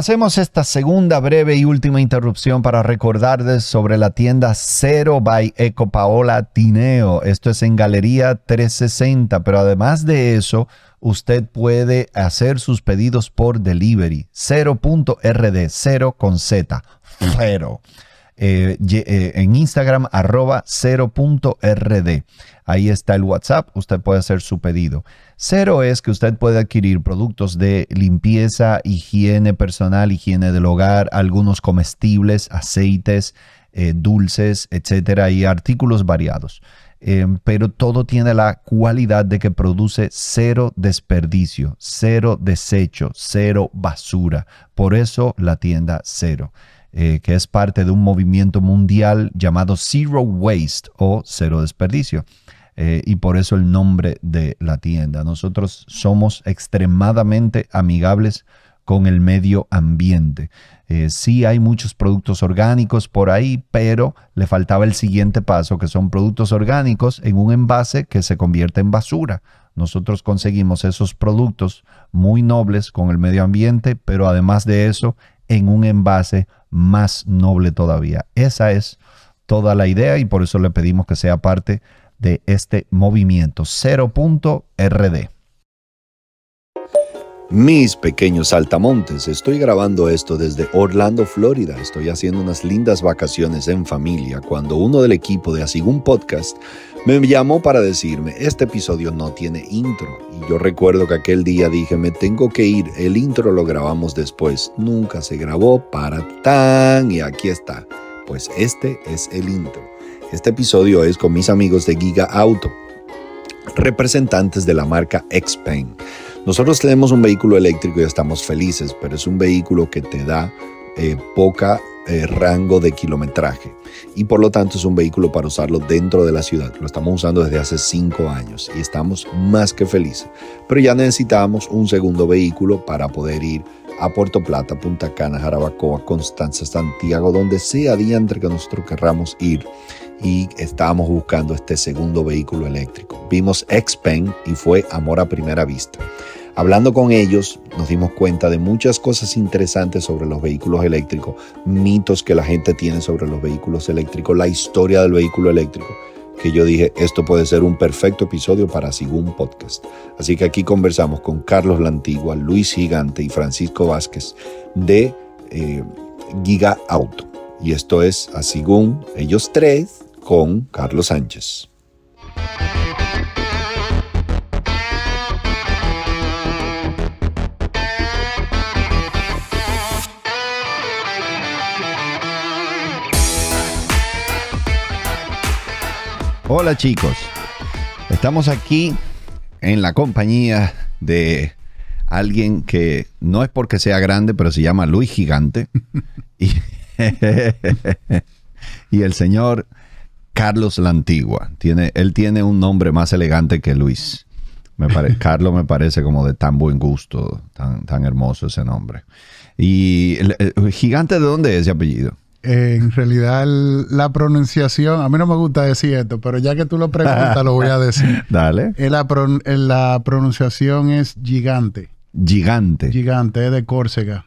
Hacemos esta segunda breve y última interrupción para recordarles sobre la tienda Cero by Eco Paola Tineo. Esto es en Galería 360, pero además de eso, usted puede hacer sus pedidos por delivery. 0.rd, cero con Z. Cero. Eh, eh, en Instagram arroba 0.rd. Ahí está el WhatsApp, usted puede hacer su pedido. Cero es que usted puede adquirir productos de limpieza, higiene personal, higiene del hogar, algunos comestibles, aceites, eh, dulces, etcétera, y artículos variados. pero todo tiene la cualidad de que produce cero desperdicio, cero desecho, cero basura. Por eso la tienda cero. Eh, que es parte de un movimiento mundial llamado Zero Waste o Cero Desperdicio. Eh, y por eso el nombre de la tienda. Nosotros somos extremadamente amigables con el medio ambiente. Eh, sí hay muchos productos orgánicos por ahí, pero le faltaba el siguiente paso, que son productos orgánicos en un envase que se convierte en basura. Nosotros conseguimos esos productos muy nobles con el medio ambiente, pero además de eso, en un envase más noble todavía. Esa es toda la idea y por eso le pedimos que sea parte de este movimiento 0.rd. Mis pequeños saltamontes, estoy grabando esto desde Orlando, Florida. Estoy haciendo unas lindas vacaciones en familia cuando uno del equipo de Asigún Podcast me llamó para decirme, este episodio no tiene intro. Y yo recuerdo que aquel día dije, me tengo que ir, el intro lo grabamos después. Nunca se grabó para tan y aquí está. Pues este es el intro. Este episodio es con mis amigos de Giga Auto, representantes de la marca Xpen. Nosotros tenemos un vehículo eléctrico y estamos felices, pero es un vehículo que te da eh, poca eh, rango de kilometraje y por lo tanto es un vehículo para usarlo dentro de la ciudad. Lo estamos usando desde hace cinco años y estamos más que felices. Pero ya necesitamos un segundo vehículo para poder ir a Puerto Plata, Punta Cana, Jarabacoa, Constanza, Santiago, donde sea día que nosotros querramos ir y estábamos buscando este segundo vehículo eléctrico. Vimos X-Pen y fue amor a primera vista. Hablando con ellos, nos dimos cuenta de muchas cosas interesantes sobre los vehículos eléctricos, mitos que la gente tiene sobre los vehículos eléctricos, la historia del vehículo eléctrico, que yo dije, esto puede ser un perfecto episodio para Sigún Podcast. Así que aquí conversamos con Carlos Lantigua, Luis Gigante y Francisco Vázquez de eh, Giga Auto. Y esto es a Sigún, ellos tres, con Carlos Sánchez. Hola chicos, estamos aquí en la compañía de alguien que no es porque sea grande, pero se llama Luis Gigante. y, y el señor Carlos la Antigua. Tiene, él tiene un nombre más elegante que Luis. Carlos me parece como de tan buen gusto, tan, hermoso ese nombre. ¿Y gigante de dónde es ese apellido? en realidad la pronunciación, a mí no me gusta decir esto, pero ya que tú lo preguntas, lo voy a decir. Dale. Eh, la, eh, la pronunciación es gigante. Gigante. Gigante, es de Córcega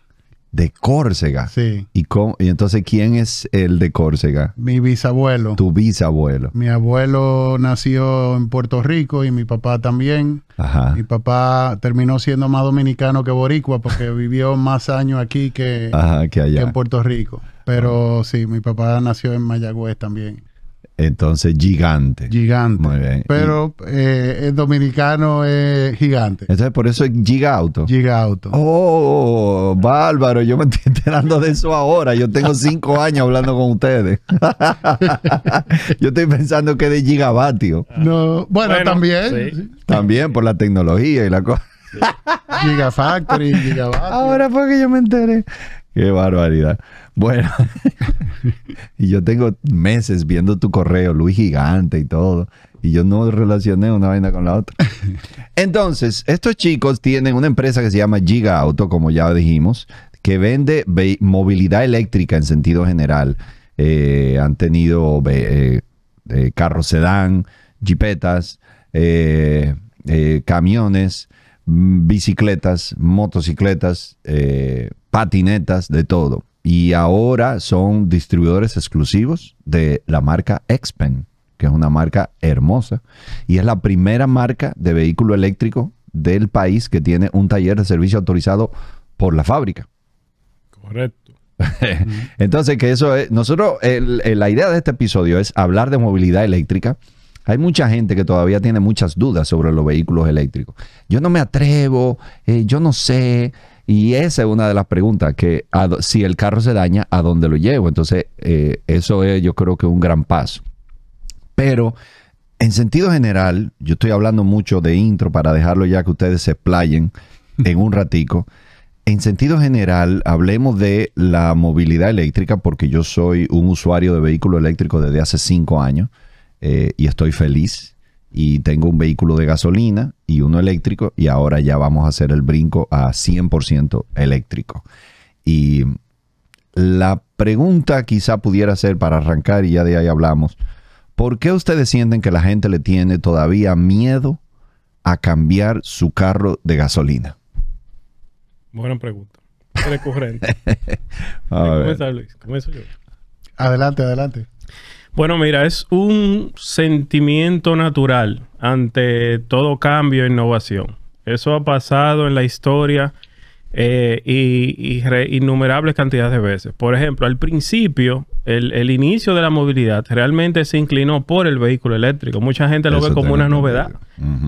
de Córcega. Sí. ¿Y, con, y entonces, ¿quién es el de Córcega? Mi bisabuelo. Tu bisabuelo. Mi abuelo nació en Puerto Rico y mi papá también. Ajá. Mi papá terminó siendo más dominicano que boricua porque vivió más años aquí que, que, allá. en Puerto Rico. Pero sí, mi papá nació en Mayagüez también. Entonces, gigante. Gigante. Muy bien. Pero eh, el dominicano es gigante. Entonces, por eso es gigauto. Gigauto. Oh, oh, oh, oh, bárbaro. Yo me estoy enterando de eso ahora. Yo tengo cinco años hablando con ustedes. yo estoy pensando que es de gigavatio. No, bueno, también. También por la tecnología y la cosa. Gigafactory, gigavatio. Ahora fue que yo me enteré. Qué barbaridad. Bueno, y yo tengo meses viendo tu correo, Luis Gigante y todo, y yo no relacioné una vaina con la otra. Entonces, estos chicos tienen una empresa que se llama Giga Auto, como ya dijimos, que vende movilidad eléctrica en sentido general. Eh, han tenido eh, eh, carros sedán, jipetas, eh, camiones, mm, bicicletas, motocicletas, patinetas, de todo y ahora son distribuidores exclusivos de la marca Xpen, que es una marca hermosa y es la primera marca de vehículo eléctrico del país que tiene un taller de servicio autorizado por la fábrica. Correcto. Entonces, que eso es, nosotros, la idea de este episodio es hablar de movilidad eléctrica. Hay mucha gente que todavía tiene muchas dudas sobre los vehículos eléctricos. Yo no me atrevo, eh, yo no sé, y esa es una de las preguntas, que si el carro se daña, ¿a dónde lo llevo? Entonces, eh, eso es yo creo que un gran paso. Pero, en sentido general, yo estoy hablando mucho de intro para dejarlo ya que ustedes se playen en un ratico. En sentido general, hablemos de la movilidad eléctrica porque yo soy un usuario de vehículo eléctrico desde hace cinco años eh, y estoy feliz y tengo un vehículo de gasolina y uno eléctrico y ahora ya vamos a hacer el brinco a 100% eléctrico. Y la pregunta quizá pudiera ser para arrancar y ya de ahí hablamos, ¿por qué ustedes sienten que la gente le tiene todavía miedo a cambiar su carro de gasolina? Buena pregunta. Recurrente. a ver. Luis? Comienzo yo. Adelante, adelante. Bueno, mira, es un sentimiento natural ante todo cambio e innovación. Eso ha pasado en la historia eh, y, innumerables cantidades de veces. Por ejemplo, al principio el, inicio de la movilidad realmente se inclinó por el vehículo eléctrico. Mucha gente lo ve como una novedad.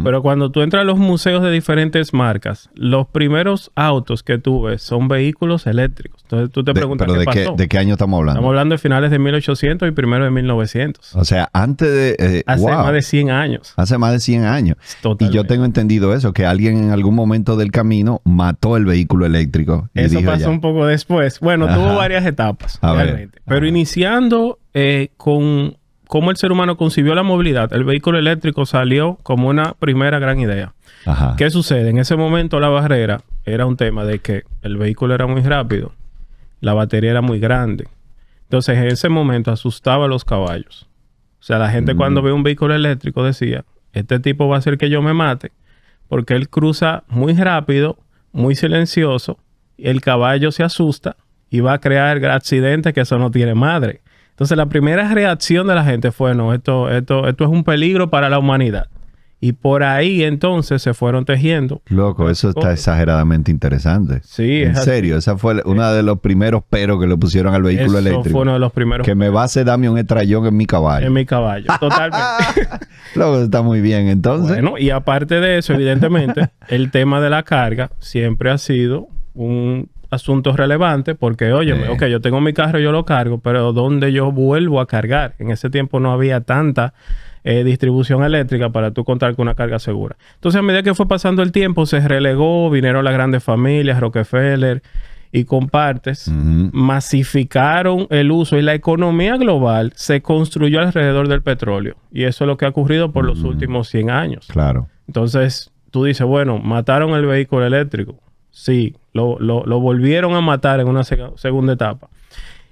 Pero cuando tú entras a los museos de diferentes marcas, los primeros autos que tú ves son vehículos eléctricos. Entonces tú te preguntas pero de, Qué, de qué año estamos hablando? Estamos hablando de finales de 1800 y primero de 1900. O sea, antes de... Eh, hace más de 100 años. Hace más de 100 años. Y yo tengo entendido eso, que alguien en algún momento del camino mató el vehículo eléctrico. eso pasó un poco después. Bueno, tuvo varias etapas, realmente. Pero iniciando eh, con cómo el ser humano concibió la movilidad, el vehículo eléctrico salió como una primera gran idea. ¿Qué sucede? En ese momento la barrera era un tema de que el vehículo era muy rápido, la batería era muy grande. Entonces en ese momento asustaba a los caballos. O sea, la gente mm. cuando ve un vehículo eléctrico decía, este tipo va a hacer que yo me mate porque él cruza muy rápido, muy silencioso, el caballo se asusta y va a crear accidentes que eso no tiene madre. Entonces la primera reacción de la gente fue, no, esto, esto, esto es un peligro para la humanidad. Y por ahí entonces se fueron tejiendo. Loco, eso está exageradamente interesante. Sí, en serio, esa fue una de los primeros peros que le pusieron al vehículo eso eléctrico. Fue uno de los primeros. Que me va a hacer un estrellón en mi caballo. En mi caballo, totalmente. Loco, está muy bien, entonces. Bueno, y aparte de eso, evidentemente, el tema de la carga siempre ha sido un asuntos relevantes, porque, oye, ok, yo tengo mi carro, yo lo cargo, pero ¿dónde yo vuelvo a cargar? En ese tiempo no había tanta eh, distribución eléctrica para tú contar con una carga segura. Entonces, a medida que fue pasando el tiempo, se relegó, vinieron las grandes familias, Rockefeller y compartes, masificaron el uso y la economía global se construyó alrededor del petróleo. Y eso es lo que ha ocurrido por los últimos 100 años. Claro. Entonces, tú dices, bueno, mataron el vehículo eléctrico Sí, lo, volvieron a matar en una segunda etapa.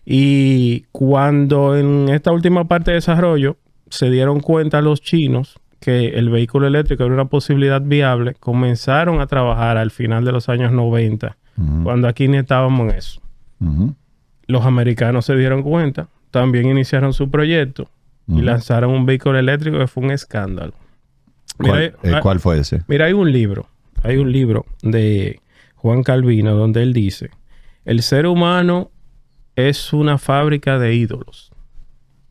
Y cuando en esta última parte de desarrollo se dieron cuenta los chinos que el vehículo eléctrico era una posibilidad viable, comenzaron a trabajar al final de los años 90, cuando aquí ni estábamos en eso. Los americanos se dieron cuenta, también iniciaron su proyecto y lanzaron un vehículo eléctrico que fue un escándalo. Eh, eh, ¿Cuál, fue ese? Mira, hay un libro, hay un libro de Juan Calvino, donde él dice, el ser humano es una fábrica de ídolos.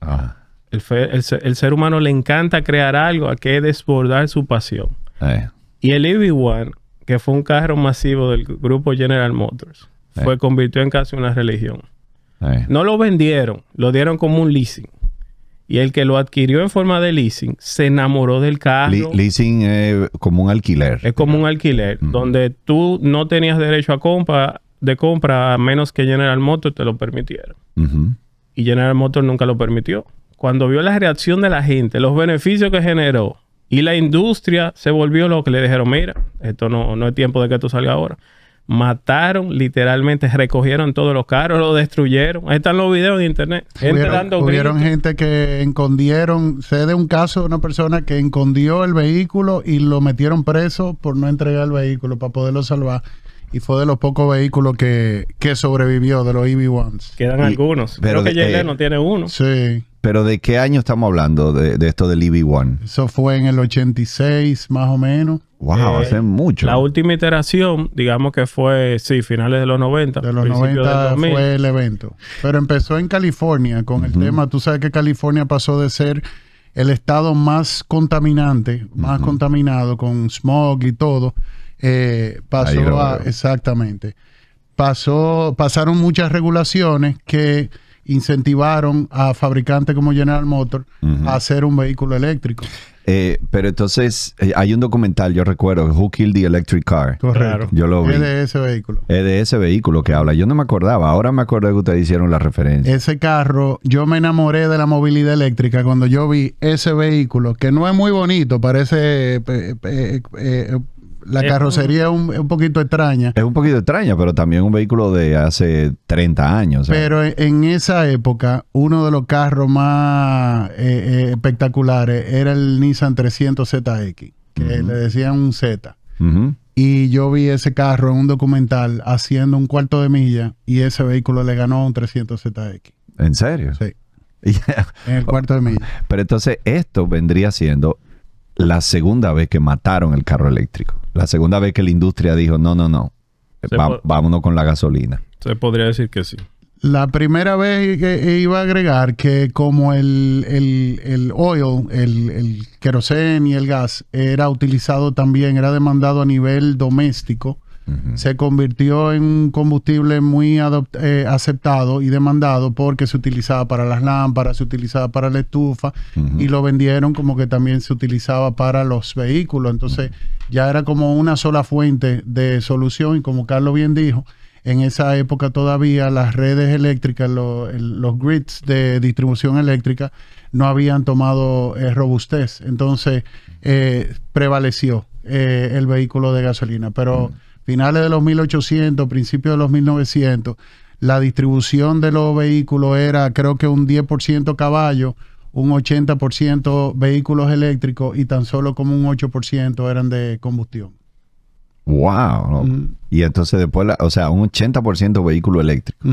Ah. El, ser humano le encanta crear algo a que desbordar su pasión. Eh. Y el EV1, que fue un carro masivo del grupo General Motors, eh. fue convirtió en casi una religión. Eh. No lo vendieron, lo dieron como un leasing y el que lo adquirió en forma de leasing se enamoró del carro. leasing es como un alquiler. Es como un alquiler, donde tú no tenías derecho a compra, de compra a menos que General Motors te lo permitiera. Y General Motors nunca lo permitió. Cuando vio la reacción de la gente, los beneficios que generó y la industria se volvió lo que le dijeron, mira, esto no, no es tiempo de que tú salga ahora mataron, literalmente recogieron todos los carros, lo destruyeron. Ahí están los videos de internet. Gente hubieron, gente que escondieron sé de un caso de una persona que escondió el vehículo y lo metieron preso por no entregar el vehículo para poderlo salvar. Y fue de los pocos vehículos que, que sobrevivió de los EV1s. Quedan algunos. Pero Creo que eh, no tiene uno. Sí. Pero ¿de qué año estamos hablando de, de esto del EV1? Eso fue en el 86, más o menos. Wow, eh, hace mucho. La última iteración, digamos que fue, sí, finales de los 90. De los 90 fue el evento. Pero empezó en California con el tema, tú sabes que California pasó de ser el estado más contaminante, más contaminado con smog y todo, eh, pasó a, exactamente, pasó, pasaron muchas regulaciones que incentivaron a fabricantes como General Motors a hacer un vehículo eléctrico. Eh, pero entonces eh, hay un documental, yo recuerdo, Who Killed the Electric Car. Correcto. Yo lo vi. Es de ese vehículo. Es de ese vehículo que habla. Yo no me acordaba. Ahora me acuerdo que ustedes hicieron la referencia. Ese carro, yo me enamoré de la movilidad eléctrica cuando yo vi ese vehículo, que no es muy bonito, parece eh, la carrocería es un, poquito extraña. Es un poquito extraña, pero también un vehículo de hace 30 años. Pero en esa época, uno de los carros más eh, eh, espectaculares era el Nissan 300ZX, que le decían un Z. Y yo vi ese carro en un documental haciendo un cuarto de milla y ese vehículo le ganó un 300ZX. ¿En serio? Sí. En el cuarto de milla. Pero entonces esto vendría siendo la segunda vez que mataron el carro eléctrico. La segunda vez que la industria dijo, no, no, no, vámonos con la gasolina. Se podría decir que sí. La primera vez que iba a agregar que como el, el, el oil, el, el y el gas era utilizado también, era demandado a nivel doméstico, se convirtió en un combustible muy eh, aceptado y demandado porque se utilizaba para las lámparas, se utilizaba para la estufa y lo vendieron como que también se utilizaba para los vehículos. Entonces ya era como una sola fuente de solución y como Carlos bien dijo, en esa época todavía las redes eléctricas, los grids de distribución eléctrica no habían tomado eh, robustez. Entonces eh, prevaleció el vehículo de gasolina. Pero finales de los 1800, principios de los 1900, la distribución de los vehículos era creo que un 10% caballo, un 80% vehículos eléctricos y tan solo como un 8% eran de combustión. ¡Wow! Y entonces después, o sea, un 80% vehículo eléctrico.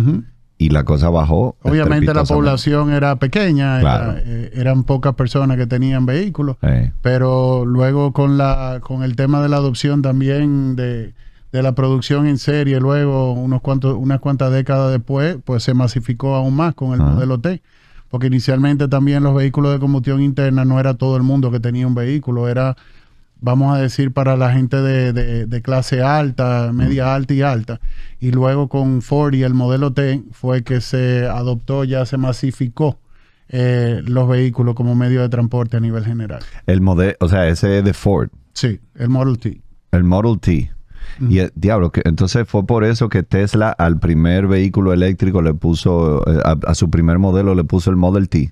Y la cosa bajó. Obviamente la población era pequeña, eh, eran pocas personas que tenían vehículos, pero luego con, la, con el tema de la adopción también de, de la producción en serie, luego unos cuantos, unas cuantas décadas después, pues se masificó aún más con el ah. modelo T. Porque inicialmente también los vehículos de combustión interna no era todo el mundo que tenía un vehículo, era, vamos a decir, para la gente de, clase alta, media alta y alta. Y luego con Ford y el modelo T fue que se adoptó, ya se masificó. Eh, los vehículos como medio de transporte a nivel general. El modelo, o sea, ese de Ford. Sí, el Model T. El Model T. Y eh, diablo, que, entonces fue por eso que Tesla al primer vehículo eléctrico le puso, eh, a, su primer modelo le puso el Model T.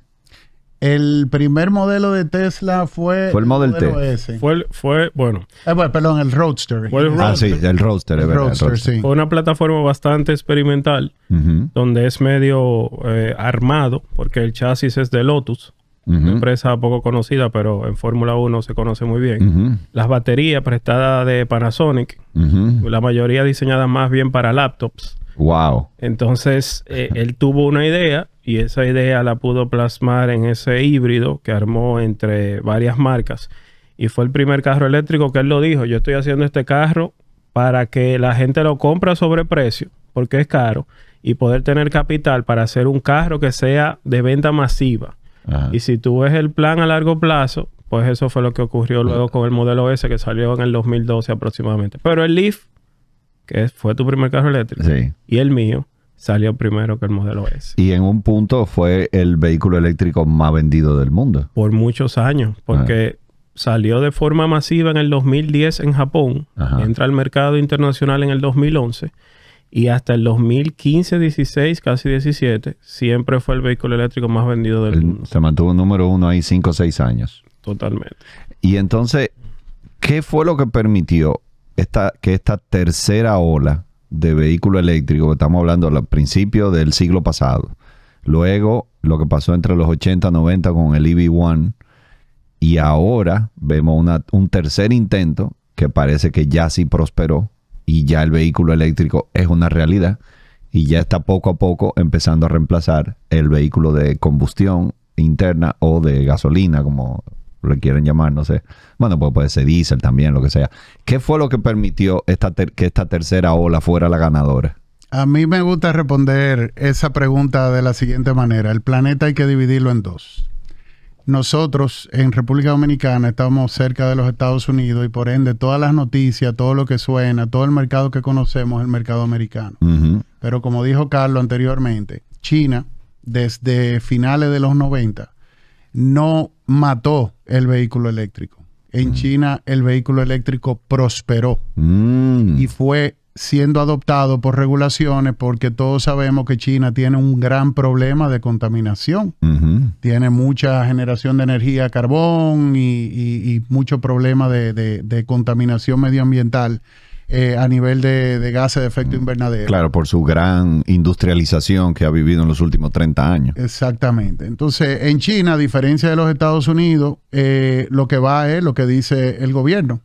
El primer modelo de Tesla fue, fue el Model, T. Fue, eh, bueno. Perdón, el Roadster. Ah, sí, el Roadster. Fue una plataforma bastante experimental, donde es medio armado, porque el chasis es de Lotus una empresa poco conocida, pero en Fórmula 1 se conoce muy bien. Las baterías prestadas de Panasonic, la mayoría diseñadas más bien para laptops. Wow. Entonces, eh, él tuvo una idea y esa idea la pudo plasmar en ese híbrido que armó entre varias marcas. Y fue el primer carro eléctrico que él lo dijo, yo estoy haciendo este carro para que la gente lo compra sobre precio, porque es caro, y poder tener capital para hacer un carro que sea de venta masiva. Y si tú ves el plan a largo plazo, pues eso fue lo que ocurrió luego con el modelo S que salió en el 2012 aproximadamente. Pero el Leaf, que fue tu primer carro eléctrico, y el mío, salió primero que el modelo S. Y en un punto fue el vehículo eléctrico más vendido del mundo. Por muchos años, porque salió de forma masiva en el 2010 en Japón, entra al mercado internacional en el 2011 y hasta el 2015, 16, casi 17, siempre fue el vehículo eléctrico más vendido del mundo. Se mantuvo número uno ahí 5 o 6 años. Totalmente. Y entonces, ¿qué fue lo que permitió esta, que esta tercera ola de vehículo eléctrico, que estamos hablando al principio del siglo pasado, luego lo que pasó entre los 80 y 90 con el EV1, y ahora vemos un tercer intento que parece que ya sí prosperó, y ya el vehículo eléctrico es una realidad y ya está poco a poco empezando a reemplazar el vehículo de combustión interna o de gasolina, como le quieren llamar, no sé. Bueno, pues puede ser diésel también, lo que sea. ¿Qué fue lo que permitió esta que esta tercera ola fuera la ganadora? A mí me gusta responder esa pregunta de la siguiente manera. El planeta hay que dividirlo en dos nosotros en República Dominicana estamos cerca de los Estados Unidos y por ende todas las noticias, todo lo que suena, todo el mercado que conocemos es el mercado americano. Pero como dijo Carlos anteriormente, China desde finales de los 90 no mató el vehículo eléctrico. En China el vehículo eléctrico prosperó mm. y fue siendo adoptado por regulaciones porque todos sabemos que China tiene un gran problema de contaminación. Tiene mucha generación de energía carbón y, y, mucho problema de, contaminación medioambiental. Eh, a nivel de, gases de efecto mm. invernadero. Claro, por su gran industrialización que ha vivido en los últimos 30 años. Exactamente. Entonces, en China, a diferencia de los Estados Unidos, eh, lo que va es lo que dice el gobierno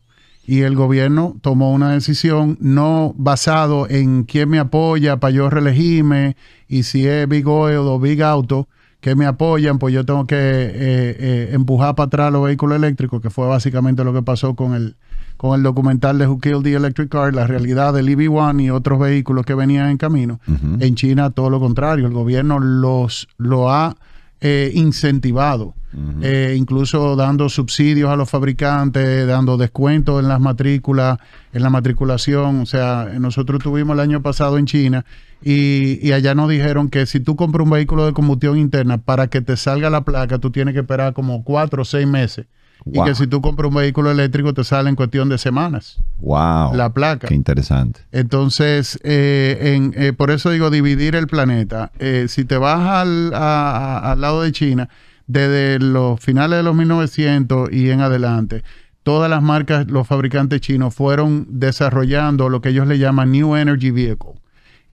y el gobierno tomó una decisión no basado en quién me apoya para yo reelegirme y si es Big Oil o Big Auto que me apoyan, pues yo tengo que eh, eh, empujar para atrás los vehículos eléctricos, que fue básicamente lo que pasó con el, con el documental de Who Killed the Electric Car, la realidad del EV1 y otros vehículos que venían en camino. En China todo lo contrario, el gobierno los lo ha eh, incentivado, eh, incluso dando subsidios a los fabricantes, dando descuentos en las matrículas, en la matriculación. O sea, nosotros tuvimos el año pasado en China y, allá nos dijeron que si tú compras un vehículo de combustión interna, para que te salga la placa, tú tienes que esperar como cuatro o seis meses y que si tú compras un vehículo eléctrico te sale en cuestión de semanas. ¡Wow! La placa. Qué interesante. Entonces, eh, eh, por eso digo dividir el planeta. Eh, si te vas al, lado de China, desde los finales de los 1900 y en adelante, todas las marcas, los fabricantes chinos fueron desarrollando lo que ellos le llaman New Energy Vehicle.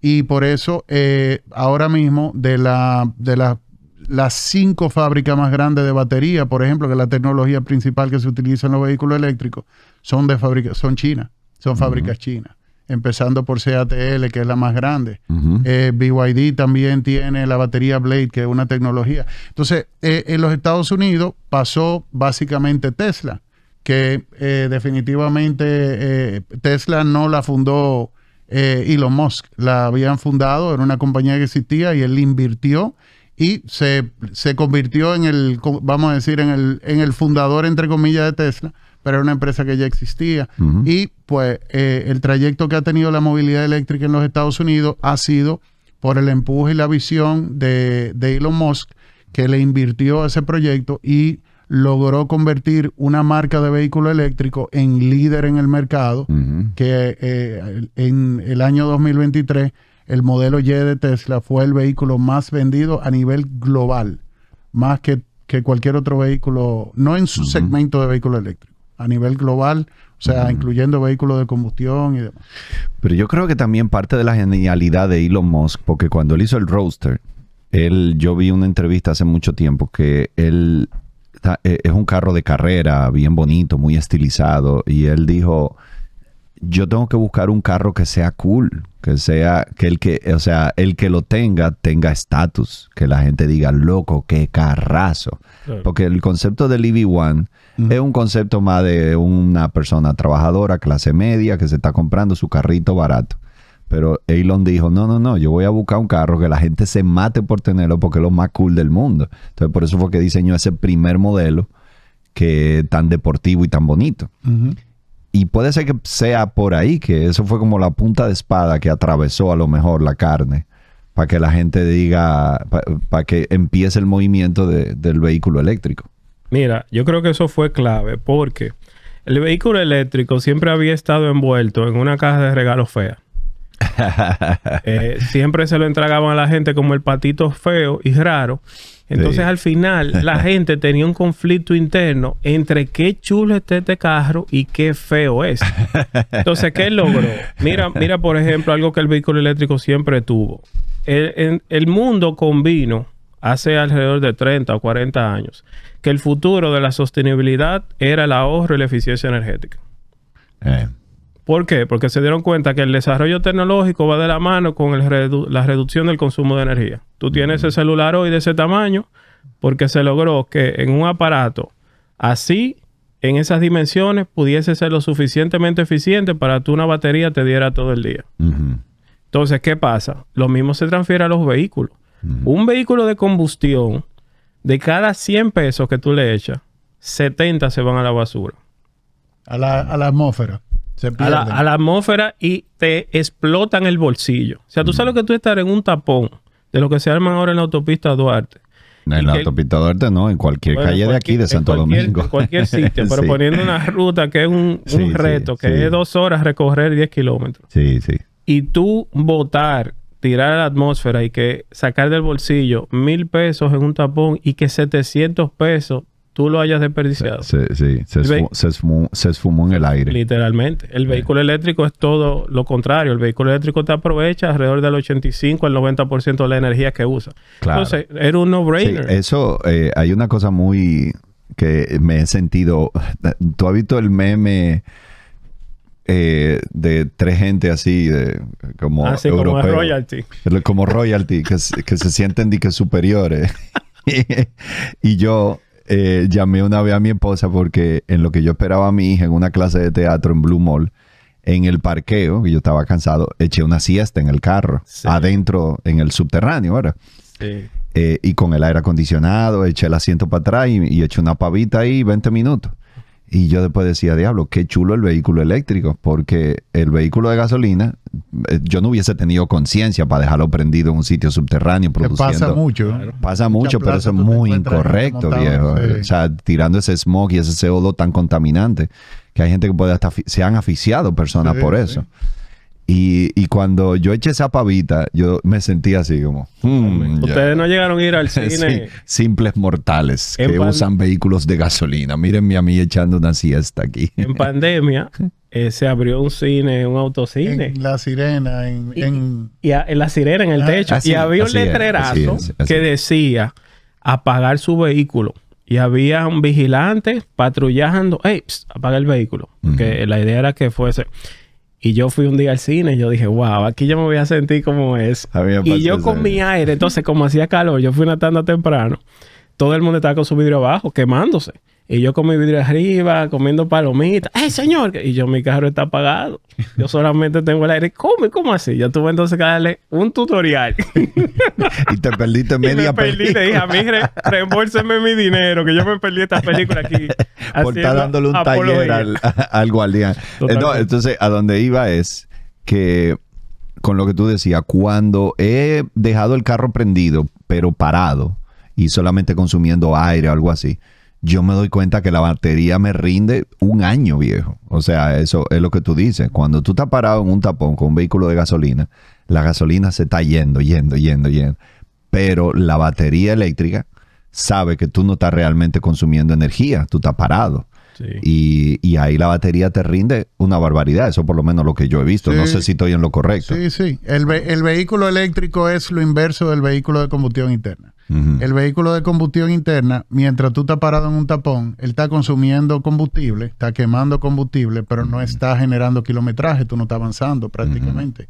Y por eso ahora mismo de, la, de las las cinco fábricas más grandes de batería, por ejemplo, que es la tecnología principal que se utiliza en los vehículos eléctricos, son de fábrica, son chinas, son fábricas chinas. Empezando por CATL, que es la más grande. Eh, BYD también tiene la batería Blade, que es una tecnología. Entonces, eh, en los Estados Unidos pasó básicamente Tesla, que eh, definitivamente Tesla no la fundó Elon Musk. La habían fundado, en una compañía que existía y él invirtió y se, se, convirtió en el, vamos a decir, en el, en el fundador, entre comillas, de Tesla, pero era una empresa que ya existía. Y pues eh, el trayecto que ha tenido la movilidad eléctrica en los Estados Unidos ha sido por el empuje y la visión de, Elon Musk, que le invirtió a ese proyecto y logró convertir una marca de vehículo eléctrico en líder en el mercado, que eh, en el año 2023 el modelo Y de Tesla fue el vehículo más vendido a nivel global, más que, cualquier otro vehículo, no en su segmento de vehículo eléctrico, a nivel global, o sea, incluyendo vehículos de combustión y demás. Pero yo creo que también parte de la genialidad de Elon Musk, porque cuando él hizo el Roadster, él, yo vi una entrevista hace mucho tiempo que él eh, es un carro de carrera, bien bonito, muy estilizado, y él dijo, yo tengo que buscar un carro que sea cool, que sea que el que, o sea, el que lo tenga tenga estatus, que la gente diga, "Loco, qué carrazo." Porque el concepto del EV1 es un concepto más de una persona trabajadora, clase media que se está comprando su carrito barato. Pero Elon dijo, no, no, no, yo voy a buscar un carro que la gente se mate por tenerlo porque es lo más cool del mundo. Entonces, por eso fue que diseñó ese primer modelo que tan deportivo y tan bonito y puede ser que sea por ahí, que eso fue como la punta de espada que atravesó a lo mejor la carne, para que la gente diga, para que empiece el movimiento del vehículo eléctrico. Mira, yo creo que eso fue clave, porque el vehículo eléctrico siempre había estado envuelto en una caja de regalos fea. Eh, siempre se lo entregaban a la gente como el patito feo y raro. Entonces al final la gente tenía un conflicto interno entre qué chulo está este carro y qué feo es. Entonces, ¿qué logró? Mira, mira, por ejemplo, algo que el vehículo eléctrico siempre tuvo. El, el mundo convino hace alrededor de 30 o 40 años que el futuro de la sostenibilidad era el ahorro y la eficiencia energética. Eh. ¿Por qué? Porque se dieron cuenta que el desarrollo tecnológico va de la mano con la reducción del consumo de energía. Tú tienes ese celular hoy de ese tamaño porque se logró que en un aparato así, en esas dimensiones, pudiese ser lo suficientemente eficiente para que una batería te diera todo el día. Entonces, ¿qué pasa? Lo mismo se transfiere a los vehículos. Un vehículo de combustión, de cada 100 pesos que tú le echas, 70 se van a la basura. a la atmósfera a, la, atmósfera y te explotan el bolsillo. O sea, tú sabes que tú estar en un tapón de lo que se arma ahora en la autopista Duarte. En la autopista Duarte no, en cualquier calle de aquí de Santo Domingo. En cualquier sitio, pero poniendo una ruta que es un, reto, que es dos horas recorrer 10 kilómetros. Sí, sí. Y tú votar, tirar a la atmósfera y que sacar del bolsillo mil pesos en un tapón y que 700 pesos tú lo hayas desperdiciado. Se, sí, se, esfumó, en el aire. Literalmente. El vehículo eléctrico es todo lo contrario. El vehículo eléctrico te aprovecha alrededor del 85 al 90% de la energía que usa. Entonces, era un no-brainer. eso, eh, hay una cosa muy que me he sentido. Tú has visto el meme. Eh, de tres gente así, de, como, ah, como royalty. Como royalty, que, se sienten que superiores. y yo, eh, llamé una vez a mi esposa porque en lo que yo esperaba a mi hija en una clase de teatro en Blue Mall, en el parqueo, que yo estaba cansado, eché una siesta en el carro, adentro en el subterráneo, ¿verdad? Eh, y con el aire acondicionado, eché el asiento para atrás y, y eché una pavita ahí 20 minutos. Y yo después decía, diablo, qué chulo el vehículo eléctrico, porque el vehículo de gasolina, eh, yo no hubiese tenido conciencia para dejarlo prendido en un sitio subterráneo produciendo. pasa mucho. Pasa mucho, pero eso es muy incorrecto, viejo. O sea, tirando ese smog y ese CO2 tan contaminante, que hay gente que puede hasta, se han aficiado personas por eso. Y, cuando yo eché esa pavita, yo me sentí así como. Hmm, Ustedes no llegaron a ir al cine. simples mortales que usan vehículos de gasolina. Mírenme a mí echando una siesta aquí. en pandemia eh, se abrió un cine, un autocine. En la sirena, en. la sirena, en el ah, techo. y había un letrerazo que decía apagar su vehículo. Y había un vigilante patrullando. ¡Ey! apaga el vehículo. Que la idea era que fuese. Y yo fui un día al cine y yo dije, wow, aquí yo me voy a sentir como es. Y yo con mi aire, entonces como hacía calor, yo fui una tanda temprano, todo el mundo estaba con su vidrio abajo, quemándose. Y yo con mi vidrio arriba, comiendo palomitas. ¡Eh, señor! Y yo, mi carro está apagado. Yo solamente tengo el aire. ¿Cómo? ¿Cómo así? Yo tuve entonces que darle un tutorial. y te perdiste media y me dije a mí, reembolseme mi dinero, que yo me perdí esta película aquí. Por estar dándole un taller al, al guardián. Eh, entonces, a donde iba es que con lo que tú decías, cuando he dejado el carro prendido, pero parado, y solamente consumiendo aire o algo así yo me doy cuenta que la batería me rinde un año, viejo. O sea, eso es lo que tú dices. Cuando tú estás parado en un tapón con un vehículo de gasolina, la gasolina se está yendo, yendo, yendo, yendo. Pero la batería eléctrica sabe que tú no estás realmente consumiendo energía, tú estás parado. Y, ahí la batería te rinde una barbaridad, eso por lo menos lo que yo he visto, no sé si estoy en lo correcto. Sí, sí, el vehículo eléctrico es lo inverso del vehículo de combustión interna. El vehículo de combustión interna, mientras tú estás parado en un tapón, él está consumiendo combustible, está quemando combustible, pero no está generando kilometraje, tú no estás avanzando prácticamente.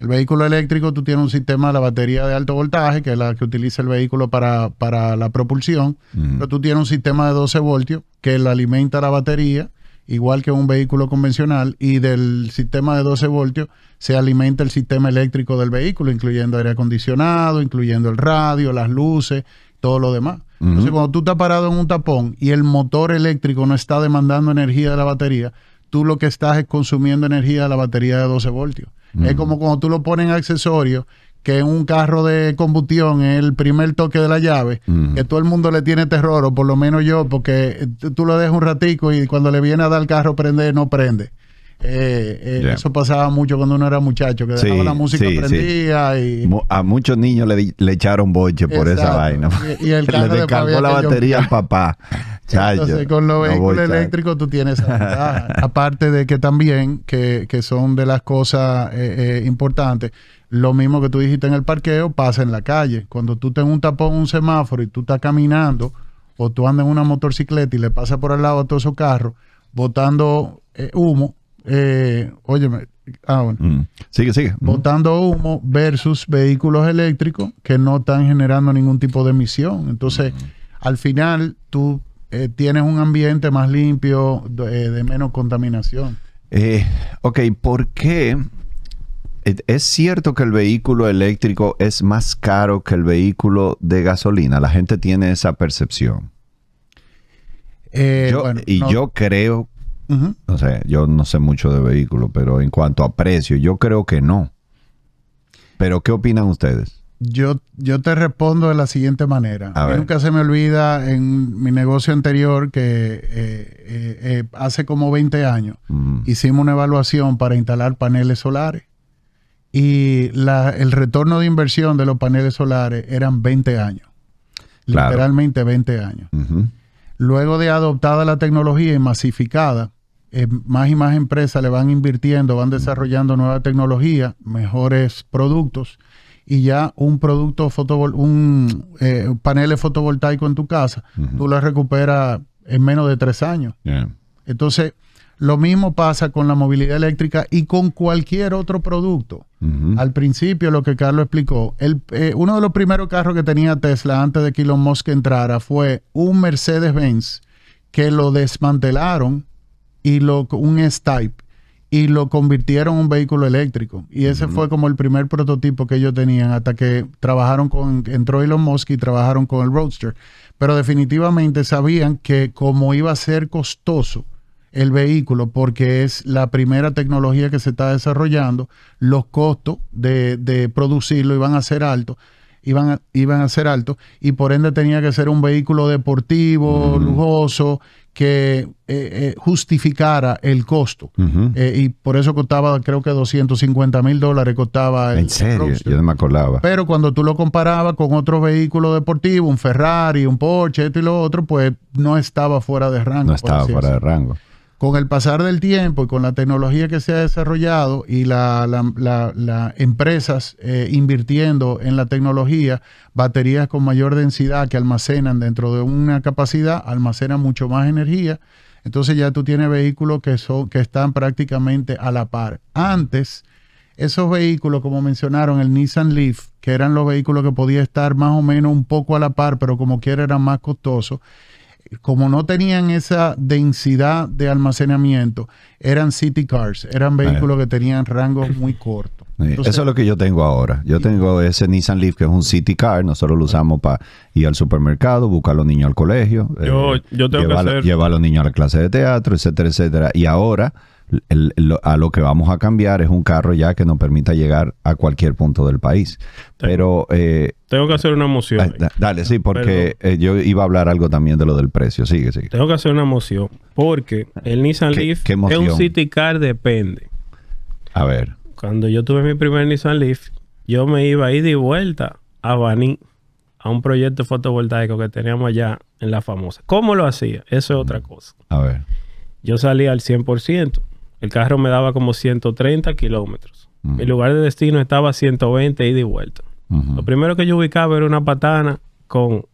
El vehículo eléctrico, tú tienes un sistema, de la batería de alto voltaje, que es la que utiliza el vehículo para, para la propulsión, pero tú tienes un sistema de 12 voltios que le alimenta la batería igual que un vehículo convencional, y del sistema de 12 voltios se alimenta el sistema eléctrico del vehículo, incluyendo aire acondicionado, incluyendo el radio, las luces, todo lo demás. Entonces, cuando tú estás parado en un tapón y el motor eléctrico no está demandando energía de la batería, tú lo que estás es consumiendo energía de la batería de 12 voltios. Es como cuando tú lo pones en accesorios que un carro de combustión es el primer toque de la llave, que todo el mundo le tiene terror, o por lo menos yo, porque eh, tú lo dejas un ratico y cuando le viene a dar el carro prende, no prende. Eh, eh, eso pasaba mucho cuando uno era muchacho, que dejaba la música prendida y... A muchos niños le, le echaron boche por esa vaina. Y, el carro le la batería al papá. Entonces, con los vehículos eléctricos tú tienes Aparte de que también, que, son de las cosas eh, eh, importantes, lo mismo que tú dijiste en el parqueo pasa en la calle. Cuando tú tengas un tapón, un semáforo y tú estás caminando o tú andas en una motocicleta y le pasa por al lado a todos esos carros botando eh, humo, óyeme, ah, mm. Sigue, sigue. Mm. Botando humo versus vehículos eléctricos que no están generando ningún tipo de emisión. Entonces, mm. al final, tú eh, tienes un ambiente más limpio, de, eh, menos contaminación. Eh, ok, ¿por qué? Es cierto que el vehículo eléctrico es más caro que el vehículo de gasolina. La gente tiene esa percepción. y yo creo, no sé, yo no sé mucho de vehículos, pero en cuanto a precio, yo creo que no. Pero, ¿qué opinan ustedes? Yo, te respondo de la siguiente manera. nunca se me olvida en mi negocio anterior que eh, eh, eh, hace como 20 años hicimos una evaluación para instalar paneles solares y el retorno de inversión de los paneles solares eran 20 años. Literalmente 20 años. Luego de adoptada la tecnología y masificada, más y más empresas le van invirtiendo, van desarrollando nueva tecnología, mejores productos y ya un producto fotovol un eh, fotovoltaico en tu casa, tú lo recuperas en menos de tres años. Entonces, lo mismo pasa con la movilidad eléctrica y con cualquier otro producto. Al principio, lo que Carlos explicó, el, eh, uno de los primeros carros que tenía Tesla antes de que Elon Musk entrara fue un Mercedes-Benz que lo desmantelaron y lo, un s y lo convirtieron en un vehículo eléctrico. Y ese fue como el primer prototipo que ellos tenían hasta que trabajaron con, entró Elon Musk y trabajaron con el Roadster. Pero definitivamente sabían que como iba a ser costoso el vehículo, porque es la primera tecnología que se está desarrollando, los costos de, producirlo iban a ser altos. Iban a, iban a ser altos y por ende tenía que ser un vehículo deportivo, lujoso que eh, eh, justificara el costo. Eh, y por eso costaba, creo que 250 mil dólares costaba. El, ¿En serio? Yo me acordaba. Pero cuando tú lo comparabas con otro vehículo deportivo un Ferrari, un Porsche, esto y lo otro, pues no estaba fuera de rango. No estaba fuera de rango con el pasar del tiempo y con la tecnología que se ha desarrollado y las empresas eh, invirtiendo en la tecnología, baterías con mayor densidad que almacenan dentro de una capacidad, almacenan mucho más energía. Entonces ya tú tienes vehículos que, son, que están prácticamente a la par. Antes, esos vehículos, como mencionaron, el Nissan Leaf, que eran los vehículos que podía estar más o menos un poco a la par, pero como quiera eran más costosos como no tenían esa densidad de almacenamiento, eran city cars, eran vehículos que tenían rango muy corto. Eso es lo que yo tengo ahora. Yo tengo ese Nissan Leaf que es un city car. Nosotros lo usamos para ir al supermercado, buscar a los niños al colegio, yo, eh, llevar, llevar a los niños a la clase de teatro, etcétera, etcétera. Y ahora a lo que vamos a cambiar es un carro ya que nos permita llegar a cualquier punto del país. Pero... Eh, tengo que hacer una moción. dale, sí, porque eh, yo iba a hablar algo también de lo del precio. Sigue, sigue. Tengo que hacer una moción porque el Nissan Leaf es un City Car, depende. A ver. Cuando yo tuve mi primer Nissan Leaf, yo me iba a ir de vuelta a Baní a un proyecto fotovoltaico que teníamos allá en la famosa. ¿Cómo lo hacía? Eso es otra mm. cosa. A ver. Yo salía al 100%. El carro me daba como 130 kilómetros. El Mi lugar de destino estaba a 120 y y vuelta. Lo primero que yo ubicaba era una patana con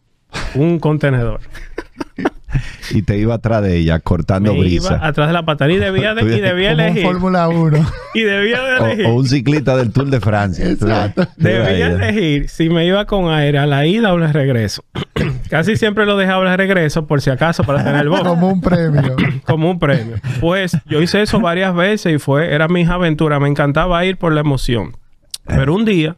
un contenedor. y te iba atrás de ella cortando brisa. Iba atrás de la patada y debía, de, elegir. Fórmula 1. y de O, un ciclista del Tour de Francia. Exacto. Debía elegir si me iba con aire a la ida o al regreso. Casi siempre lo dejaba al regreso por si acaso para tener el voto. Como un premio. Como un premio. Pues yo hice eso varias veces y fue, era mi aventura. Me encantaba ir por la emoción. Pero un día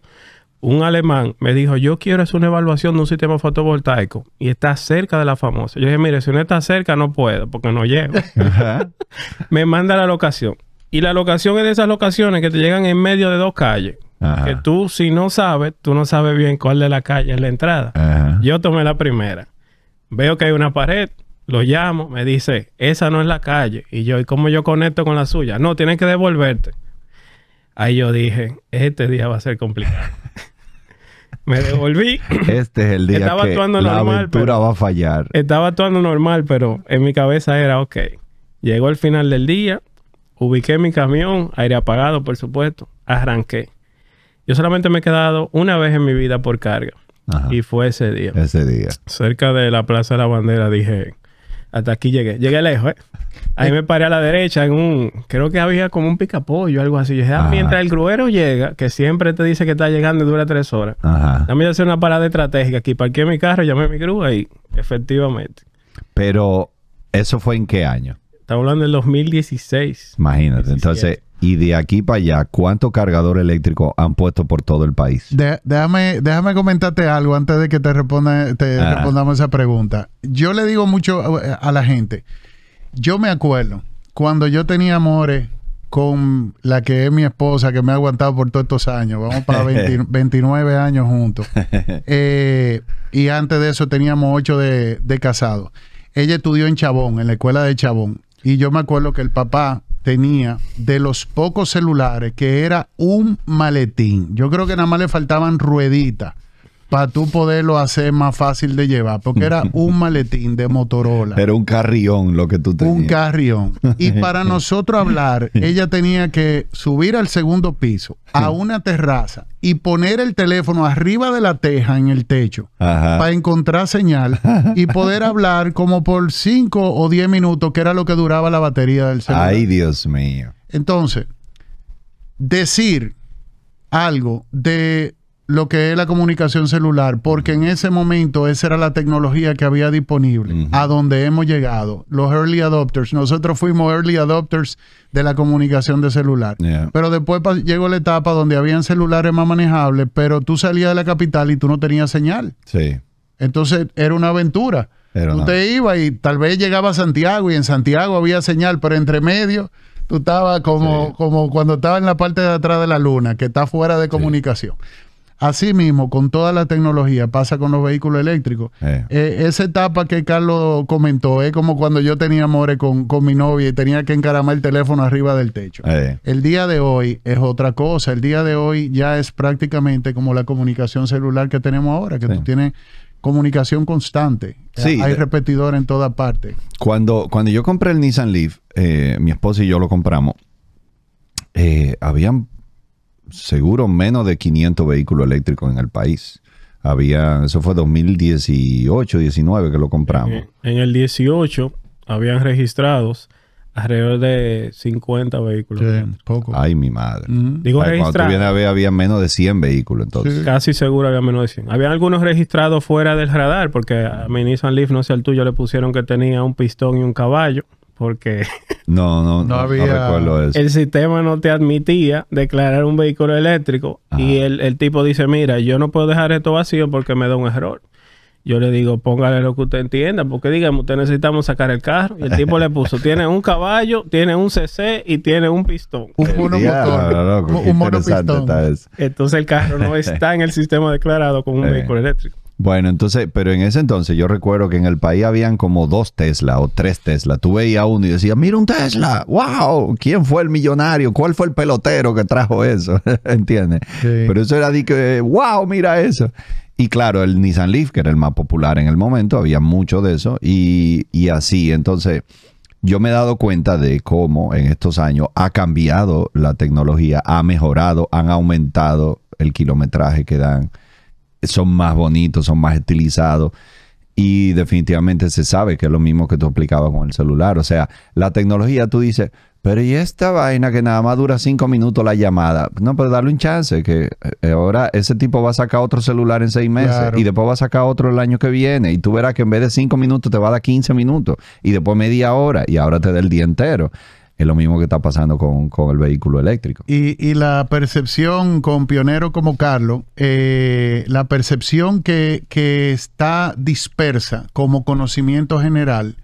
un alemán me dijo, yo quiero hacer una evaluación de un sistema fotovoltaico y está cerca de la famosa. Yo dije, mire, si no está cerca no puedo porque no llego. me manda la locación. Y la locación es de esas locaciones que te llegan en medio de dos calles. Que tú, si no sabes, tú no sabes bien cuál de la calle es la entrada. Yo tomé la primera. Veo que hay una pared, lo llamo, me dice, esa no es la calle. Y yo, ¿y cómo yo conecto con la suya? No, tienes que devolverte. Ahí yo dije, este día va a ser complicado. me devolví. Este es el día Estaba que actuando la normal, aventura pero, va a fallar. Estaba actuando normal, pero en mi cabeza era, ok, llegó el final del día, ubiqué mi camión, aire apagado, por supuesto, arranqué. Yo solamente me he quedado una vez en mi vida por carga. Y fue ese día. Ese día. Cerca de la Plaza de la Bandera dije, hasta aquí llegué. Llegué lejos, ¿eh? Ahí eh. me paré a la derecha en un... Creo que había como un picapollo o algo así. Yo ah, mientras el gruero llega, que siempre te dice que está llegando y dura tres horas. Ajá. Dame hacer una parada estratégica aquí. Parqué mi carro, llamé a mi grúa y efectivamente. Pero, ¿eso fue en qué año? Estamos hablando del 2016. Imagínate. Entonces, y de aquí para allá, ¿cuánto cargador eléctrico han puesto por todo el país? déjame, déjame comentarte algo antes de que te, ah. respondamos esa pregunta. Yo le digo mucho eh, a, la gente, yo me acuerdo cuando yo tenía amores con la que es mi esposa, que me ha aguantado por todos estos años, vamos para 29 años juntos, eh, y antes de eso teníamos 8 de, de casados. Ella estudió en Chabón, en la escuela de Chabón, y yo me acuerdo que el papá tenía de los pocos celulares que era un maletín. Yo creo que nada más le faltaban rueditas para tú poderlo hacer más fácil de llevar, porque era un maletín de Motorola. Era un carrión lo que tú tenías. Un carrión. Y para nosotros hablar, ella tenía que subir al segundo piso, a una terraza, y poner el teléfono arriba de la teja en el techo para encontrar señal y poder hablar como por cinco o diez minutos, que era lo que duraba la batería del celular. Ay, Dios mío. Entonces, decir algo de lo que es la comunicación celular, porque en ese momento esa era la tecnología que había disponible, a donde hemos llegado, los early adopters. Nosotros fuimos early adopters de la comunicación de celular. Pero después llegó la etapa donde habían celulares más manejables, pero tú salías de la capital y tú no tenías señal. Sí. Entonces era una aventura. tú te ibas y tal vez llegaba a Santiago y en Santiago había señal, pero entre medio tú estabas como, como cuando estaba en la parte de atrás de la luna, que está fuera de comunicación mismo, con toda la tecnología, pasa con los vehículos eléctricos. Eh. Eh, esa etapa que Carlos comentó es como cuando yo tenía amores con, mi novia y tenía que encaramar el teléfono arriba del techo. Eh. El día de hoy es otra cosa. El día de hoy ya es prácticamente como la comunicación celular que tenemos ahora, que tú tienes comunicación constante. Hay repetidor en toda parte. Cuando, cuando yo compré el Nissan Leaf, mi esposa y yo lo compramos, habían seguro menos de 500 vehículos eléctricos en el país. Había, eso fue 2018, 19 que lo compramos. En el 18 habían registrados alrededor de 50 vehículos. poco. Ay, mi madre. Digo, cuando tú vienes a ver, había menos de 100 vehículos entonces. Casi seguro había menos de 100. Había algunos registrados fuera del radar, porque a mi Leaf, no sé al tuyo, le pusieron que tenía un pistón y un caballo porque no, no, no, había... El sistema no te admitía declarar un vehículo eléctrico y el, el, tipo dice, mira, yo no puedo dejar esto vacío porque me da un error. Yo le digo, póngale lo que usted entienda, porque digamos usted necesitamos sacar el carro. Y el tipo le puso, tiene un caballo, tiene un CC y tiene un pistón. Un un monopistón. Entonces el carro no está en el sistema declarado como un vehículo eléctrico. Bueno, entonces, pero en ese entonces yo recuerdo que en el país habían como dos Tesla o tres Tesla. Tú veías uno y decías, mira un Tesla, wow, ¿quién fue el millonario? ¿Cuál fue el pelotero que trajo eso? ¿Entiendes? Pero eso era de que, wow, mira eso. Y claro, el Nissan Leaf, que era el más popular en el momento, había mucho de eso y, y así. Entonces, yo me he dado cuenta de cómo en estos años ha cambiado la tecnología, ha mejorado, han aumentado el kilometraje que dan son más bonitos, son más estilizados. Y definitivamente se sabe que es lo mismo que tú explicabas con el celular. O sea, la tecnología, tú dices, pero ¿y esta vaina que nada más dura cinco minutos la llamada? No, pero darle un chance, que eh, ahora ese tipo va a sacar otro celular en seis meses y después va a sacar otro el año que viene. Y tú verás que en vez de cinco minutos te va a dar 15 minutos y después media hora y ahora te da el día entero es lo mismo que está pasando con, el vehículo eléctrico. Y, la percepción con pionero como Carlos, eh, la percepción que, está dispersa como conocimiento general,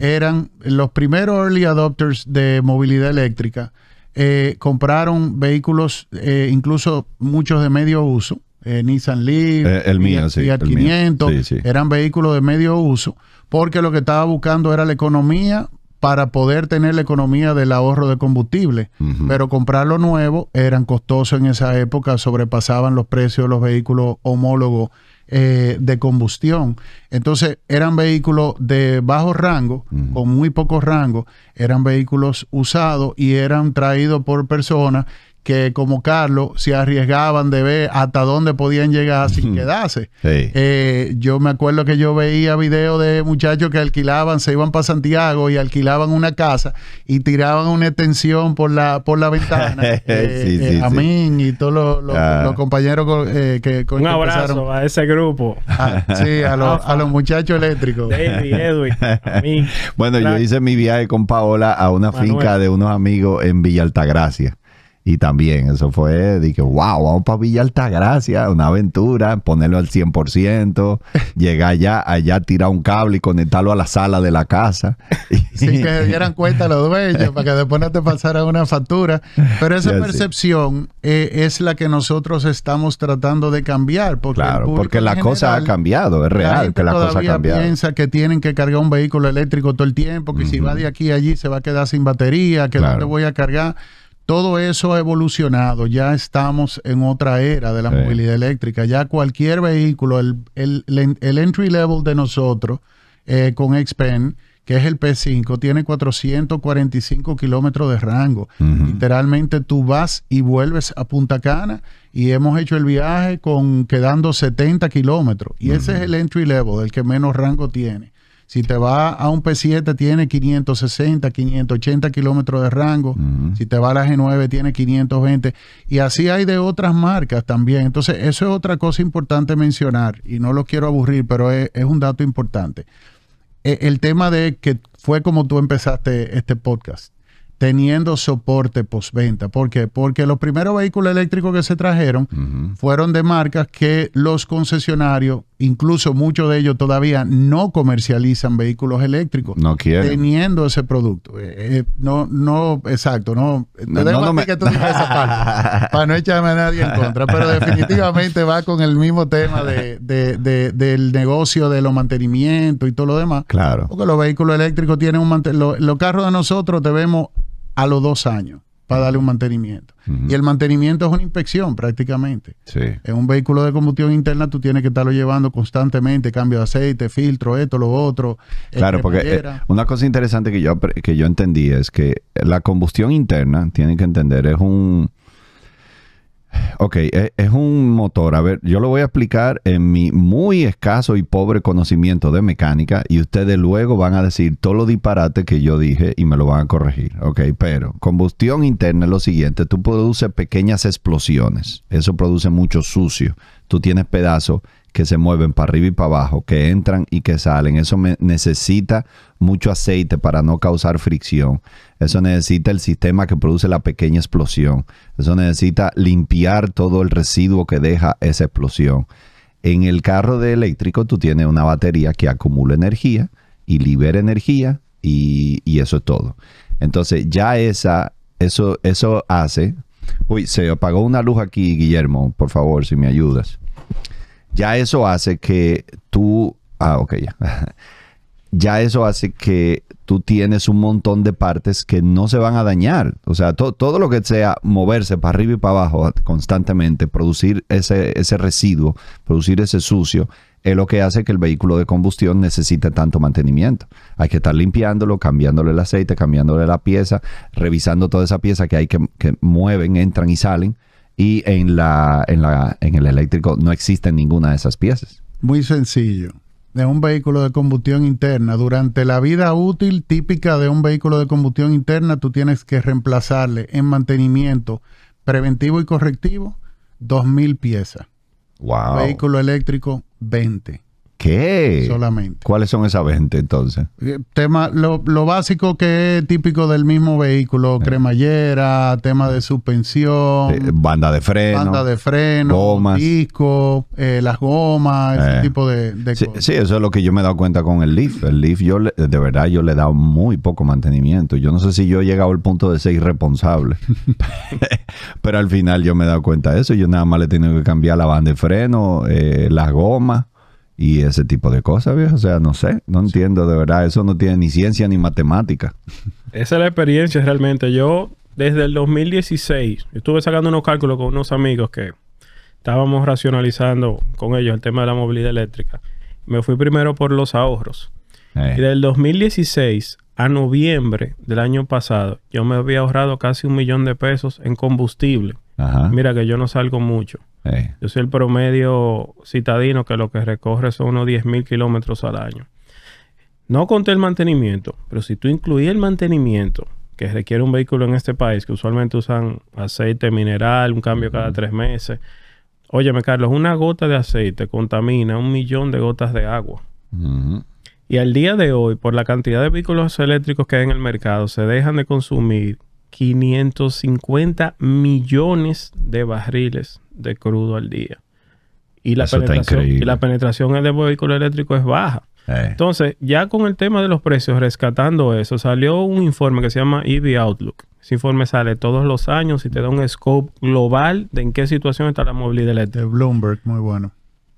eran los primeros early adopters de movilidad eléctrica, eh, compraron vehículos, eh, incluso muchos de medio uso, Nissan Leaf, el 500, eran vehículos de medio uso, porque lo que estaba buscando era la economía para poder tener la economía del ahorro de combustible, Pero comprar pero comprarlo nuevo eran costosos en esa época, sobrepasaban los precios de los vehículos homólogos eh, de combustión. Entonces eran vehículos de bajo rango, o con muy poco rango, eran vehículos usados y eran traídos por personas que como Carlos se arriesgaban de ver hasta dónde podían llegar sin quedarse. Eh, yo me acuerdo que yo veía videos de muchachos que alquilaban, se iban para Santiago y alquilaban una casa y tiraban una extensión por la, por la ventana. a eh, eh, mí y todos los, compañeros que con Un abrazo a ese grupo. Ah, sí, a los, a los muchachos eléctricos. David, Edwin, Bueno, yo hice mi viaje con Paola a una finca de unos amigos en Villa Altagracia. Y también eso fue, dije, wow, vamos para Villa Altagracia, una aventura, ponerlo al 100%, llegar allá, allá tirar un cable y conectarlo a la sala de la casa. Sin que se dieran cuenta los dueños, para que después no te pasara una factura. Pero esa percepción eh, es la que nosotros estamos tratando de cambiar. Porque claro, porque la cosa ha cambiado, es real que la cosa ha cambiado. piensa que tienen que cargar un vehículo eléctrico todo el tiempo, que si va de aquí a allí se va a quedar sin batería, que no voy a cargar todo eso ha evolucionado, ya estamos en otra era de la movilidad eléctrica, ya cualquier vehículo, el, entry level de nosotros con eh, con Xpen, que es el P5, tiene 445 kilómetros de rango. Literalmente tú vas y vuelves a Punta Cana y hemos hecho el viaje con quedando 70 kilómetros. Y ese es el entry level, el que menos rango tiene. Si te va a un P7, tiene 560, 580 kilómetros de rango. Si te va a la G9, tiene 520. Y así hay de otras marcas también. Entonces, eso es otra cosa importante mencionar. Y no lo quiero aburrir, pero es un dato importante. E, el tema de que fue como tú empezaste este podcast teniendo soporte postventa. ¿Por qué? Porque los primeros vehículos eléctricos que se trajeron fueron de marcas que los concesionarios, incluso muchos de ellos todavía no comercializan vehículos eléctricos. No quieren. Teniendo ese producto. Eh, eh, no, no, exacto, no. no, no, que tú esa parte, para no echarme a nadie en contra, pero definitivamente va con el mismo tema del negocio de los mantenimientos y todo lo demás. Claro. Porque los vehículos eléctricos tienen un mantenimiento. Los, los carros de nosotros debemos a los dos años para darle un mantenimiento. Y el mantenimiento es una inspección prácticamente. Sí. En un vehículo de combustión interna tú tienes que estarlo llevando constantemente, cambio de aceite, filtro, esto, lo otro. Eh, claro, porque eh, una cosa interesante que yo, que yo entendí es que la combustión interna, tienen que entender, es un Ok, e, es, un motor. A ver, yo lo voy a explicar en mi muy escaso y pobre conocimiento de mecánica y ustedes luego van a decir todo lo disparate que yo dije y me lo van a corregir. Ok, pero combustión interna es lo siguiente. Tú produces pequeñas explosiones. Eso produce mucho sucio. Tú tienes pedazos que se mueven para arriba y para abajo, que entran y que salen. Eso necesita mucho aceite para no causar fricción. Eso necesita el sistema que produce la pequeña explosión. Eso necesita limpiar todo el residuo que deja esa explosión. En el carro de eléctrico tú tienes una batería que acumula energía y libera energía y, eso es todo. Entonces ya esa, eso, eso hace... Uy, se apagó una luz aquí, Guillermo, por favor, si me ayudas. Ya eso hace que tú... Ah, ok, ya. ya eso hace que tú tienes un montón de partes que no se van a dañar. O sea, todo lo que sea moverse para arriba y para abajo constantemente, producir ese, ese residuo, producir ese sucio, es lo que hace que el vehículo de combustión necesite tanto mantenimiento. Hay que estar limpiándolo, cambiándole el aceite, cambiándole la pieza, revisando toda esa pieza que hay que, que mueven, entran y salen y en, la, en, la, en el eléctrico no existen ninguna de esas piezas. Muy sencillo. De un vehículo de combustión interna, durante la vida útil típica de un vehículo de combustión interna, tú tienes que reemplazarle en mantenimiento preventivo y correctivo 2.000 piezas. Wow. Vehículo eléctrico 20. ¿Qué? Solamente. ¿Cuáles son esas 20 entonces? Eh, tema, lo, básico que es típico del mismo vehículo, eh. cremallera, tema de suspensión. Eh, banda de freno. Banda de freno, gomas. disco, las gomas, ese tipo de, cosas. Sí, eso es lo que yo me he dado cuenta con el Leaf. El Leaf yo de verdad yo le he dado muy poco mantenimiento. Yo no sé si yo he llegado al punto de ser irresponsable. Pero al final yo me he dado cuenta de eso. Yo nada más le he tenido que cambiar la banda de freno, las gomas y ese tipo de cosas, viejo. O sea, no sé, no entiendo de verdad. Eso no tiene ni ciencia ni matemática. Esa es la experiencia realmente. Yo, desde el 2016, estuve sacando unos cálculos con unos amigos que estábamos racionalizando con ellos el tema de la movilidad eléctrica. Me fui primero por los ahorros. Eh. Y del 2016 a noviembre del año pasado, yo me había ahorrado casi un millón de pesos en combustible. Mira que yo no salgo mucho. Yo soy el promedio citadino que lo que recorre son unos 10.000 kilómetros al año. No conté el mantenimiento, pero si tú incluís el mantenimiento que requiere un vehículo en este país, que usualmente usan aceite mineral, un cambio cada tres meses. Óyeme, Carlos, una gota de aceite contamina un millón de gotas de agua. Y al día de hoy, por la cantidad de vehículos eléctricos que hay en el mercado, se dejan de consumir 550 millones de barriles de crudo al día. Y la, penetración, y de vehículos eléctricos es baja. Eh. Entonces, ya con el tema de los precios, rescatando eso, salió un informe que se llama EV Outlook. Ese informe sale todos los años y te da un scope global de en qué situación está la movilidad eléctrica. De Bloomberg, muy bueno.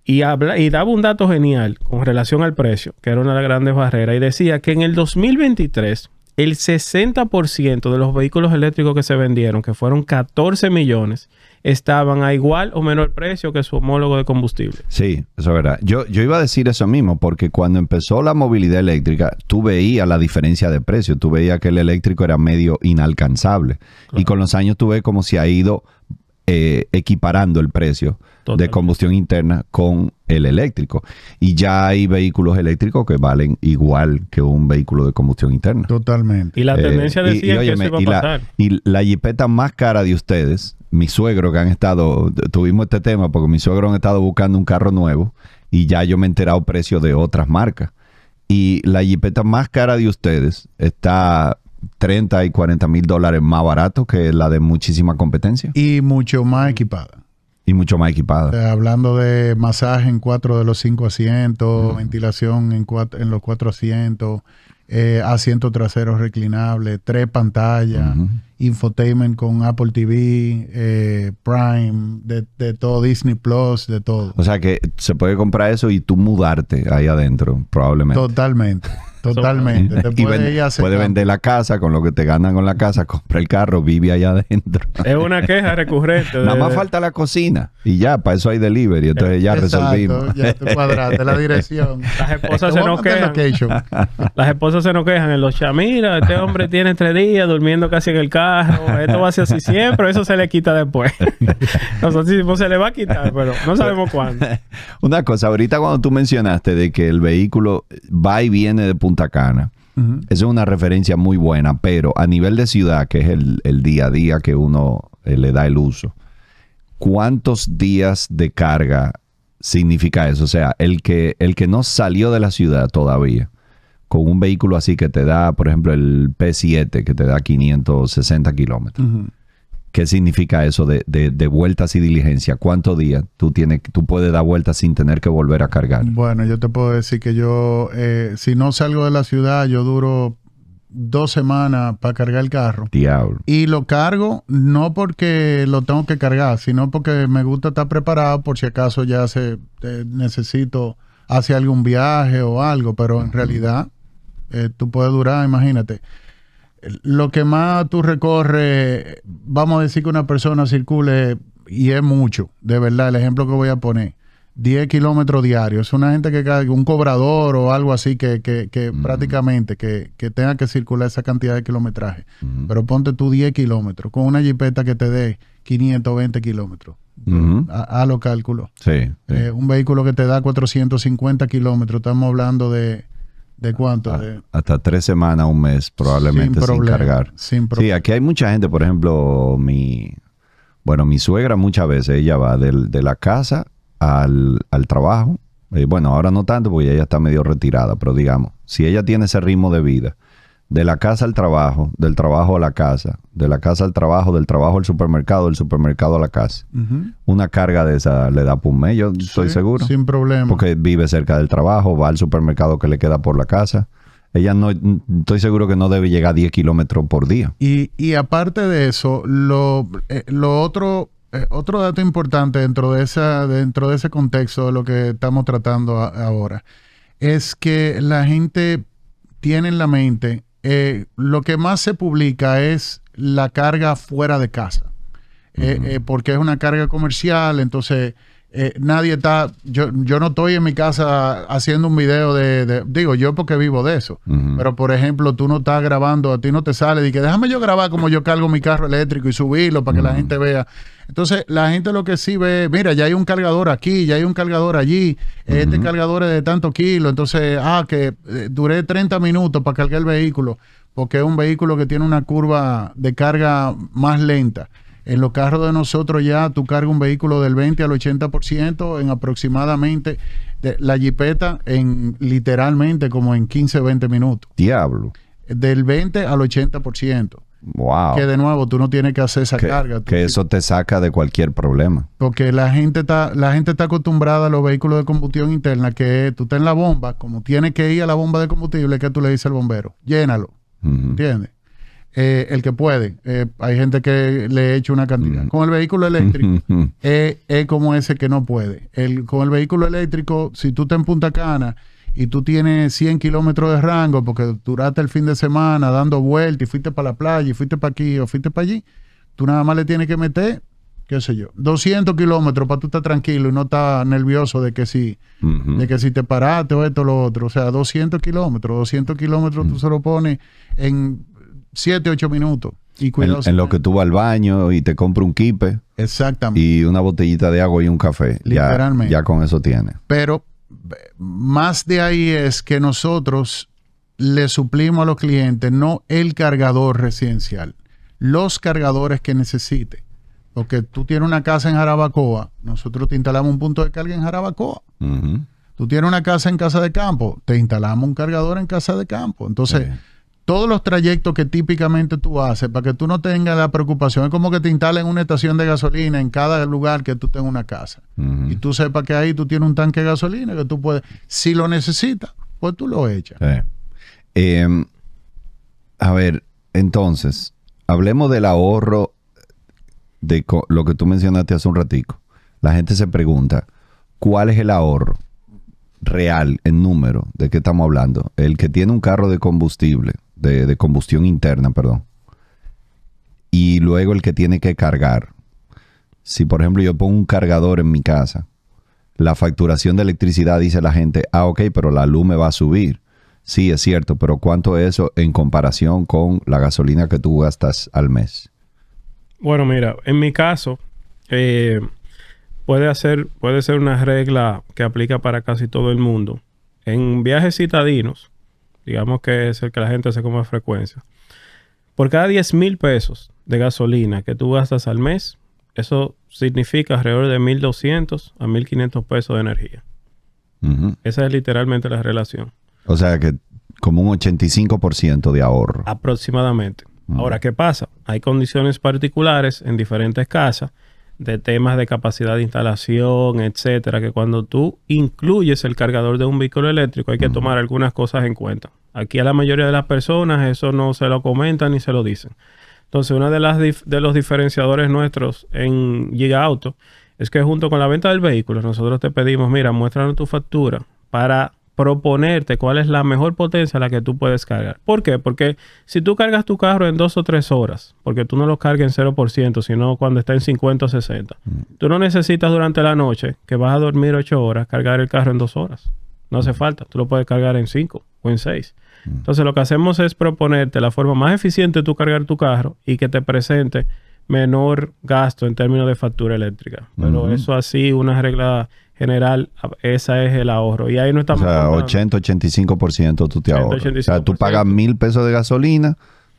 Y, habla, y daba un dato genial con relación al precio, que era una de las grandes barreras, y decía que en el 2023 el 60% de los vehículos eléctricos que se vendieron, que fueron 14 millones, estaban a igual o menor precio que su homólogo de combustible. Sí, eso es verdad. Yo, yo iba a decir eso mismo, porque cuando empezó la movilidad eléctrica, tú veías la diferencia de precio, tú veías que el eléctrico era medio inalcanzable. Y con los años tú ves como se si ha ido eh, equiparando el precio de combustión interna con el eléctrico. Y ya hay vehículos eléctricos que valen igual que un vehículo de combustión interna. Totalmente. Y la eh, tendencia decía que iba a La, y la jipeta más cara de ustedes, mi suegro que han estado, tuvimos este tema porque mi suegro han estado buscando un carro nuevo y ya yo me he enterado precio de otras marcas. Y la jipeta más cara de ustedes está 30 y 40 mil dólares más barato que la de muchísima competencia. Y mucho más equipada. Y mucho más equipada. hablando de masaje en cuatro de los cinco asientos, ventilación en, cuatro, en los cuatro asientos, eh, asiento trasero reclinable, tres pantallas infotainment con Apple TV, eh, Prime, de, de, todo, Disney Plus, de todo. O sea que se puede comprar eso y tú mudarte ahí adentro, probablemente. Totalmente, totalmente. puede, vender la casa con lo que te ganan con la casa, compra el carro, vive allá adentro. Es una queja recurrente. Nada más falta la cocina y ya, para eso hay delivery, entonces ya Exacto, resolvimos. Ya te cuadraste la dirección. Las esposas se nos quejan. Las esposas se nos quejan en los chamiras, este hombre tiene tres días durmiendo casi en el carro esto va a ser así siempre, eso se le quita después. Nosotros se le va a quitar, pero no sabemos cuándo. Una cosa, ahorita cuando tú mencionaste de que el vehículo va y viene de Punta Cana, es una referencia muy buena, pero a nivel de ciudad, que es el, día a día que uno eh, le da el uso, ¿cuántos días de carga significa eso? O sea, el que, el que no salió de la ciudad todavía con un vehículo así que te da, por ejemplo, el P7 que te da 560 kilómetros. ¿Qué significa eso de, de, vueltas y diligencia? ¿Cuántos días tú, tú puedes dar vueltas sin tener que volver a cargar? Bueno, yo te puedo decir que yo, eh, si no salgo de la ciudad, yo duro dos semanas para cargar el carro. Diablo. Y lo cargo no porque lo tengo que cargar, sino porque me gusta estar preparado por si acaso ya se, eh, necesito hacer algún viaje o algo, pero en realidad eh, tú puedes durar, imagínate. Lo que más tú recorres, vamos a decir que una persona circule, y es mucho, de verdad, el ejemplo que voy a poner. 10 kilómetros diarios. Es una gente que un cobrador o algo así que, que, que prácticamente que, tenga que circular esa cantidad de kilometraje. Pero ponte tú 10 kilómetros con una jipeta que te dé 520 kilómetros. a, lo los cálculos. Sí, eh, un vehículo que te da 450 kilómetros, estamos hablando de ¿De cuánto? Ah, hasta tres semanas, un mes, probablemente sin, cargar. sí, aquí hay mucha gente, por ejemplo, mi, bueno, mi suegra muchas veces, ella va del, de la casa al, al trabajo. Eh, bueno, ahora no tanto porque ella está medio retirada, pero digamos, si ella tiene ese ritmo de vida, de la casa al trabajo, del trabajo a la casa, de la casa al trabajo, del trabajo al supermercado, del supermercado a la casa. Una carga de esa le da por ¿eh? yo estoy seguro. Sin problema. Porque vive cerca del trabajo, va al supermercado que le queda por la casa. Ella no, estoy seguro que no debe llegar a 10 kilómetros por día. Y, aparte de eso, lo, eh, lo otro, eh, otro dato importante dentro de, esa, dentro de ese contexto de lo que estamos tratando ahora es que la gente tiene en la mente eh, lo que más se publica es la carga fuera de casa, eh, eh, porque es una carga comercial, entonces eh, nadie está, yo, no estoy en mi casa haciendo un video de, digo yo porque vivo de eso, pero por ejemplo tú no estás grabando, a ti no te sale y que déjame yo grabar como yo cargo mi carro eléctrico y subirlo para que la gente vea. Entonces la gente lo que sí ve, mira, ya hay un cargador aquí, ya hay un cargador allí, este cargador es de tanto kilo, entonces, ah, que eh, duré 30 minutos para cargar el vehículo, porque es un vehículo que tiene una curva de carga más lenta. En los carros de nosotros ya tú cargas un vehículo del 20 al 80% en aproximadamente la jipeta en literalmente como en 15, 20 minutos. Diablo. Del 20 al 80%. Wow. Que de nuevo tú no tienes que hacer esa carga. que eso te saca de cualquier problema. Porque la gente está, la gente está acostumbrada a los vehículos de combustión interna, que tú estás en la bomba, como tienes que ir a la bomba de combustible, que tú le dices al bombero, llénalo. ¿Entiendes? Eh, el que puede. Eh, hay gente que le hecho una cantidad. Mm. Con el vehículo eléctrico mm. eh, es como ese que no puede. El, con el vehículo eléctrico, si tú estás en Punta Cana y tú tienes 100 kilómetros de rango porque duraste el fin de semana dando vueltas y fuiste para la playa y fuiste para aquí o fuiste para allí, tú nada más le tienes que meter qué sé yo, 200 kilómetros para tú estar tranquilo y no estar nervioso de que si, de que si te paraste o esto o lo otro. O sea, 200 kilómetros, 200 kilómetros mm. tú se lo pones en 7, 8 minutos. Y en, lo que tú vas al baño y te compras un kipe. Exactamente. Y una botellita de agua y un café. Literalmente. Ya, con eso tiene. Pero eh, más de ahí es que nosotros le suplimos a los clientes no el cargador residencial, los cargadores que necesite. Porque tú tienes una casa en Jarabacoa, nosotros te instalamos un punto de carga en Jarabacoa. Tú tienes una casa en Casa de Campo, te instalamos un cargador en Casa de Campo. Entonces, todos los trayectos que típicamente tú haces para que tú no tengas la preocupación. Es como que te instalen una estación de gasolina en cada lugar que tú tengas una casa. Y tú sepas que ahí tú tienes un tanque de gasolina que tú puedes, si lo necesitas, pues tú lo echas. Em, a ver, entonces, hablemos del ahorro de lo que tú mencionaste hace un ratico. La gente se pregunta, ¿cuál es el ahorro? real en número, ¿de qué estamos hablando? El que tiene un carro de combustible, de, combustión interna, perdón, y luego el que tiene que cargar. Si por ejemplo yo pongo un cargador en mi casa, la facturación de electricidad dice la gente, ah, ok, pero la luz me va a subir. Sí, es cierto, pero ¿cuánto es eso en comparación con la gasolina que tú gastas al mes? Bueno, mira, en mi caso, eh, puede, hacer, puede ser una regla que aplica para casi todo el mundo. En viajes citadinos, digamos que es el que la gente hace con más frecuencia, por cada 10 mil pesos de gasolina que tú gastas al mes, eso significa alrededor de 1.200 a 1.500 pesos de energía. Esa es literalmente la relación. O sea que como un 85% de ahorro. Aproximadamente. Ahora, ¿qué pasa? Hay condiciones particulares en diferentes casas de temas de capacidad de instalación, etcétera, que cuando tú incluyes el cargador de un vehículo eléctrico hay que tomar algunas cosas en cuenta. Aquí a la mayoría de las personas eso no se lo comentan ni se lo dicen. Entonces, uno de, de los diferenciadores nuestros en Giga Auto es que junto con la venta del vehículo, nosotros te pedimos, mira, muéstranos tu factura para proponerte cuál es la mejor potencia a la que tú puedes cargar. ¿Por qué? Porque si tú cargas tu carro en dos o tres horas, porque tú no lo cargas en 0%, sino cuando está en 50 o 60, mm. tú no necesitas durante la noche, que vas a dormir ocho horas, cargar el carro en dos horas. No hace mm. falta, tú lo puedes cargar en cinco o en seis. Mm. Entonces lo que hacemos es proponerte la forma más eficiente de tú cargar tu carro y que te presente menor gasto en términos de factura eléctrica. Pero eso así, una regla general, esa es el ahorro. Y ahí no estamos. O sea, 80, 85% tú te ahorras. O sea, tú pagas mil pesos de gasolina,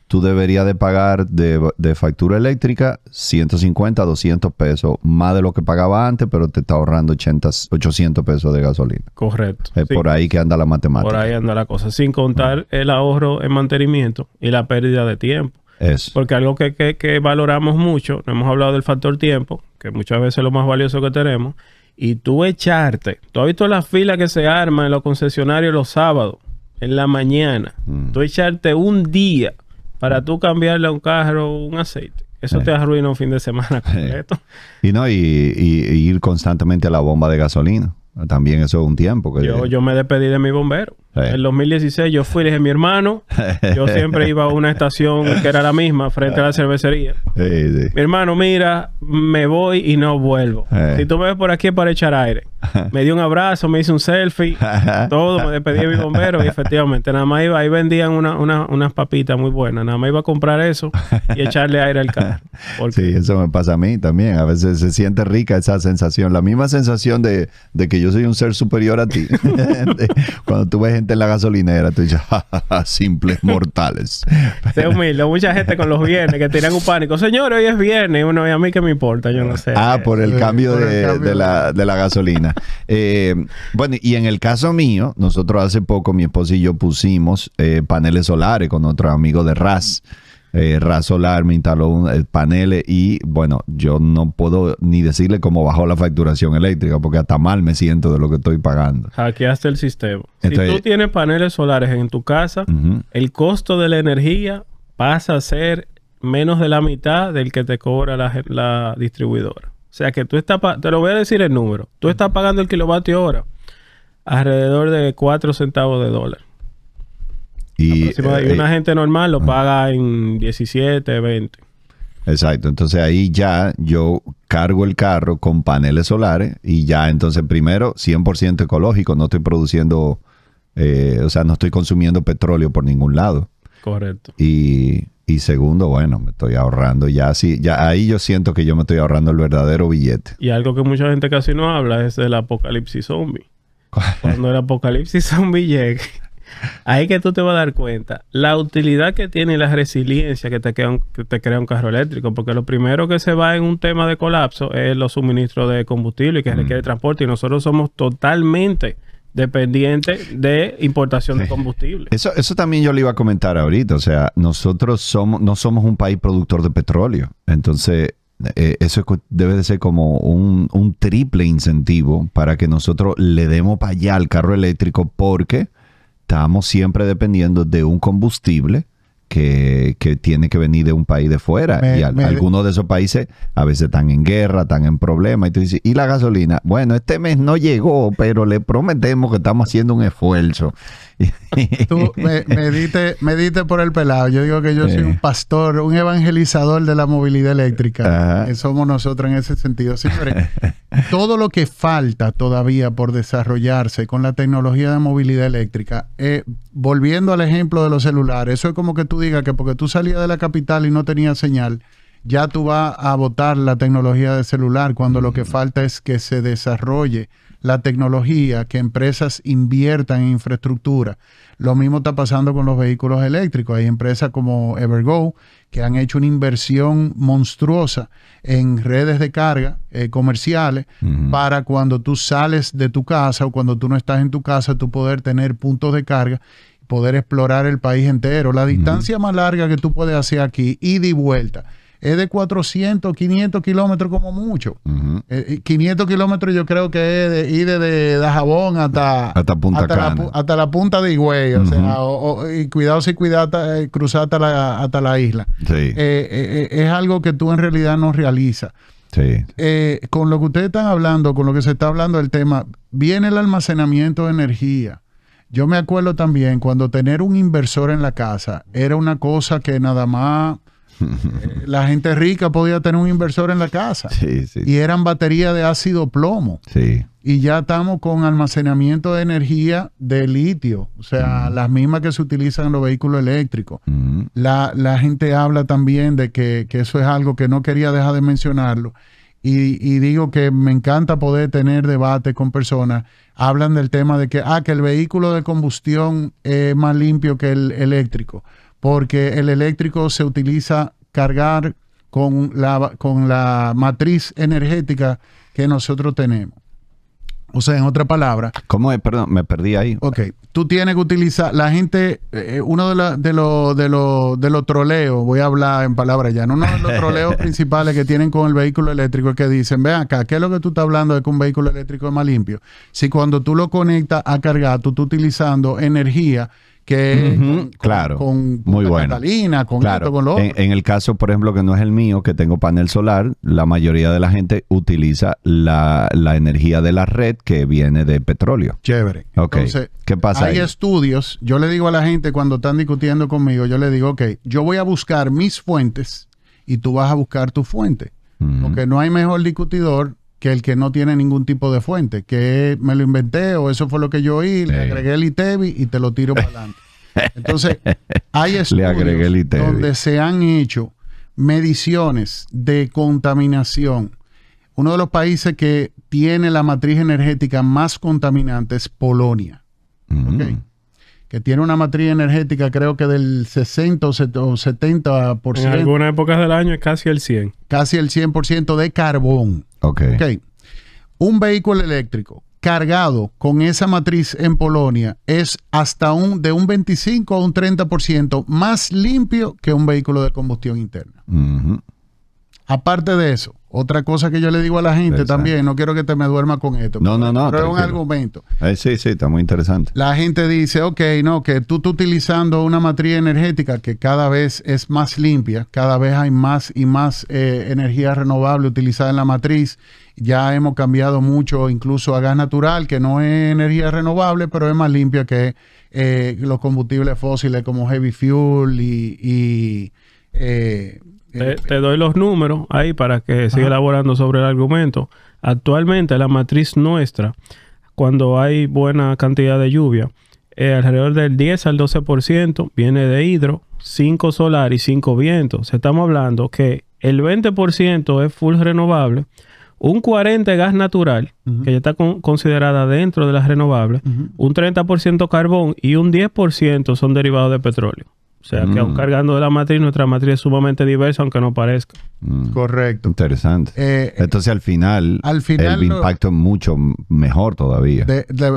tú deberías de pagar de, factura eléctrica 150, 200 pesos, más de lo que pagaba antes, pero te está ahorrando 80, 800 pesos de gasolina. Correcto. Es por ahí que anda la matemática. Por ahí anda la cosa, sin contar el ahorro en mantenimiento y la pérdida de tiempo. Eso. Porque algo que, que valoramos mucho, no hemos hablado del factor tiempo, que muchas veces es lo más valioso que tenemos, y tú echarte. Tú has visto las filas que se arman en los concesionarios los sábados, en la mañana. Mm. Tú echarte un día para tú cambiarle a un carro un aceite. Eso te eh. arruina un fin de semana eh. completo. Y no, y, ir constantemente a la bomba de gasolina. También eso es un tiempo. Que yo, yo me despedí de mi bombero. En 2016 yo fui, le dije mi hermano, yo siempre iba a una estación que era la misma, frente a la cervecería. Mi hermano, mira, me voy y no vuelvo. Si tú me ves por aquí es para echar aire. Me dio un abrazo, me hice un selfie, todo, me despedí de mi bombero y efectivamente nada más iba, ahí vendían unas papitas muy buenas, nada más iba a comprar eso y echarle aire al carro. Sí, eso me pasa a mí también, a veces se siente rica esa sensación, la misma sensación de, que yo soy un ser superior a ti. Cuando tú ves en la gasolinera. Tú dices, simples mortales. Se humilde. Mucha gente con los viernes que tiran un pánico. Señor, hoy es viernes. Y uno, ¿y a mí qué me importa? Yo no sé. Ah, por el cambio, de, la, gasolina. Eh, bueno, y en el caso mío, nosotros hace poco, mi esposo y yo pusimos eh, paneles solares con otro amigo de RAS eh, me instaló un, eh, paneles y bueno, yo no puedo ni decirle cómo bajó la facturación eléctrica porque hasta mal me siento de lo que estoy pagando. Hackeaste el sistema. si tú tienes paneles solares en tu casa, el costo de la energía pasa a ser menos de la mitad del que te cobra la, distribuidora. O sea que tú estás, te lo voy a decir el número, tú estás pagando el kilovatio hora alrededor de 4 centavos de dólar. Y, eh, una eh, gente normal lo paga en 17, 20. Exacto, entonces ahí ya yo cargo el carro con paneles solares y ya entonces primero 100% ecológico, no estoy produciendo, eh, o sea, no estoy consumiendo petróleo por ningún lado. Correcto. Y, segundo, bueno, me estoy ahorrando ya, así ya ahí yo siento que yo me estoy ahorrando el verdadero billete. Y algo que mucha gente casi no habla es del apocalipsis zombie. Cuando el apocalipsis zombie llegue Ahí que tú te vas a dar cuenta la utilidad que tiene la resiliencia que te, crea un, que te crea un carro eléctrico, porque lo primero que se va en un tema de colapso es los suministros de combustible y que mm. requiere transporte, y nosotros somos totalmente dependientes de importación de combustible. Eso, eso también yo le iba a comentar ahorita. O sea, nosotros somos, no somos un país productor de petróleo. Entonces, eh, eso debe de ser como un, un, triple incentivo para que nosotros le demos para allá al carro eléctrico porque estamos siempre dependiendo de un combustible que, tiene que venir de un país de fuera. y algunos de esos países a veces están en guerra, están en problemas. Y tú dices, ¿y la gasolina? Bueno, este mes no llegó, pero le prometemos que estamos haciendo un esfuerzo. tú me, me, por el pelado. Yo digo que yo soy eh. un pastor, un evangelizador de la movilidad eléctrica. Eh, somos nosotros en ese sentido. Señores, todo lo que falta todavía por desarrollarse con la tecnología de movilidad eléctrica, es eh, volviendo al ejemplo de los celulares, eso es como que tú digas que porque tú salías de la capital y no tenías señal, ya tú vas a votar la tecnología de celular cuando lo que mm. falta es que se desarrolle la tecnología, que empresas inviertan en infraestructura. Lo mismo está pasando con los vehículos eléctricos. Hay empresas como Evergo que han hecho una inversión monstruosa en redes de carga eh, comerciales para cuando tú sales de tu casa o cuando tú no estás en tu casa, tú poder tener puntos de carga poder explorar el país entero. La distancia más larga que tú puedes hacer aquí, ida y vuelta, es de 400, 500 kilómetros como mucho. 500 eh, kilómetros yo creo que es de ir desde Dajabón hasta, hasta, Punta hasta, La, punta de Higüey. o sea, y cuidado si cuidado hasta, eh, hasta la, isla. Sí. Eh, es algo que tú en realidad no realizas. con lo que ustedes están hablando, con lo que se está hablando del tema, viene el almacenamiento de energía. Yo me acuerdo también cuando tener un inversor en la casa era una cosa que nada más eh, la gente rica podía tener un inversor en la casa. Y eran baterías de ácido plomo. Y ya estamos con almacenamiento de energía de litio, o sea, mm. las mismas que se utilizan en los vehículos eléctricos. Mm. La, gente habla también de que, eso es algo que no quería dejar de mencionarlo. Y, digo que me encanta poder tener debate con personas. Hablan del tema de que, ah, que el vehículo de combustión es más limpio que el eléctrico porque el eléctrico se utiliza cargar con la, con la matriz energética que nosotros tenemos. O sea, en otra palabra. ¿Cómo es? Perdón, me perdí ahí. Ok, tú tienes que utilizar, la gente, eh, uno de, los de de troleos, voy a hablar en palabras ya, uno de los troleos principales que tienen con el vehículo eléctrico es que dicen, ve acá, ¿qué es lo que tú estás hablando de que un vehículo eléctrico es más limpio? Si cuando tú lo conectas a cargar, tú estás utilizando energía que con, claro, con, con con lo otro. En, el caso, por ejemplo, que no es el mío, que tengo panel solar, la mayoría de la gente utiliza la, energía de la red que viene de petróleo. Chévere. Entonces, ¿qué pasa? Hay estudios, yo le digo a la gente cuando están discutiendo conmigo, yo le digo, ok, yo voy a buscar mis fuentes y tú vas a buscar tu fuente. Porque no hay mejor discutidor que el que no tiene ningún tipo de fuente, que me lo inventé o eso fue lo que yo oí, le agregué el ITEBI e y te lo tiro para adelante. Entonces, hay estudios e donde se han hecho mediciones de contaminación. Uno de los países que tiene la matriz energética más contaminante es Polonia que tiene una matriz energética creo que del 60 o 70%. En algunas épocas del año es casi el 100%. Casi el 100% de carbón. Ok. Un vehículo eléctrico cargado con esa matriz en Polonia es hasta un de un 25 a un 30% más limpio que un vehículo de combustión interna. Aparte de eso, otra cosa que yo le digo a la gente también, no quiero que te me duerma con esto. Pero es un argumento. Eh, sí, sí, está muy interesante. La gente dice, ok, no, que tú estás utilizando una matriz energética que cada vez es más limpia, cada vez hay más y más eh, energía renovable utilizada en la matriz. Ya hemos cambiado mucho incluso a gas natural, que no es energía renovable, pero es más limpia que eh, los combustibles fósiles como heavy fuel y... y te, doy los números ahí para que siga elaborando sobre el argumento. Actualmente la matriz nuestra, cuando hay buena cantidad de lluvia, eh, alrededor del 10 al 12% viene de hidro, 5 solar y 5 vientos. estamos hablando que el 20% es full renovable, un 40% gas natural, que ya está considerada dentro de las renovables, un 30% carbón y un 10% son derivados de petróleo. O sea, que aún mm. cargando de la matriz, nuestra matriz es sumamente diversa, aunque no parezca. Mm. Correcto. Interesante. Eh, Entonces, al final, al final el impacto es mucho mejor todavía.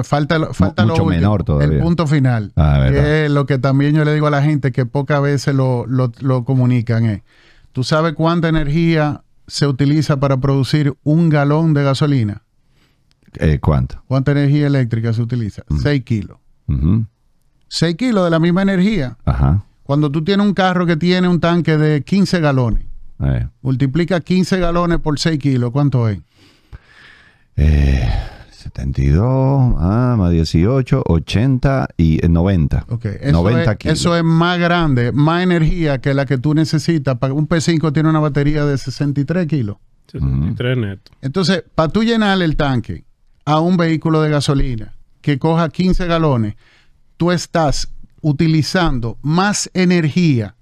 falta, mucho menor todavía. El punto final. Ah, es lo que también yo le digo a la gente, que pocas veces lo, lo, lo comunican, es, ¿tú sabes cuánta energía se utiliza para producir un galón de gasolina? Eh, ¿Cuánto? ¿Cuánta energía eléctrica se utiliza? Mm. Seis kilos. ¿Seis kilos de la misma energía. Ajá cuando tú tienes un carro que tiene un tanque de 15 galones, eh. multiplica 15 galones por 6 kilos, ¿cuánto es? 72, eh, ah, más 18, 80 y 90. Eh, eso, 90 es, eso es más grande, más energía que la que tú necesitas. Un P5 tiene una batería de 63 kilos. 63 neto. Entonces, para tú llenar el tanque a un vehículo de gasolina que coja 15 galones, tú estás utilizando más energía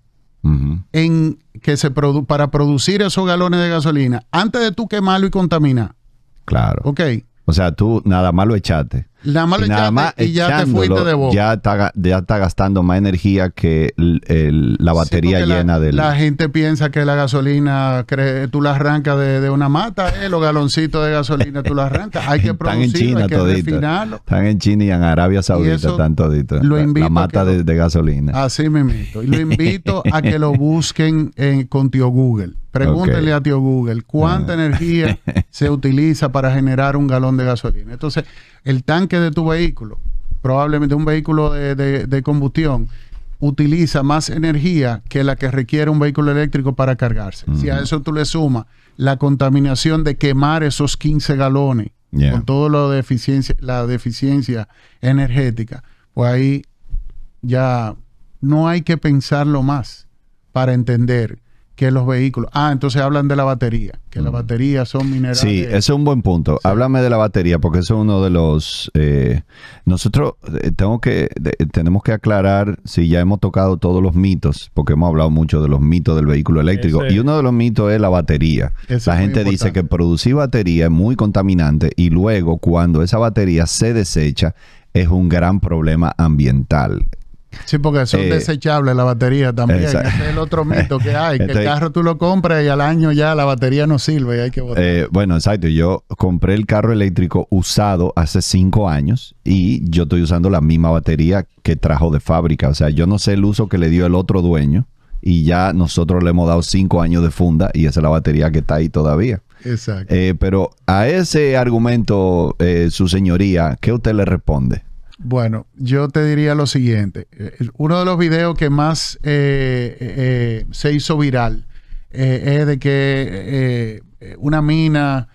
en que se para producir esos galones de gasolina antes de tú quemarlo y contaminar. Claro. Ok. O sea, tú nada más lo echaste. Nada y ya te fuiste de boca. Ya está, ya está gastando más energía que la batería llena la, del. La gente piensa que la gasolina, cree, tú la arrancas de, una mata, eh, los galoncitos de gasolina tú la arrancas. Hay que producirlo, hay que refinarlo. Están en China y en Arabia Saudita, están toditos. La mata de, gasolina. Así me invito. Y lo invito a que lo busquen en, eh, con tío Google. Pregúntele a tío Google cuánta ah. energía se utiliza para generar un galón de gasolina. Entonces, el tanque de tu vehículo, probablemente un vehículo de, combustión, utiliza más energía que la que requiere un vehículo eléctrico para cargarse. Si a eso tú le sumas la contaminación de quemar esos 15 galones con todo lo de la deficiencia energética, pues ahí ya no hay que pensarlo más para entender que los vehículos. Ah, entonces hablan de la batería, que las baterías son minerales. Sí, ese es un buen punto. Háblame de la batería, porque eso es uno de los... Eh, nosotros eh, tengo que, eh, tenemos que aclarar si ya hemos tocado todos los mitos, porque hemos hablado mucho de los mitos del vehículo eléctrico, y uno de los mitos es la batería. La gente dice que producir batería es muy contaminante y luego cuando esa batería se desecha, es un gran problema ambiental. Sí, porque son eh, desechables la batería también. Ese es el otro mito que hay, que el carro tú lo compras y al año ya la batería no sirve y hay que botar. Eh, bueno, exacto. Yo compré el carro eléctrico usado hace cinco años y yo estoy usando la misma batería que trajo de fábrica. O sea, yo no sé el uso que le dio el otro dueño y ya nosotros le hemos dado cinco años de funda y esa es la batería que está ahí todavía. Exacto. Eh, pero a ese argumento, su señoría, ¿qué usted le responde? Bueno, yo te diría lo siguiente. Eh, uno de los videos que más eh, eh, se hizo viral es de que una mina,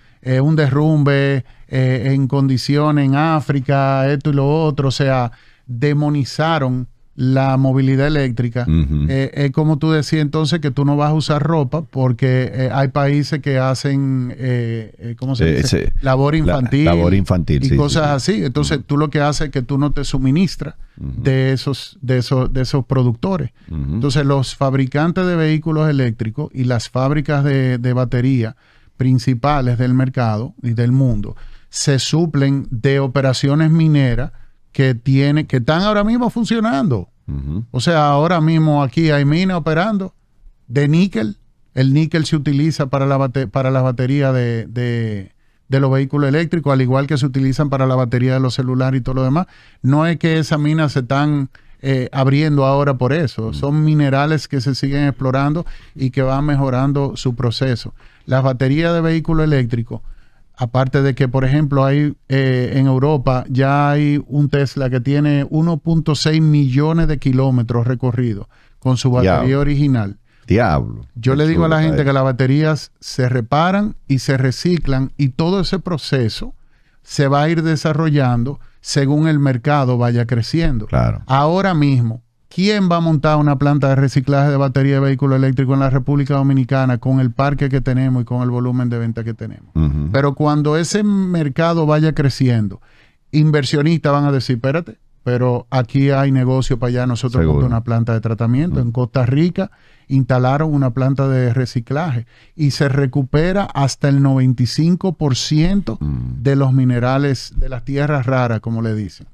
un derrumbe en condiciones en África, esto y lo otro, o sea, demonizaron la movilidad eléctrica. Eh, es como tú decías entonces que tú no vas a usar ropa porque eh, hay países que hacen, se labor infantil. infantil, y cosas así. Entonces tú lo que haces es que tú no te suministras de, esos, de, de esos productores. Entonces los fabricantes de vehículos eléctricos y las fábricas de, de batería principales del mercado y del mundo se suplen de operaciones mineras que, tiene, que están ahora mismo funcionando. O sea, ahora mismo aquí hay minas operando de níquel. El níquel se utiliza para la, baterías batería de, los vehículos eléctricos, al igual que se utilizan para la batería de los celulares y todo lo demás. No es que esas minas se están eh, abriendo ahora por eso. Son minerales que se siguen explorando y que van mejorando su proceso. Las baterías de vehículos eléctricos Aparte de que, por ejemplo, hay eh, en Europa ya hay un Tesla que tiene 1.6 millones de kilómetros recorridos con su batería original. Diablo. Yo le digo a la gente que las baterías se reparan y se reciclan y todo ese proceso se va a ir desarrollando según el mercado vaya creciendo. Claro. Ahora mismo, ¿Quién va a montar una planta de reciclaje de batería de vehículo eléctrico en la República Dominicana con el parque que tenemos y con el volumen de venta que tenemos? Pero cuando ese mercado vaya creciendo, inversionistas van a decir, espérate, pero aquí hay negocio para allá, nosotros montamos una planta de tratamiento en Costa Rica instalaron una planta de reciclaje y se recupera hasta el 95% mm. de los minerales de las tierras raras, como le dicen.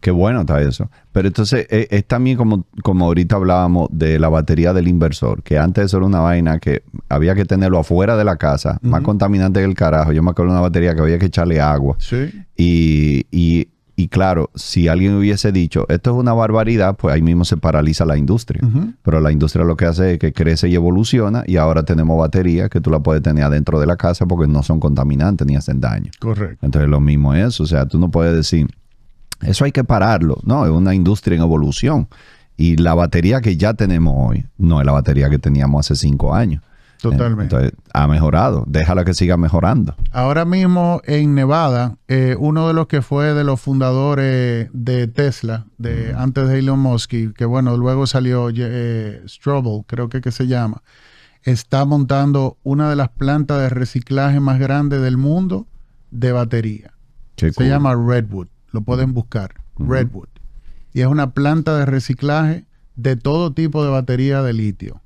qué bueno está eso. Pero entonces eh, es también como, como ahorita hablábamos de la batería del inversor, que antes era una vaina que había que tenerlo afuera de la casa, más contaminante que el carajo. Yo me acuerdo de una batería que había que echarle agua. Sí. y y claro, si alguien hubiese dicho, esto es una barbaridad, pues ahí mismo se paraliza la industria. Pero la industria lo que hace es que crece y evoluciona y ahora tenemos baterías que tú la puedes tener adentro de la casa porque no son contaminantes ni hacen daño. Correcto. Entonces lo mismo es o sea, tú no puedes decir, eso hay que pararlo, no, es una industria en evolución. Y la batería que ya tenemos hoy no es la batería que teníamos hace cinco años. Totalmente. ha mejorado. Déjala que siga mejorando. Ahora mismo en Nevada, eh, uno de los que fue de los fundadores de Tesla, de antes de Elon Musk, que bueno, luego salió eh, creo que, que se llama, está montando una de las plantas de reciclaje más grandes del mundo de batería. se llama Redwood. Lo pueden buscar. Redwood. Y es una planta de reciclaje de todo tipo de batería de litio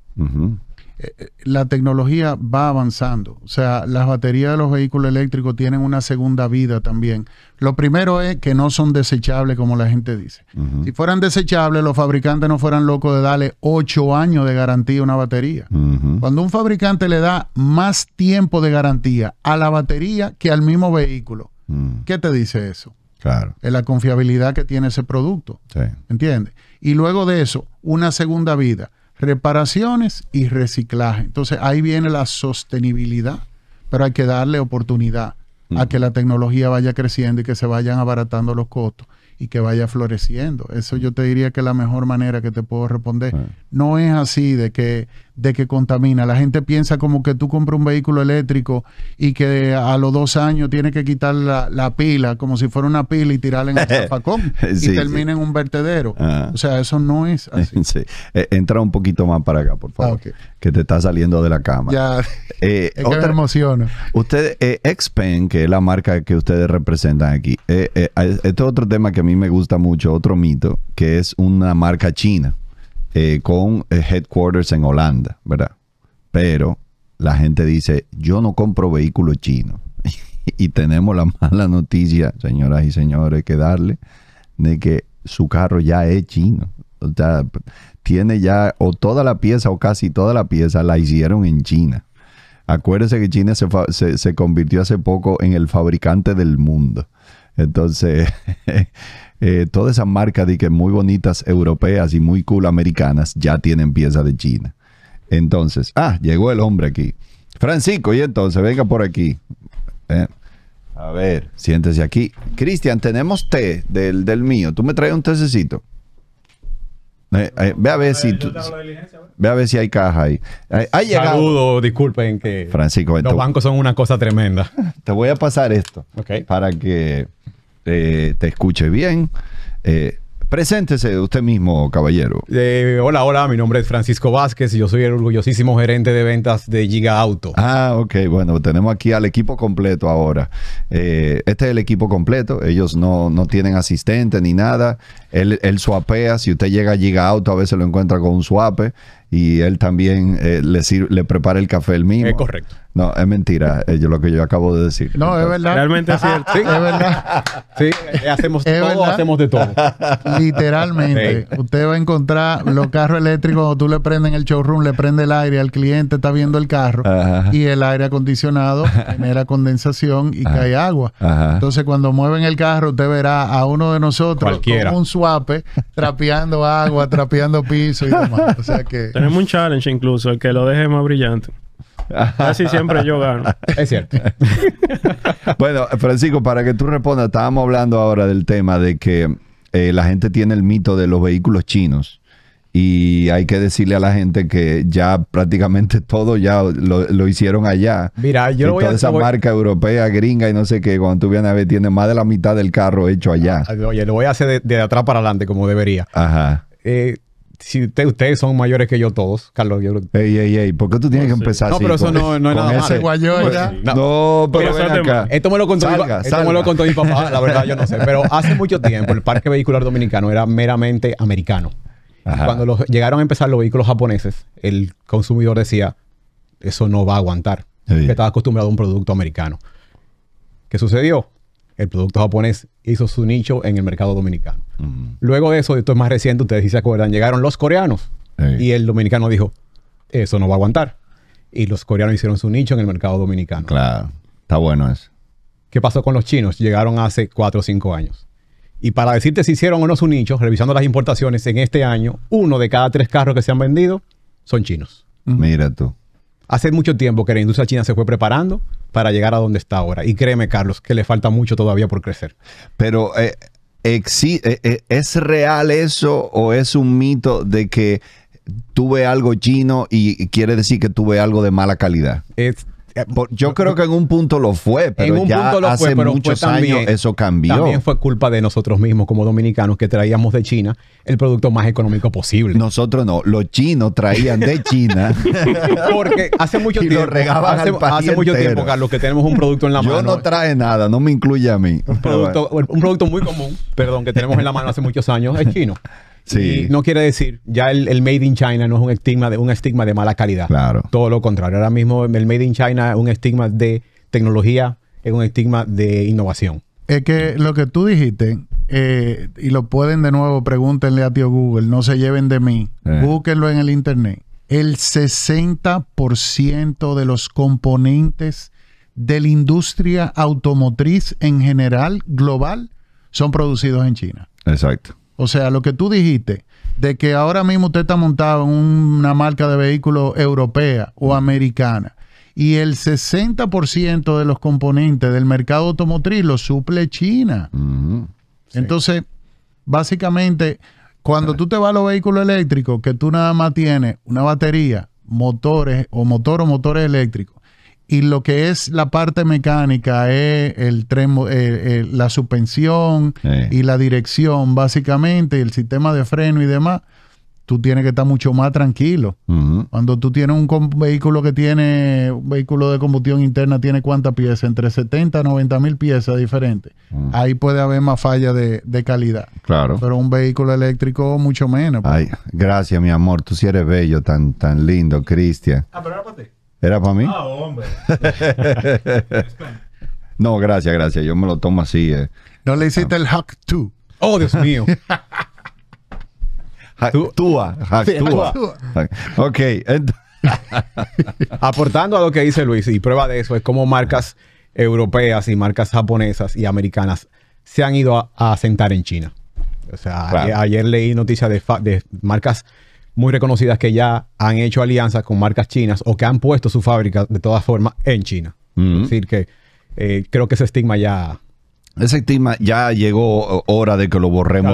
la tecnología va avanzando. O sea, las baterías de los vehículos eléctricos tienen una segunda vida también. Lo primero es que no son desechables, como la gente dice. Si fueran desechables, los fabricantes no fueran locos de darle ocho años de garantía a una batería. Cuando un fabricante le da más tiempo de garantía a la batería que al mismo vehículo, mm. ¿qué te dice eso? Claro. Es la confiabilidad que tiene ese producto. Sí. ¿Entiendes? Y luego de eso, una segunda vida reparaciones y reciclaje. Entonces ahí viene la sostenibilidad, pero hay que darle oportunidad a que la tecnología vaya creciendo y que se vayan abaratando los costos y que vaya floreciendo. Eso yo te diría que es la mejor manera que te puedo responder. No es así de que de que contamina. La gente piensa como que tú compras un vehículo eléctrico y que a los dos años tienes que quitar la, pila, como si fuera una pila y tirarla en el zapacón y termina en un vertedero. Ah. O sea, eso no es así. Eh, entra un poquito más para acá, por favor, ah, que te está saliendo de la cama. Ya, eh, es otra, que Usted, eh, Xpen, que es la marca que ustedes representan aquí, eh, este es otro tema que a mí me gusta mucho, otro mito, que es una marca china. Eh, con eh, headquarters en Holanda, ¿verdad? Pero la gente dice, yo no compro vehículos chinos. y tenemos la mala noticia, señoras y señores, que darle de que su carro ya es chino. O sea, tiene ya o toda la pieza o casi toda la pieza la hicieron en China. Acuérdense que China se convirtió hace poco en el fabricante del mundo. Entonces, Todas eh, toda esa marca de que muy bonitas europeas y muy cool americanas ya tienen pieza de China. Entonces, ah, llegó el hombre aquí. Francisco, y entonces, venga por aquí. Eh, a ver, siéntese aquí. Cristian, tenemos té del, del mío. ¿Tú me traes un tececito? Eh, ve a ver si tú, ve a ver si hay caja ahí. Saludo, disculpen que Francisco, los bancos son una cosa tremenda. Te voy a pasar esto para que eh, te escuche bien. Eh, Preséntese usted mismo, caballero. Eh, hola, hola, mi nombre es Francisco Vázquez y yo soy el orgullosísimo gerente de ventas de Giga Auto. Ah, ok, bueno, tenemos aquí al equipo completo ahora. Eh, este es el equipo completo, ellos no, no tienen asistente ni nada. Él, suapea, si usted llega a Giga Auto a veces lo encuentra con un suape y él también le, prepara el café el mismo. Es correcto. No, es mentira es lo que yo acabo de decir. No, es verdad. Realmente es cierto. es verdad. Sí, eh, hacemos todo, hacemos de todo. Literalmente. Usted va a encontrar los carros eléctricos tú le prendes en el showroom, le prende el aire, el cliente está viendo el carro y el aire acondicionado genera condensación y cae agua. Entonces, cuando mueven el carro, usted verá a uno de nosotros con un suape trapeando agua, trapeando piso y demás. O sea que... Tenemos un challenge incluso, el que lo deje más brillante. Casi siempre yo gano. Es cierto. bueno, Francisco, para que tú respondas, estábamos hablando ahora del tema de que eh, la gente tiene el mito de los vehículos chinos. Y hay que decirle a la gente que ya prácticamente todo ya lo, hicieron allá. Mira, yo lo voy toda esa marca europea, gringa y no sé qué, cuando tú vienes a ver, tiene más de la mitad del carro hecho allá. Oye, lo voy a hacer de, de atrás para adelante, como debería. Ajá. Eh, si ustedes son mayores que yo todos, Carlos. Yo... creo que... Ey, ey, ey, ¿por qué tú tienes que empezar no, así? No, pero eso no, es nada ese no, pero, ven acá. Esto me lo contó, salga, mi, lo contó mi papá, la verdad yo no sé. Pero hace mucho tiempo el parque vehicular dominicano era meramente americano. Cuando llegaron a empezar los vehículos japoneses, el consumidor decía, eso no va a aguantar. Que estaba acostumbrado a un producto americano. ¿Qué sucedió? el producto japonés hizo su nicho en el mercado dominicano. Luego de eso, esto es más reciente, ustedes sí se acuerdan, llegaron los coreanos y el dominicano dijo, eso no va a aguantar. Y los coreanos hicieron su nicho en el mercado dominicano. Claro, está bueno eso. ¿Qué pasó con los chinos? Llegaron hace 4 o 5 años. Y para decirte si hicieron o no su nicho, revisando las importaciones en este año, uno de cada tres carros que se han vendido son chinos. Mira tú hace mucho tiempo que la industria china se fue preparando para llegar a donde está ahora. Y créeme, Carlos, que le falta mucho todavía por crecer. Pero eh, eh, eh, ¿es real eso o es un mito de que tuve algo chino y quiere decir que tuve algo de mala calidad? Es eh, yo creo que en un punto lo fue, pero ya hace muchos años eso cambió. También fue culpa de nosotros mismos como dominicanos que traíamos de China el producto más económico posible. Nosotros no, los chinos traían de China. Porque hace mucho tiempo. hace, mucho tiempo, Carlos, que tenemos un producto en la mano. Yo no trae nada, no me incluye a mí. Un un producto muy común, perdón, que tenemos en la mano hace muchos años, es chino no quiere decir, ya el, Made in China no es un estigma de, un estigma de mala calidad. Todo lo contrario. Ahora mismo el Made in China es un estigma de tecnología, es un estigma de innovación. Es que lo que tú dijiste, eh, y lo pueden de nuevo, pregúntenle a tío Google, no se lleven de mí, eh. búsquenlo en el internet. El 60% de los componentes de la industria automotriz en general global son producidos en China. Exacto. O sea, lo que tú dijiste, de que ahora mismo usted está montado en una marca de vehículo europea o americana y el 60% de los componentes del mercado automotriz lo suple China. Entonces, básicamente, cuando tú te vas a los vehículos eléctricos, que tú nada más tienes una batería, motores o motor o motores eléctricos, y lo que es la parte mecánica es el tren, eh, eh, la suspensión y la dirección, básicamente, el sistema de freno y demás, tú tienes que estar mucho más tranquilo. Cuando tú tienes un vehículo que tiene, un vehículo de combustión interna tiene cuántas piezas, entre 70 a 90 mil piezas diferentes, ahí puede haber más falla de, calidad. Claro. Pero un vehículo eléctrico mucho menos. Ay, gracias, mi amor, tú sí eres bello, tan, tan lindo, Cristian. Ah, pero ahora para ti. ¿Era para mí? Ah, hombre. no, gracias, gracias. Yo me lo tomo así. Eh. No le hiciste el hack tú. Oh, Dios mío. Actúa, actúa. Ok. Aportando a lo que dice Luis, y prueba de eso es cómo marcas europeas y marcas japonesas y americanas se han ido a, asentar sentar en China. O sea, eh, ayer, leí noticias de, de marcas muy reconocidas que ya han hecho alianzas con marcas chinas o que han puesto su fábrica de todas formas en China. Mm. Es decir, que eh, creo que ese estigma ya... Ese estigma ya llegó hora de que lo borremos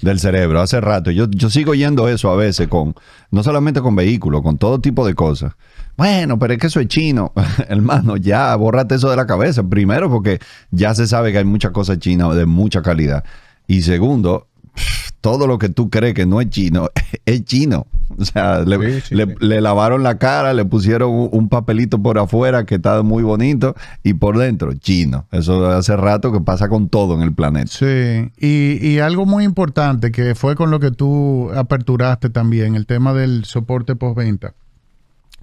del cerebro. Hace rato. Yo, sigo oyendo eso a veces con, no solamente con vehículos, con todo tipo de cosas. Bueno, pero es que eso es chino. Hermano, ya bórrate eso de la cabeza. Primero, porque ya se sabe que hay muchas cosas chinas de mucha calidad. Y segundo, todo lo que tú crees que no es chino, es chino. O sea, le, lavaron la cara, le pusieron un, papelito por afuera que está muy bonito y por dentro, chino. Eso hace rato que pasa con todo en el planeta. Sí, y, y algo muy importante que fue con lo que tú aperturaste también, el tema del soporte postventa.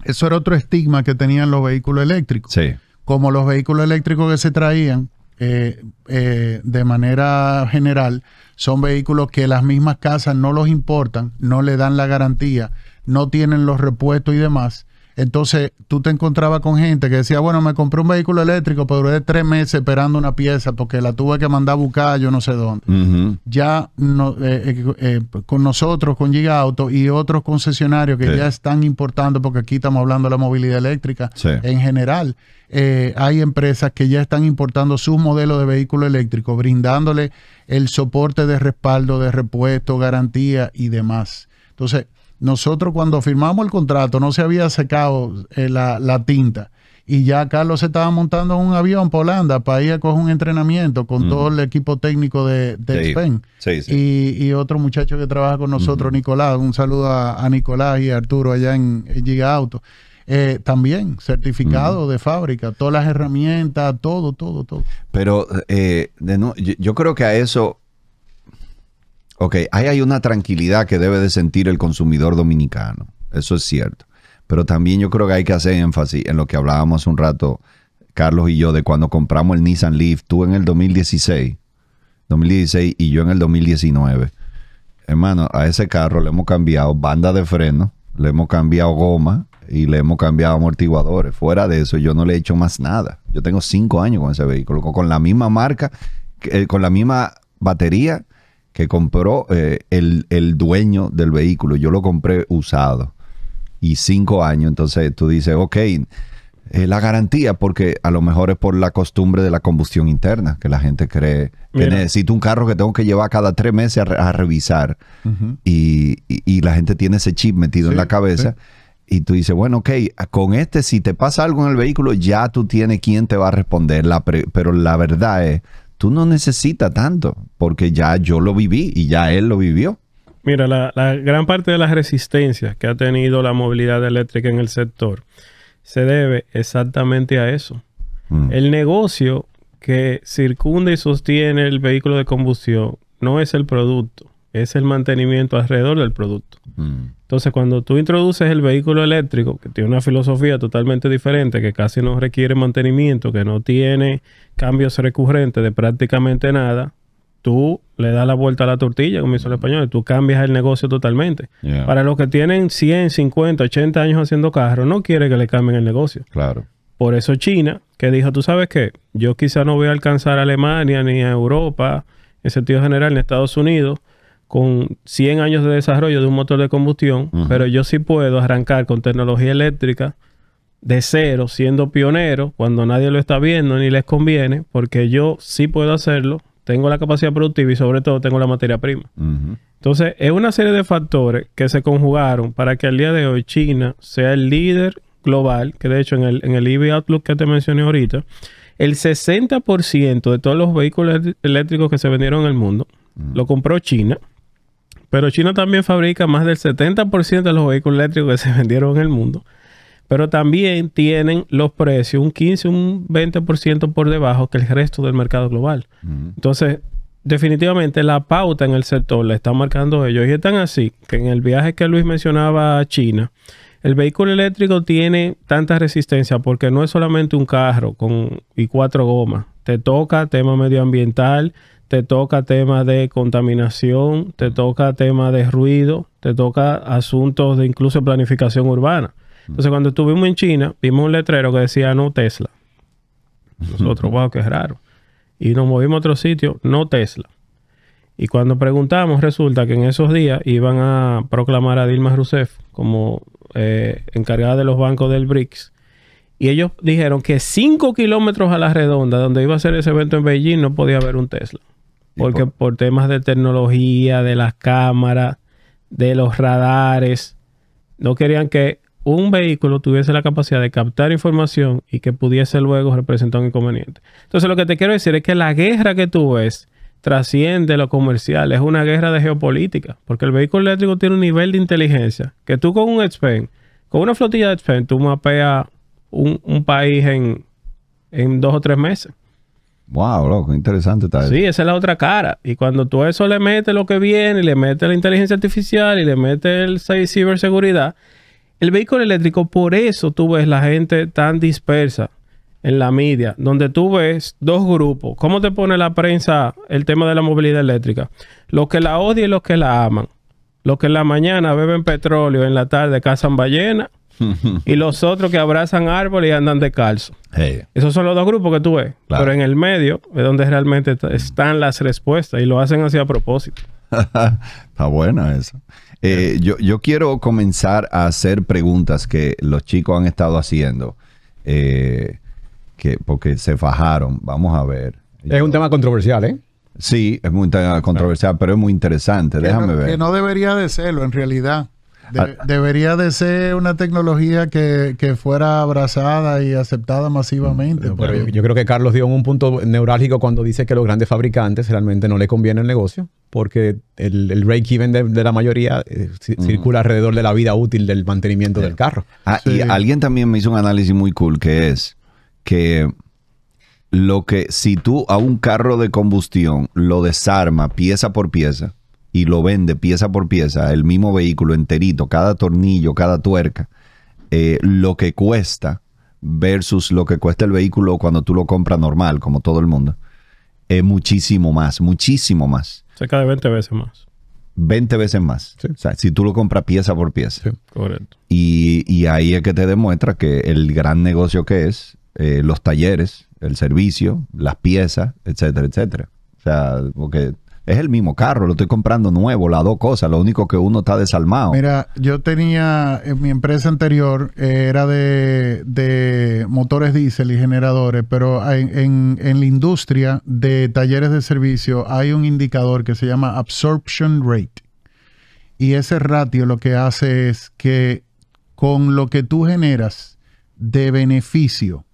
Eso era otro estigma que tenían los vehículos eléctricos. Sí. Como los vehículos eléctricos que se traían eh, eh, de manera general, son vehículos que las mismas casas no los importan, no le dan la garantía, no tienen los repuestos y demás. Entonces tú te encontrabas con gente que decía, bueno, me compré un vehículo eléctrico, pero duré tres meses esperando una pieza porque la tuve que mandar a buscar yo no sé dónde. Ya eh, eh, eh, con nosotros, con Giga Auto y otros concesionarios que ya están importando, porque aquí estamos hablando de la movilidad eléctrica en general, hay empresas que ya están importando sus modelos de vehículo eléctrico, brindándole el soporte de respaldo, de repuesto, garantía y demás. Entonces, nosotros cuando firmamos el contrato no se había secado eh, la, tinta. Y ya Carlos estaba montando un avión para Holanda para ir a coger un entrenamiento con todo el equipo técnico de, de Sí, Y, otro muchacho que trabaja con nosotros, Nicolás. Un saludo a, Nicolás y a Arturo allá en, Giga Auto. Eh, también certificado de fábrica, todas las herramientas, todo, todo, todo. Pero eh, yo creo que a eso Ok, ahí hay una tranquilidad que debe de sentir el consumidor dominicano, eso es cierto. Pero también yo creo que hay que hacer énfasis en lo que hablábamos un rato, Carlos y yo, de cuando compramos el Nissan Leaf, tú en el 2016, 2016 y yo en el 2019. Hermano, a ese carro le hemos cambiado banda de freno, le hemos cambiado goma y le hemos cambiado amortiguadores. Fuera de eso, yo no le he hecho más nada. Yo tengo cinco años con ese vehículo, con la misma marca, eh, con la misma batería que compró eh, el, dueño del vehículo. Yo lo compré usado y cinco años. Entonces tú dices, ok, es eh, la garantía, porque a lo mejor es por la costumbre de la combustión interna, que la gente cree necesito un carro que tengo que llevar cada tres meses a, revisar. y, la gente tiene ese chip metido en la cabeza. Y tú dices, bueno, ok, con este, si te pasa algo en el vehículo, ya tú tienes quién te va a responder. pero la verdad es, tú no necesitas tanto, porque ya yo lo viví y ya él lo vivió. Mira, la, gran parte de las resistencias que ha tenido la movilidad eléctrica en el sector se debe exactamente a eso. Mm. El negocio que circunda y sostiene el vehículo de combustión no es el producto, es el mantenimiento alrededor del producto. Entonces, cuando tú introduces el vehículo eléctrico, que tiene una filosofía totalmente diferente, que casi no requiere mantenimiento, que no tiene cambios recurrentes de prácticamente nada, tú le das la vuelta a la tortilla, como hizo el español, tú cambias el negocio totalmente. Para los que tienen 100, 50, 80 años haciendo carro, no quiere que le cambien el negocio. Claro. Por eso China, que dijo, tú sabes qué, yo quizá no voy a alcanzar a Alemania ni a Europa, en sentido general, a Estados Unidos, con 100 años de desarrollo de un motor de combustión, pero yo sí puedo arrancar con tecnología eléctrica de cero, siendo pionero, cuando nadie lo está viendo ni les conviene, porque yo sí puedo hacerlo, tengo la capacidad productiva y sobre todo tengo la materia prima. Entonces, es una serie de factores que se conjugaron para que al día de hoy China sea el líder global, que de hecho en el, en el EV Outlook que te mencioné ahorita, el 60% de todos los vehículos eléctricos que se vendieron en el mundo lo compró China. Pero China también fabrica más del 70% de los vehículos eléctricos que se vendieron en el mundo. Pero también tienen los precios un 15, un 20% por debajo que el resto del mercado global. Entonces, definitivamente la pauta en el sector la están marcando ellos. Y es tan así que en el viaje que Luis mencionaba a China, el vehículo eléctrico tiene tanta resistencia porque no es solamente un carro con y cuatro gomas. Te toca tema medioambiental, te toca tema de contaminación, te toca tema de ruido, te toca asuntos de incluso planificación urbana. Entonces, cuando estuvimos en China, vimos un letrero que decía no Tesla. Nosotros, wow, qué raro. Y nos movimos a otro sitio, no Tesla. Y cuando preguntamos, resulta que en esos días iban a proclamar a Dilma Rousseff como eh, encargada de los bancos del BRICS. Y ellos dijeron que cinco kilómetros a la redonda, donde iba a ser ese evento en Beijing, no podía haber un Tesla. Porque por... temas de tecnología, de las cámaras, de los radares, no querían que un vehículo tuviese la capacidad de captar información y que pudiese luego representar un inconveniente. Entonces lo que te quiero decir es que la guerra que tú ves trasciende lo comercial, es una guerra de geopolítica, porque el vehículo eléctrico tiene un nivel de inteligencia que tú con un x con una flotilla de x tú mapeas un, un país en, en dos o tres meses. Wow, loco, interesante está Sí, esa es la otra cara. Y cuando tú eso le metes lo que viene, y le metes la inteligencia artificial, y le metes el ciberseguridad, el vehículo eléctrico, por eso tú ves la gente tan dispersa en la media, donde tú ves dos grupos. ¿Cómo te pone la prensa el tema de la movilidad eléctrica? Los que la odian y los que la aman. Los que en la mañana beben petróleo, en la tarde cazan ballenas y los otros que abrazan árboles y andan de calzo. Esos son los dos grupos que tú ves. Pero en el medio es donde realmente están las respuestas y lo hacen así a propósito. Está bueno eso. Eh, yo, quiero comenzar a hacer preguntas que los chicos han estado haciendo, eh, que, porque se fajaron. Vamos a ver. Es un tema controversial, ¿eh? Sí, es muy controversial, pero es muy interesante. Déjame ver. Que no debería de serlo, en realidad. Ah. debería de ser una tecnología que, fuera abrazada y aceptada masivamente. Pero, yo, creo que Carlos dio un punto neurálgico cuando dice que los grandes fabricantes realmente no le conviene el negocio, porque el, el break-even de, la mayoría eh, circula alrededor de la vida útil del mantenimiento del carro. Ah, y alguien también me hizo un análisis muy cool que es que lo que si tú a un carro de combustión lo desarma pieza por pieza, y lo vende pieza por pieza, el mismo vehículo enterito, cada tornillo, cada tuerca, eh, lo que cuesta versus lo que cuesta el vehículo cuando tú lo compras normal, como todo el mundo, es muchísimo más, muchísimo más. Cerca de 20 veces más. 20 veces más. O sea, si tú lo compras pieza por pieza. Sí, correcto. Y, ahí es que te demuestra que el gran negocio que es, eh, los talleres, el servicio, las piezas, etcétera, etcétera. O sea, porque es el mismo carro, lo estoy comprando nuevo, las dos cosas, lo único que uno está desalmado. Mira, yo tenía, en mi empresa anterior eh, era de, motores diésel y generadores, pero en, en, la industria de talleres de servicio hay un indicador que se llama absorption rate. Y ese ratio lo que hace es que con lo que tú generas de beneficio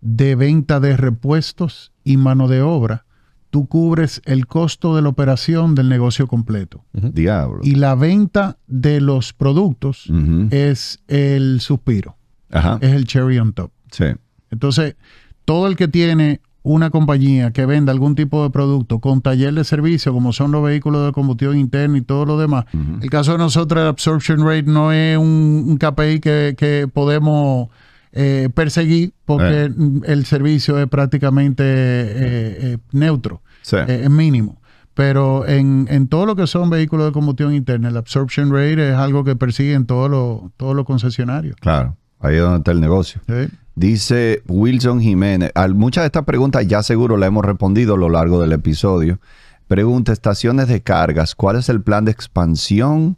de venta de repuestos y mano de obra, tú cubres el costo de la operación del negocio completo. Diablo. Y la venta de los productos es el suspiro. Ajá. Es el cherry on top. Sí. Entonces, todo el que tiene una compañía que venda algún tipo de producto con taller de servicio, como son los vehículos de combustión interna y todo lo demás. El caso de nosotros, el absorption rate no es un, KPI que podemos eh, perseguir porque eh. el servicio es prácticamente eh, eh, neutro, es mínimo. Pero en, en, todo lo que son vehículos de combustión interna, el absorption rate es algo que persiguen todos los todos los concesionarios. Claro, ahí es donde está el negocio. Dice Wilson Jiménez, muchas de estas preguntas ya seguro las hemos respondido a lo largo del episodio. Pregunta, estaciones de cargas, ¿cuál es el plan de expansión?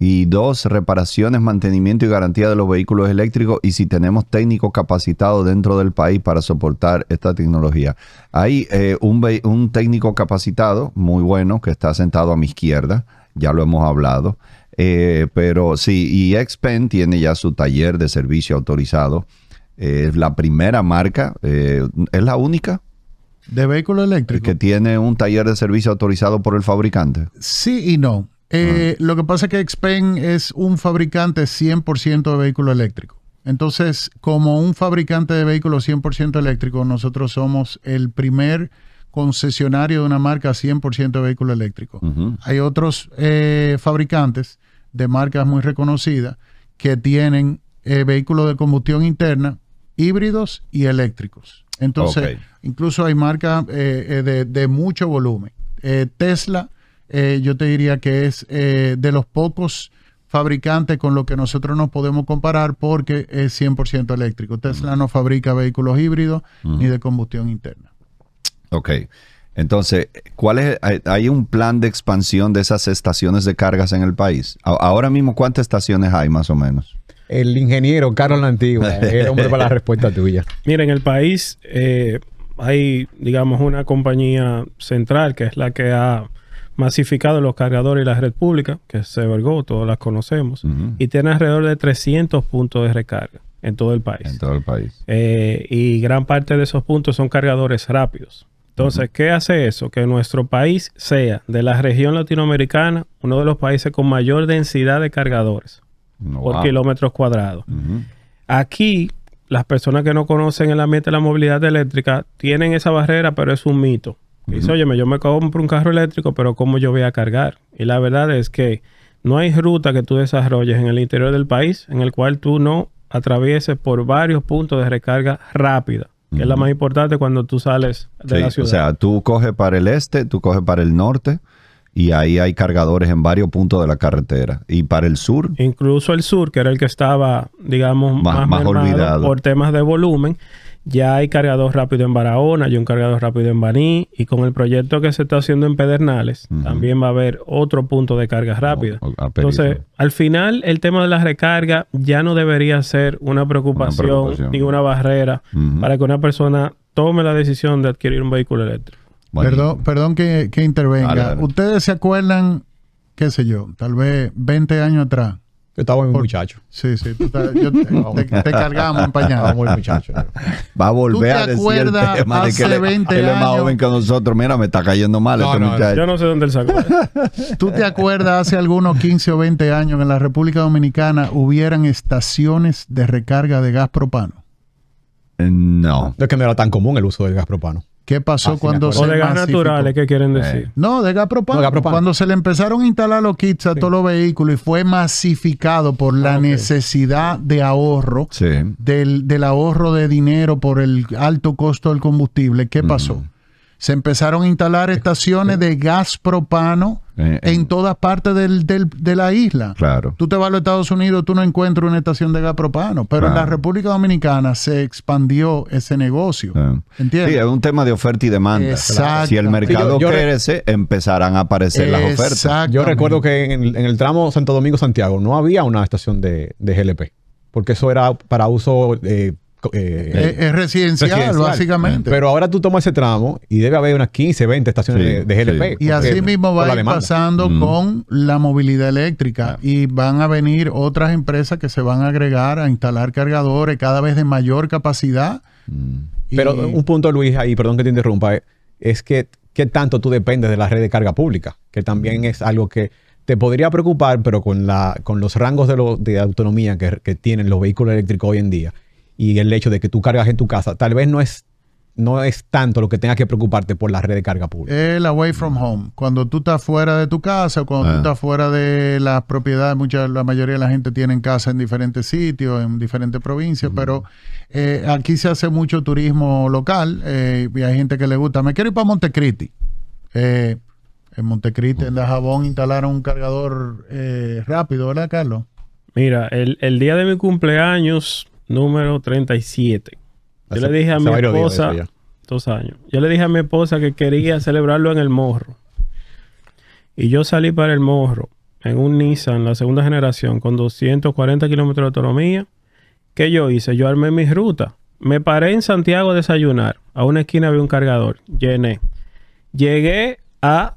Y dos, reparaciones, mantenimiento y garantía de los vehículos eléctricos y si tenemos técnicos capacitados dentro del país para soportar esta tecnología. Hay eh, un, técnico capacitado muy bueno que está sentado a mi izquierda, ya lo hemos hablado. Eh, pero sí, y Xpen tiene ya su taller de servicio autorizado. Es la primera marca, eh, es la única. De vehículo eléctrico. Que tiene un taller de servicio autorizado por el fabricante. Sí y no. Eh, lo que pasa es que Xpeng es un fabricante 100% de vehículo eléctrico. Entonces, como un fabricante de vehículos 100% eléctrico, nosotros somos el primer concesionario de una marca 100% de vehículo eléctrico. Hay otros eh, fabricantes de marcas muy reconocidas que tienen eh, vehículos de combustión interna, híbridos y eléctricos. Entonces, incluso hay marcas de, mucho volumen. Tesla eh, yo te diría que es eh, de los pocos fabricantes con los que nosotros nos podemos comparar porque es 100% eléctrico. Tesla no fabrica vehículos híbridos ni de combustión interna. Ok. Entonces, ¿cuál es, ¿hay un plan de expansión de esas estaciones de cargas en el país? Ahora mismo, ¿cuántas estaciones hay más o menos? El ingeniero Carlos la es el hombre para la respuesta tuya. Mira, en el país eh, hay, digamos, una compañía central que es la que ha masificado los cargadores y la red pública, que se vergó, todos las conocemos, y tiene alrededor de 300 puntos de recarga en todo el país. En todo el país. Eh, y gran parte de esos puntos son cargadores rápidos. Entonces, ¿qué hace eso? Que nuestro país sea de la región latinoamericana uno de los países con mayor densidad de cargadores por kilómetros cuadrados. Aquí, las personas que no conocen el ambiente de la movilidad eléctrica tienen esa barrera, pero es un mito dice, oye, yo me compro un carro eléctrico, pero ¿cómo yo voy a cargar? Y la verdad es que no hay ruta que tú desarrolles en el interior del país en el cual tú no atravieses por varios puntos de recarga rápida, que es la más importante cuando tú sales de la ciudad. O sea, tú coges para el este, tú coges para el norte, y ahí hay cargadores en varios puntos de la carretera. Y para el sur. Incluso el sur, que era el que estaba, digamos, más, olvidado por temas de volumen, ya hay cargador rápido en Barahona, hay un cargador rápido en Baní, y con el proyecto que se está haciendo en Pedernales, también va a haber otro punto de carga rápida. Entonces, al final, el tema de la recarga ya no debería ser una preocupación, ni una barrera para que una persona tome la decisión de adquirir un vehículo eléctrico. Perdón, que, intervenga. ¿Ustedes se acuerdan, qué sé yo, tal vez 20 años atrás? Yo estaba muy muchacho. Sí, sí. te, cargamos en muchacho. Va a volver a decir el que él, más joven que nosotros. Mira, me está cayendo mal este muchacho. Yo no sé dónde él sacó. ¿Tú te acuerdas hace algunos 15 o 20 años en la República Dominicana hubieran estaciones de recarga de gas propano? No. Es que no era tan común el uso del gas propano. ¿Qué pasó cuando se O de gas naturales, ¿qué quieren eh. decir? No, de gas propano. cuando se le empezaron a instalar los kits a todos los vehículos y fue masificado por la necesidad de ahorro, del, ahorro de dinero por el alto costo del combustible, ¿qué pasó? Se empezaron a instalar estaciones de gas propano eh, en, todas partes de la isla. Claro. Tú te vas a los Estados Unidos, tú no encuentras una estación de gas propano, pero en la República Dominicana se expandió ese negocio. Ah. ¿Entiendes? Sí, es un tema de oferta y demanda. Exacto. Si el mercado crece, empezarán a aparecer las ofertas. Yo recuerdo que en, el tramo Santo Domingo-Santiago no había una estación de, GLP, porque eso era para uso... Eh, eh, eh, es, residencial, básicamente. Pero ahora tú tomas ese tramo y debe haber unas 15, 20 estaciones de, GLP. Y así mismo va pasando mm. con la movilidad eléctrica ah. y van a venir otras empresas que se van a agregar a instalar cargadores cada vez de mayor capacidad. Mm. Pero un punto, Luis, ahí, perdón que te interrumpa, eh, es que qué tanto tú dependes de la red de carga pública, que también es algo que te podría preocupar, pero con, la, con los rangos de, autonomía que tienen los vehículos eléctricos hoy en día y el hecho de que tú cargas en tu casa, tal vez no es, no es tanto lo que tengas que preocuparte por la red de carga pública. El away from home. Cuando tú estás fuera de tu casa, cuando tú ah. estás fuera de las propiedades, la mayoría de la gente tiene casa en diferentes sitios, en diferentes provincias, pero eh, aquí se hace mucho turismo local eh, y hay gente que le gusta. Me quiero ir para Montecriti eh, en Montecristi, en La en Dajabón, instalaron un cargador rápido, ¿verdad, Carlos? Mira, el, el día de mi cumpleaños número 37. Yo le dije a mi esposa, dos años, yo le dije a mi esposa que quería celebrarlo en el morro. Y yo salí para el morro en un Nissan, la segunda generación, con 240 kilómetros de autonomía. ¿Qué yo hice? Yo armé mi ruta. Me paré en Santiago a desayunar. A una esquina había un cargador. Llené. Llegué a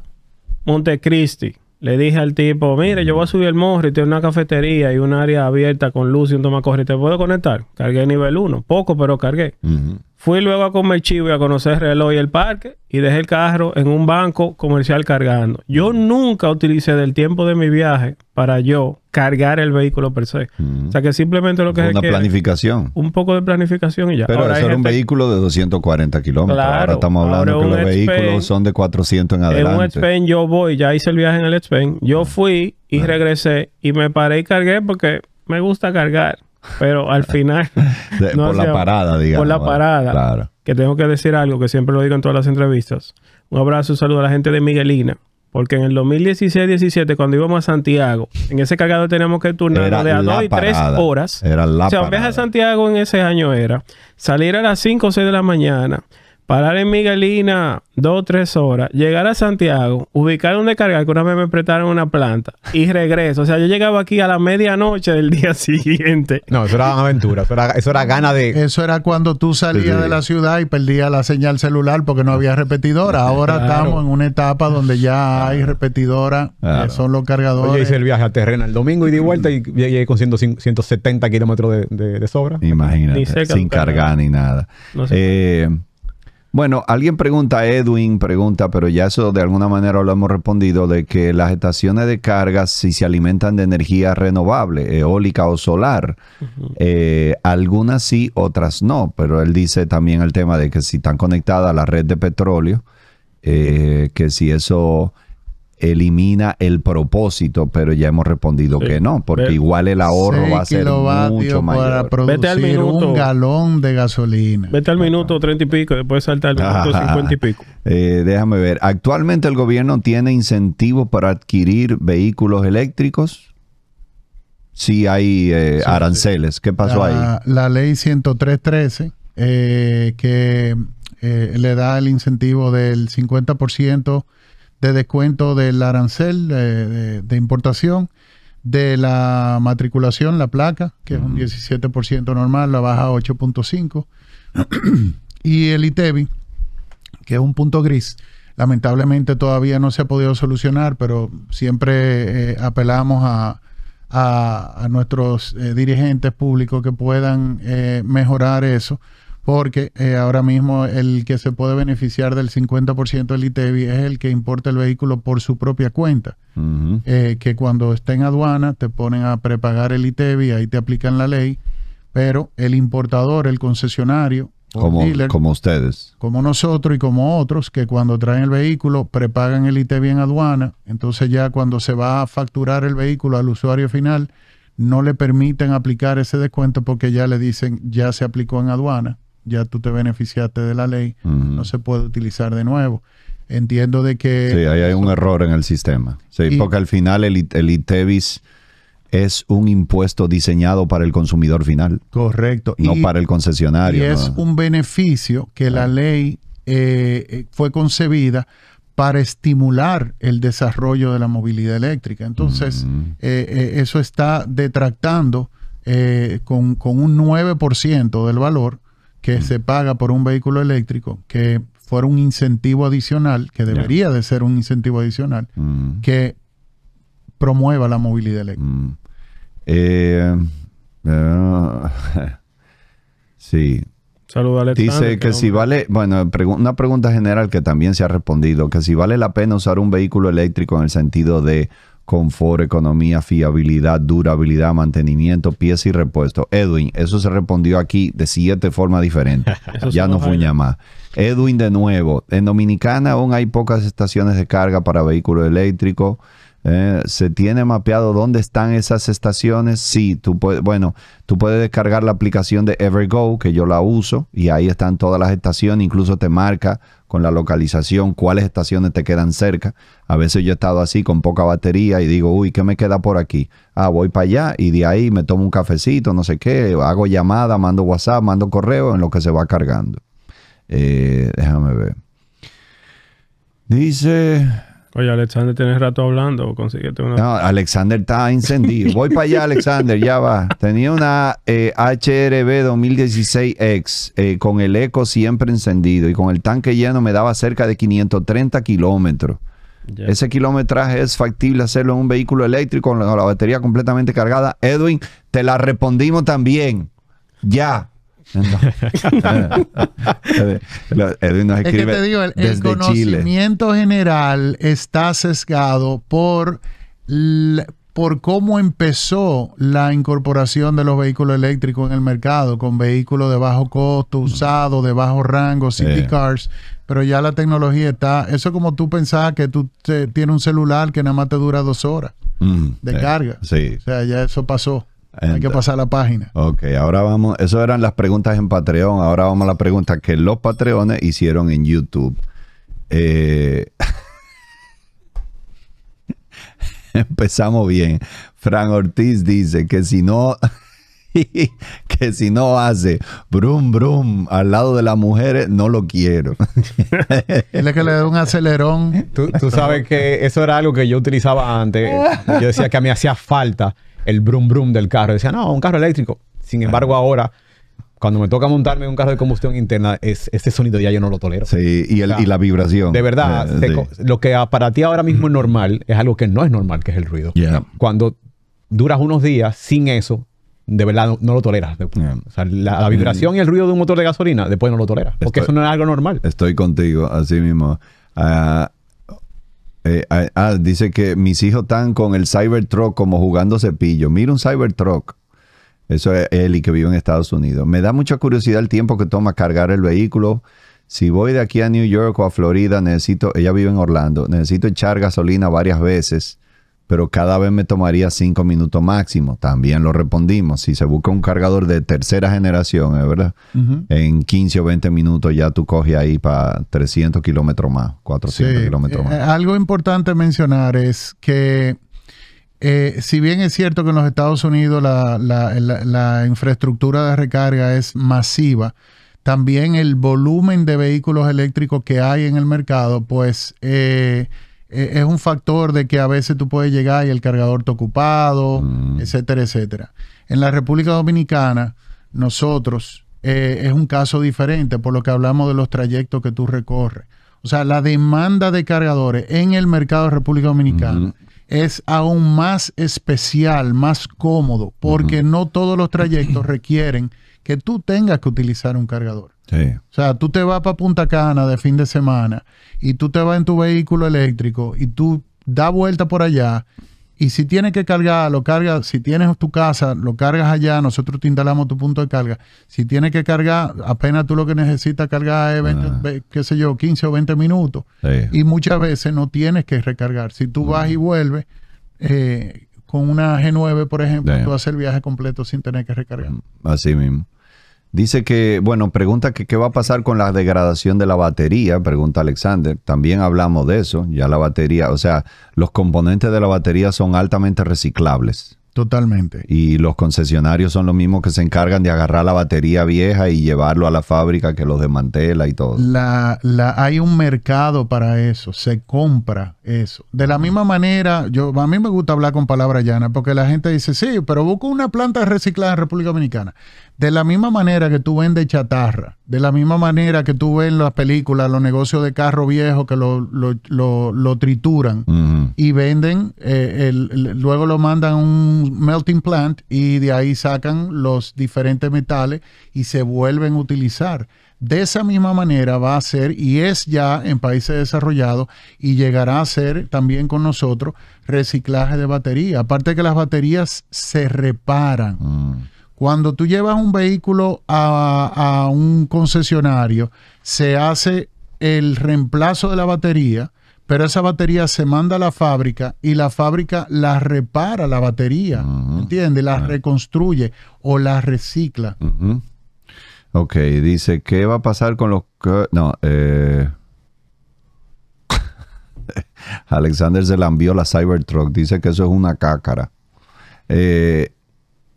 Montecristi. Le dije al tipo, mire, yo voy a subir el morro tiene una cafetería y un área abierta con luz y un tomacorri. ¿Te puedo conectar? Cargué nivel 1. Poco, pero cargué. Uh Fui luego a comer chivo y a conocer el reloj y el parque y dejé el carro en un banco comercial cargando. Yo nunca utilicé del tiempo de mi viaje para yo cargar el vehículo per se. Mm. O sea que simplemente lo que... es Una planificación. Un poco de planificación y ya. Pero eso era un vehículo de 240 kilómetros. Claro, ahora estamos hablando que los vehículos son de 400 en adelante. En un Spain yo voy, ya hice el viaje en el Spain. Yo ah. fui y ah. regresé y me paré y cargué porque me gusta cargar. Pero al final. por la parada, digamos. Por la parada. Claro. Que tengo que decir algo que siempre lo digo en todas las entrevistas. Un abrazo, un saludo a la gente de Miguelina. Porque en el 2016-17, cuando íbamos a Santiago, en ese cagado teníamos que turnar de a dos y tres horas. Era la O sea, a Santiago en ese año era salir a las 5 o 6 de la mañana, parar en Miguelina dos o tres horas, llegar a Santiago, ubicar un cargar que una vez me prestaron una planta, y regreso. O sea, yo llegaba aquí a la medianoche del día siguiente. No, eso era una aventura, eso era, eso era gana de... Eso era cuando tú salías de la ciudad y perdías la señal celular porque no había repetidora. Ahora estamos en una etapa donde ya hay repetidora, son los cargadores. Oye, hice el viaje a terreno el domingo y di vuelta y llegué con 170 kilómetros de, sobra. Imagínate, sin cargar ni nada. eh, bueno, alguien pregunta, Edwin pregunta, pero ya eso de alguna manera lo hemos respondido, de que las estaciones de carga, si se alimentan de energía renovable, eólica o solar, eh, algunas sí, otras no, pero él dice también el tema de que si están conectadas a la red de petróleo, eh, que si eso elimina el propósito, pero ya hemos respondido que no, porque igual el ahorro va a ser mucho mayor. Para producir al minuto, un galón de gasolina. Vete al minuto 30 y pico, después salta al minuto y pico. Eh, déjame ver. Actualmente el gobierno tiene incentivos para adquirir vehículos eléctricos. Sí hay eh, aranceles. ¿Qué pasó ahí? La ley 103.13 eh, que le da el incentivo del 50% de descuento del arancel eh, de, importación, de la matriculación, la placa, que es un 17% normal, la baja a 8.5%, y el ITEBI, e que es un punto gris. Lamentablemente todavía no se ha podido solucionar, pero siempre eh, apelamos a, nuestros eh, dirigentes públicos que puedan mejorar eso porque eh, ahora mismo el que se puede beneficiar del 50% del ITEVI e es el que importa el vehículo por su propia cuenta, eh, que cuando está en aduana te ponen a prepagar el e y ahí te aplican la ley, pero el importador, el concesionario, como, como ustedes. Como nosotros y como otros que cuando traen el vehículo prepagan el ITB e en aduana, entonces ya cuando se va a facturar el vehículo al usuario final, no le permiten aplicar ese descuento porque ya le dicen ya se aplicó en aduana ya tú te beneficiaste de la ley, no se puede utilizar de nuevo. Entiendo de que... Sí, hay un error en el sistema. Sí, porque al final el, el ITEVIS es un impuesto diseñado para el consumidor final. Correcto. No para el concesionario. Y es un beneficio que la ley eh, eh, fue concebida para estimular el desarrollo de la movilidad eléctrica. Entonces, eh, eso está detractando con, con, un 9% del valor que se paga por un vehículo eléctrico, que fuera un incentivo adicional, que debería de ser un incentivo adicional, que promueva la movilidad eléctrica. Eh, eh, sí. Dice que, si vale, bueno, una pregunta general que también se ha respondido, que si vale la pena usar un vehículo eléctrico en el sentido de confort, economía, fiabilidad, durabilidad, mantenimiento, pieza y repuesto. Edwin, eso se respondió aquí de siete formas diferentes. ya no fue llamada. Edwin, de nuevo, en Dominicana aún hay pocas estaciones de carga para vehículos eléctricos. Eh, ¿Se tiene mapeado dónde están esas estaciones? Sí, tú puedes, bueno, tú puedes descargar la aplicación de Evergo, que yo la uso, y ahí están todas las estaciones, incluso te marca con la localización, cuáles estaciones te quedan cerca. A veces yo he estado así con poca batería y digo, uy, ¿qué me queda por aquí? Ah, voy para allá y de ahí me tomo un cafecito, no sé qué, hago llamada, mando WhatsApp, mando correo en lo que se va cargando. Eh, déjame ver. Dice, Oye, Alexander, tienes rato hablando, consíguete una. No, Alexander está encendido. Voy para allá, Alexander, ya va. Tenía una HRB eh, 2016X eh, con el eco siempre encendido y con el tanque lleno me daba cerca de 530 kilómetros. Ese kilometraje es factible hacerlo en un vehículo eléctrico la, con la batería completamente cargada. Edwin, te la respondimos también. Ya. es que te digo, el, conocimiento general está sesgado por, por cómo empezó la incorporación de los vehículos eléctricos en el mercado, con vehículos de bajo costo, usados, de bajo rango, city cars. Pero ya la tecnología está. Eso como tú pensabas que tú tienes un celular que nada más te dura dos horas mm, de carga. O sea, ya eso pasó. Hay que pasar la página. Ok, ahora vamos. Eso eran las preguntas en Patreon. Ahora vamos a las preguntas que los Patreones hicieron en YouTube. Eh, empezamos bien. Fran Ortiz dice que si no. que si no hace brum brum al lado de las mujeres, no lo quiero. el que le dé un acelerón. Tú, sabes que eso era algo que yo utilizaba antes. Yo decía que a me hacía falta el brum brum del carro. Decía, no, un carro eléctrico. Sin embargo, ahora cuando me toca montarme en un carro de combustión interna, es, ese sonido ya yo no lo tolero. Sí, y, la vibración. De verdad, eh, lo que para ti ahora mismo es normal, es algo que no es normal, que es el ruido. Cuando duras unos días sin eso, de verdad no, lo toleras. la, vibración y el ruido de un motor de gasolina, después no lo toleras, porque eso no es algo normal. Estoy contigo, así mismo. Ah, eh, ah, ah, dice que mis hijos están con el Cybertruck como jugando cepillo. Mira un Cybertruck. Eso es Eli que vive en Estados Unidos. Me da mucha curiosidad el tiempo que toma cargar el vehículo. Si voy de aquí a New York o a Florida, necesito, ella vive en Orlando, necesito echar gasolina varias veces pero cada vez me tomaría cinco minutos máximo. También lo respondimos. Si se busca un cargador de tercera generación, ¿eh, ¿verdad? En 15 o 20 minutos ya tú coges ahí para 300 kilómetros más, 400 kilómetros más. Eh, algo importante mencionar es que... Eh, si bien es cierto que en los Estados Unidos la, infraestructura de recarga es masiva, también el volumen de vehículos eléctricos que hay en el mercado, pues eh, es un factor de que a veces tú puedes llegar y el cargador está ocupado, mm. etcétera, etcétera. En la República Dominicana, nosotros eh, es un caso diferente por lo que hablamos de los trayectos que tú recorres. O sea, la demanda de cargadores en el mercado de República Dominicana es aún más especial, más cómodo, porque no todos los trayectos requieren que tú tengas que utilizar un cargador. O sea, tú te vas para Punta Cana de fin de semana y tú te vas en tu vehículo eléctrico y tú da vuelta por allá y si tienes que cargar, lo cargas. Si tienes tu casa, lo cargas allá. Nosotros te instalamos tu punto de carga. Si tienes que cargar, apenas tú lo que necesitas cargar es, ah. qué sé yo, 15 o 20 minutos. Y muchas veces no tienes que recargar. Si tú vas y mm. vuelves eh, con una G9, por ejemplo, tú haces el viaje completo sin tener que recargar. Mm, así mismo. Dice que, bueno, pregunta que qué va a pasar con la degradación de la batería, pregunta Alexander. También hablamos de eso, ya la batería, o sea, los componentes de la batería son altamente reciclables. Totalmente. Y los concesionarios son los mismos que se encargan de agarrar la batería vieja y llevarlo a la fábrica que los desmantela y todo. La, la, hay un mercado para eso, se compra eso. De la misma manera, yo a mí me gusta hablar con palabras llanas porque la gente dice, sí, pero busco una planta reciclada en República Dominicana. De la misma manera que tú vendes chatarra, de la misma manera que tú ves las películas, los negocios de carro viejo que lo, trituran y venden, eh, luego lo mandan a un melting plant y de ahí sacan los diferentes metales y se vuelven a utilizar. De esa misma manera va a ser y es ya en países desarrollados y llegará a ser también con nosotros reciclaje de batería. Aparte que las baterías se reparan. Mm. Cuando tú llevas un vehículo a un concesionario, se hace el reemplazo de la batería pero esa batería se manda a la fábrica y la fábrica la repara, la batería, ¿Me ¿entiendes? La ah. reconstruye o la recicla. Ok, dice, ¿qué va a pasar con los... No, eh, Alexander se la envió la Cybertruck, dice que eso es una cácara. Eh,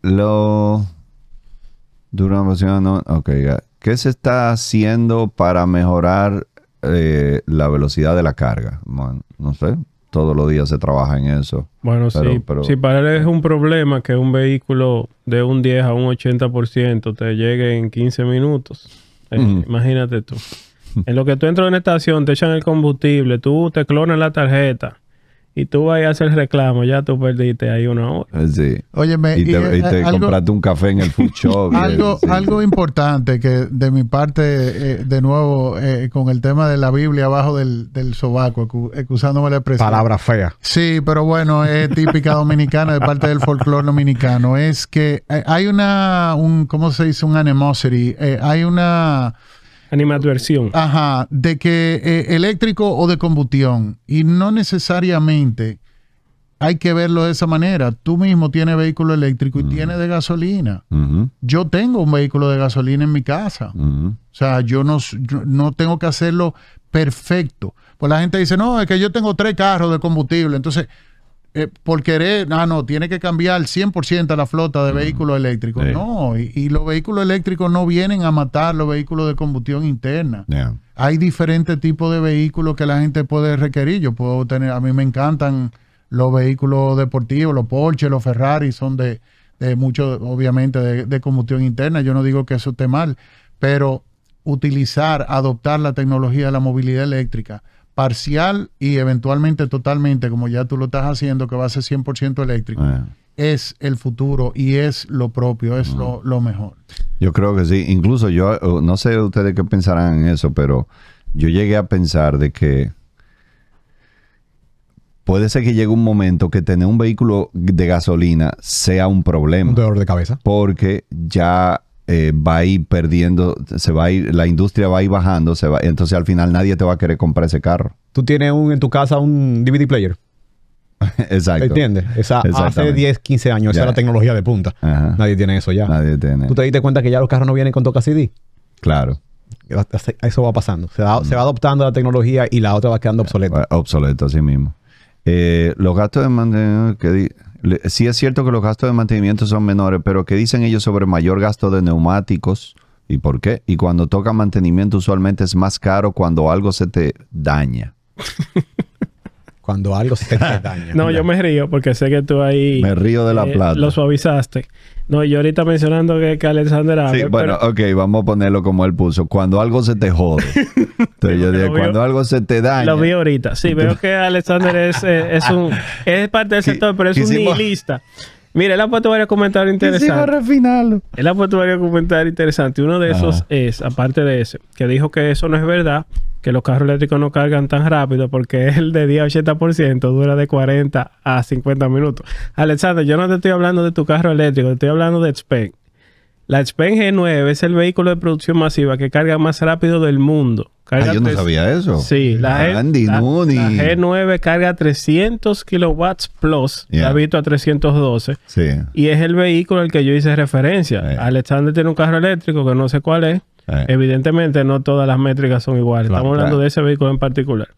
lo... Durante... No, ok, ¿qué se está haciendo para mejorar eh, la velocidad de la carga. no sé, todos los días se trabaja en eso. Bueno, sí, si para él es un problema que un vehículo de un 10 a un 80% te llegue en 15 minutos, eh, imagínate tú. En lo que tú entras en una estación, te echan el combustible, tú te clonas la tarjeta y tú vas a hacer reclamo, ya tú perdiste ahí una hora. Eh, sí. Óyeme, y te, eh, eh, compraste un café en el food algo, algo importante que de mi parte, de nuevo, con el tema de la Biblia abajo del, del sobaco, excusándome la expresión. Palabra fea. Sí, pero bueno, es típica dominicana, de parte del folclore dominicano. Es que hay una, un, ¿cómo se dice? Un animosity. hay una... Animadversión. Ajá, de que eh, eléctrico o de combustión. Y no necesariamente hay que verlo de esa manera. Tú mismo tienes vehículo eléctrico y mm. tienes de gasolina. Yo tengo un vehículo de gasolina en mi casa. O sea, yo no, yo no tengo que hacerlo perfecto. Pues la gente dice, no, es que yo tengo tres carros de combustible. Entonces, eh, por querer, ah, no, tiene que cambiar 100% la flota de vehículos eléctricos. No, y, los vehículos eléctricos no vienen a matar los vehículos de combustión interna. Hay diferentes tipos de vehículos que la gente puede requerir. Yo puedo tener, a mí me encantan los vehículos deportivos, los Porsche, los Ferrari, son de, de mucho, obviamente, de, de combustión interna. Yo no digo que eso esté mal, pero utilizar, adoptar la tecnología de la movilidad eléctrica parcial y eventualmente totalmente, como ya tú lo estás haciendo, que va a ser 100% eléctrico, eh. es el futuro y es lo propio, es mm. lo, lo, mejor. Yo creo que sí. Incluso yo, no sé ustedes qué pensarán en eso, pero yo llegué a pensar de que puede ser que llegue un momento que tener un vehículo de gasolina sea un problema. Un dolor de cabeza. Porque ya eh, va a ir perdiendo, se va a ir, la industria va a ir bajando, se va, entonces al final nadie te va a querer comprar ese carro. Tú tienes un, en tu casa un DVD player. Exacto. ¿Entiendes? Esa, hace 10, 15 años, esa es la tecnología de punta. Nadie tiene eso ya. Nadie tiene. ¿Tú te diste cuenta que ya los carros no vienen con toca CD? Claro. Eso va pasando. Se va, mm. adoptando la tecnología y la otra va quedando obsoleta. Obsoleta, así mismo. Eh, los gastos de mantenimiento que Sí es cierto que los gastos de mantenimiento son menores, pero ¿qué dicen ellos sobre mayor gasto de neumáticos? ¿Y por qué? Y cuando toca mantenimiento usualmente es más caro cuando algo se te daña. cuando algo se te daña. no, yo me río porque sé que tú ahí... Me río de la eh, Lo suavizaste. No, yo ahorita mencionando que, Alexander Sí, bueno, ok, vamos a ponerlo como él puso. Cuando algo se te jode. Entonces yo dije, cuando algo se te daña. Lo vi ahorita. Sí, veo que Alexander es, eh, un. Es parte del sector, pero es un nihilista. Mira, él ha puesto varios comentarios interesantes. refinarlo. Él ha puesto varios comentarios interesantes. Uno de esos es, aparte de ese, que dijo que eso no es verdad, que los carros eléctricos no cargan tan rápido porque el de día 80% dura de 40 a 50 minutos. Alexander, yo no te estoy hablando de tu carro eléctrico, te estoy hablando de Xpeng. La Xpeng G9 es el vehículo de producción masiva que carga más rápido del mundo. Ah, yo no sabía eso. Sí, la, ah, G 9 carga 300 kilowatts plus, yeah. la a 312. Sí. Y es el vehículo al que yo hice referencia. Eh. Alexander tiene un carro eléctrico que no sé cuál es. Eh. Evidentemente no todas las métricas son iguales. Estamos hablando de ese vehículo en particular.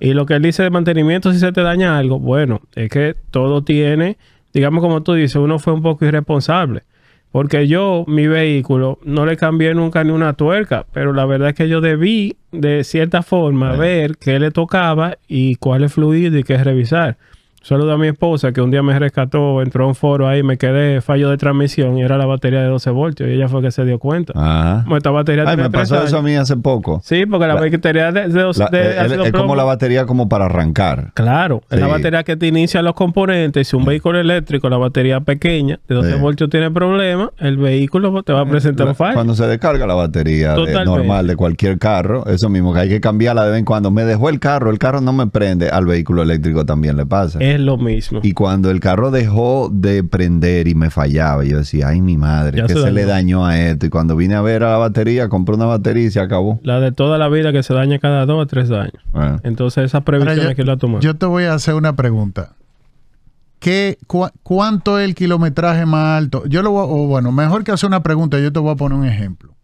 Y lo que él dice de mantenimiento, si se te daña algo, bueno, es que todo tiene, digamos como tú dices, uno fue un poco irresponsable. Porque yo, mi vehículo, no le cambié nunca ni una tuerca, pero la verdad es que yo debí, de cierta forma, eh. ver qué le tocaba y cuál es fluido y qué es revisar. Saludo a mi esposa que un día me rescató, entró a un foro ahí, me quedé fallo de transmisión y era la batería de 12 voltios y ella fue que se dio cuenta. Ajá. Esta batería me pasó eso a mí hace poco. Sí, porque la, batería de, de, eh, Es como la batería como para arrancar. Claro, es la batería que te inicia los componentes. Si un vehículo eléctrico, la batería pequeña de 12 voltios tiene problemas, el vehículo te va a eh, presentar un fallo. Cuando se descarga la batería normal de cualquier carro, eso mismo, que hay que cambiarla de vez en cuando. Me dejó el carro, el carro no me prende, al vehículo eléctrico también le pasa. Es lo mismo. Y cuando el carro dejó de prender y me fallaba, yo decía, ay, mi madre, ¿qué que se, le dañó a esto. Y cuando vine a ver a la batería, compré una batería y se acabó. La de toda la vida que se daña cada dos o tres años. Ah. Entonces, esas previsiones que la tomar. Yo te voy a hacer una pregunta. ¿Qué, ¿Cuánto es el kilometraje más alto? Yo lo voy a, o bueno, mejor que hacer una pregunta, yo te voy a poner un ejemplo.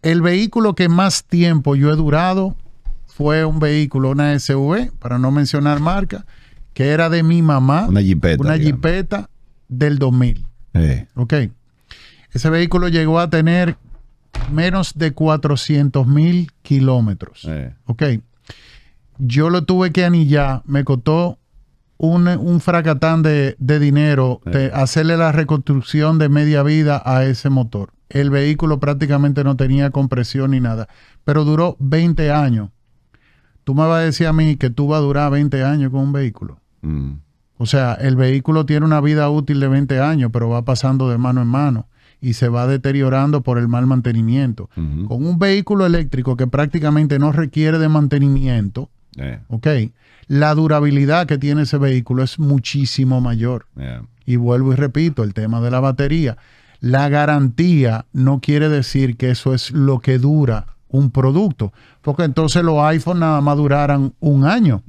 El vehículo que más tiempo yo he durado fue un vehículo, una SUV, para no mencionar marca, que era de mi mamá. Una jipeta. del 2000. Ok. Ese vehículo llegó a tener menos de 400 mil kilómetros. Ok. Yo lo tuve que anillar. Me costó un, fracatán de, dinero de hacerle la reconstrucción de media vida a ese motor. El vehículo prácticamente no tenía compresión ni nada. Pero duró 20 años. Tú me vas a decir a mí que tú vas a durar 20 años con un vehículo. Mm. O sea, el vehículo tiene una vida útil de 20 años, pero va pasando de mano en mano y se va deteriorando por el mal mantenimiento. Con un vehículo eléctrico que prácticamente no requiere de mantenimiento, eh. la durabilidad que tiene ese vehículo es muchísimo mayor. Eh. Y vuelvo y repito, el tema de la batería. La garantía no quiere decir que eso es lo que dura un producto. Porque entonces los iPhones nada más un año,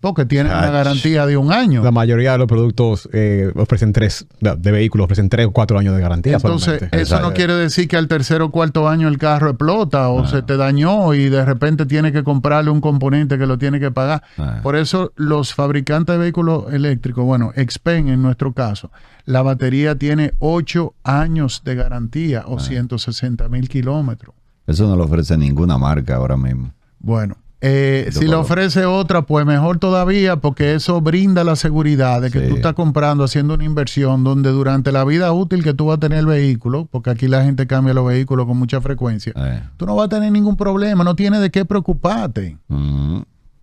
porque tienen una garantía de un año. La mayoría de los productos eh, ofrecen tres, de vehículos ofrecen tres o cuatro años de garantía. Entonces, eso no quiere decir que al tercer o cuarto año el carro explota o ah. se te dañó y de repente tiene que comprarle un componente que lo tiene que pagar. Ah. Por eso los fabricantes de vehículos eléctricos, bueno, Expen en nuestro caso, la batería tiene ocho años de garantía o 160 ah. mil kilómetros. Eso no lo ofrece ninguna marca ahora mismo. Bueno, eh, si lo ofrece otra, pues mejor todavía, porque eso brinda la seguridad de que tú estás comprando, haciendo una inversión donde durante la vida útil que tú vas a tener el vehículo, porque aquí la gente cambia los vehículos con mucha frecuencia, eh. tú no vas a tener ningún problema, no tienes de qué preocuparte mm.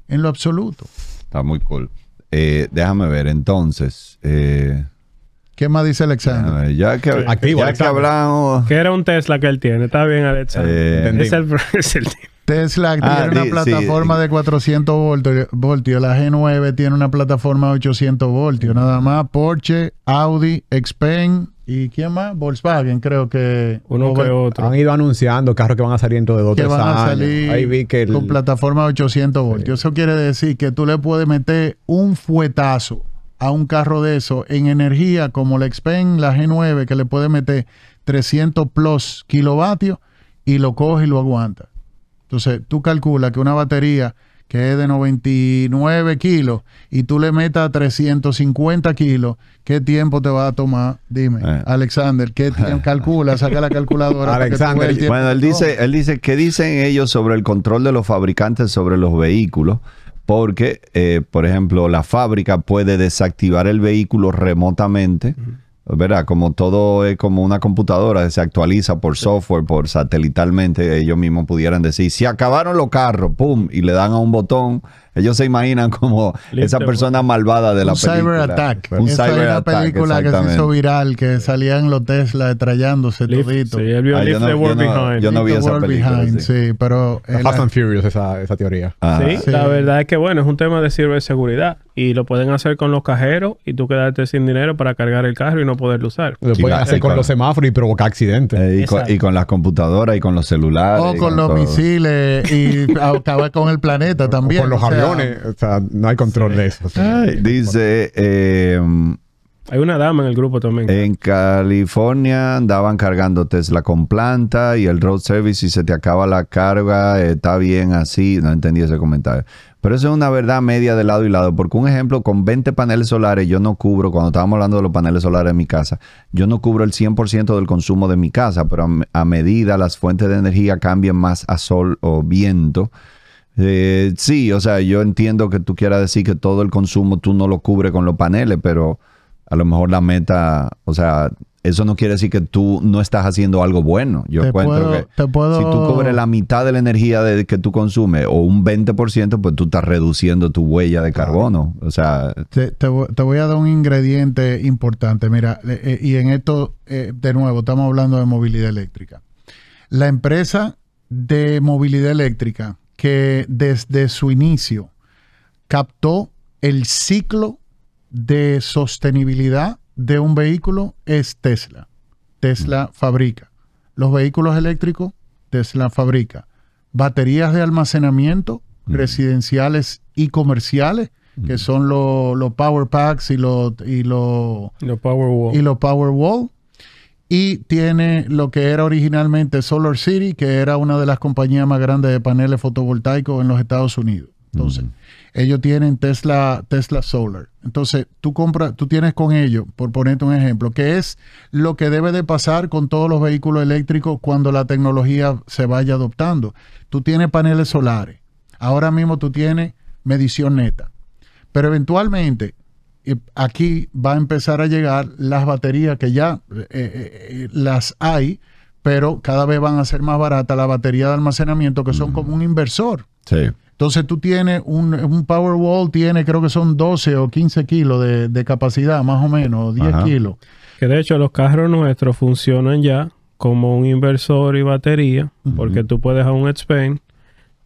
en lo absoluto. Está muy cool. Eh, déjame ver, entonces, ¿Qué más dice Alexander? Ya, que, Activo, que hablamos. Que era un Tesla que él tiene. Está bien, Alexander. Eh, es, el, Tesla ah, tiene una plataforma de 400 voltios, La G9 tiene una plataforma de 800 voltios. Nada más. Porsche, Audi, Xpeng. ¿Y quién más? Volkswagen, creo que. Uno que otro. Han ido anunciando carros que van a salir dentro de dos que van A salir Con plataforma de 800 voltios. Eso quiere decir que tú le puedes meter un fuetazo a un carro de eso en energía como la Xpen, la G9, que le puede meter 300 plus kilovatios y lo coge y lo aguanta. Entonces, tú calculas que una batería que es de 99 kilos y tú le metas 350 kilos, ¿qué tiempo te va a tomar? Dime, eh. Alexander, ¿qué calcula? Saca la calculadora. Alexander, bueno, él dice, él dice, ¿qué dicen ellos sobre el control de los fabricantes sobre los vehículos? porque, eh, por ejemplo, la fábrica puede desactivar el vehículo remotamente. ¿verdad? Como todo es como una computadora, se actualiza por software, por satelitalmente, ellos mismos pudieran decir, si acabaron los carros, ¡pum! Y le dan a un botón ellos se imaginan como esa pues. persona malvada de la un película. Cyber attack. Un Esa cyber es la película que se hizo viral, que salían los Tesla estrellándose todito. Sí, él vio ah, yo, no, the World Behind. Yo no vi esa película. sí. pero... Fast and Furious, esa, teoría. Ah, sí, la verdad es que, bueno, es un tema de ciberseguridad. Y lo pueden hacer con los cajeros y tú quedarte sin dinero para cargar el carro y no poderlo usar. Lo pueden hacer con, los semáforos y provocar accidentes. Eh, y, con, las computadoras y con los celulares. O con, los misiles y acabar con el planeta también. con los aviones no hay control de eso. dice. Eh, hay una dama en el grupo también. En California andaban cargando Tesla con planta y el road service, y se te acaba la carga, está bien así. No entendí ese comentario. Pero eso es una verdad media de lado y lado. Porque un ejemplo, con 20 paneles solares, yo no cubro, cuando estábamos hablando de los paneles solares en mi casa, yo no cubro el 100% del consumo de mi casa, pero a, a medida las fuentes de energía cambien más a sol o viento, eh, sí, o sea, yo entiendo que tú quieras decir que todo el consumo tú no lo cubres con los paneles, pero a lo mejor la meta, o sea, eso no quiere decir que tú no estás haciendo algo bueno. Yo encuentro que si tú cobres la mitad de la energía que tú consumes o un 20%, pues tú estás reduciendo tu huella de carbono. O sea... Te, voy a dar un ingrediente importante. Mira, eh, eh, y en esto, de nuevo, estamos hablando de movilidad eléctrica. La empresa de movilidad eléctrica que desde su inicio captó el ciclo de sostenibilidad de un vehículo es Tesla. Tesla mm. fabrica. Los vehículos eléctricos, Tesla fabrica. Baterías de almacenamiento mm. residenciales y comerciales, que mm. son los power packs y los y power power y tiene lo que era originalmente Solar City, que era una de las compañías más grandes de paneles fotovoltaicos en los Estados Unidos. Entonces, mm. ellos tienen Tesla, Tesla Solar. Entonces, tú compras, tú tienes con ellos, por ponerte un ejemplo, que es lo que debe de pasar con todos los vehículos eléctricos cuando la tecnología se vaya adoptando. Tú tienes paneles solares. Ahora mismo tú tienes medición neta. Pero eventualmente aquí va a empezar a llegar las baterías que ya eh, eh, eh, las hay, pero cada vez van a ser más baratas la batería de almacenamiento que son como un inversor. Entonces tú tienes un, un Powerwall, tiene creo que son 12 o 15 kilos de, capacidad, más o menos, 10 kilos. Que de hecho los carros nuestros funcionan ya como un inversor y batería, porque tú puedes a un Xpeng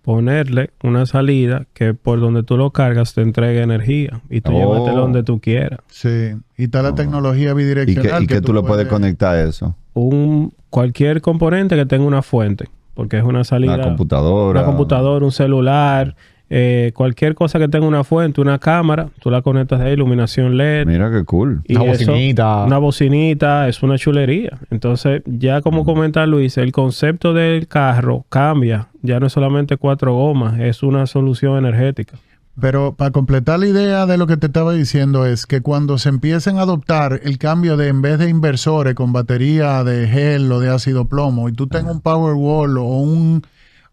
ponerle una salida que por donde tú lo cargas te entregue energía y tú llévatelo oh. donde tú quieras. Sí, y está la ah. tecnología bidireccional. ¿Y, que, tú, lo puedes, conectar a eso? Un, cualquier componente que tenga una fuente, porque es una salida. Una computadora. Una computadora, un celular. Eh, cualquier cosa que tenga una fuente, una cámara, tú la conectas de iluminación LED. Mira qué cool. una bocinita. Una bocinita, es una chulería. Entonces, ya como mm. comenta Luis, el concepto del carro cambia. Ya no es solamente cuatro gomas, es una solución energética. Pero para completar la idea de lo que te estaba diciendo es que cuando se empiecen a adoptar el cambio de en vez de inversores con batería de gel o de ácido plomo y tú tengas un power wall o un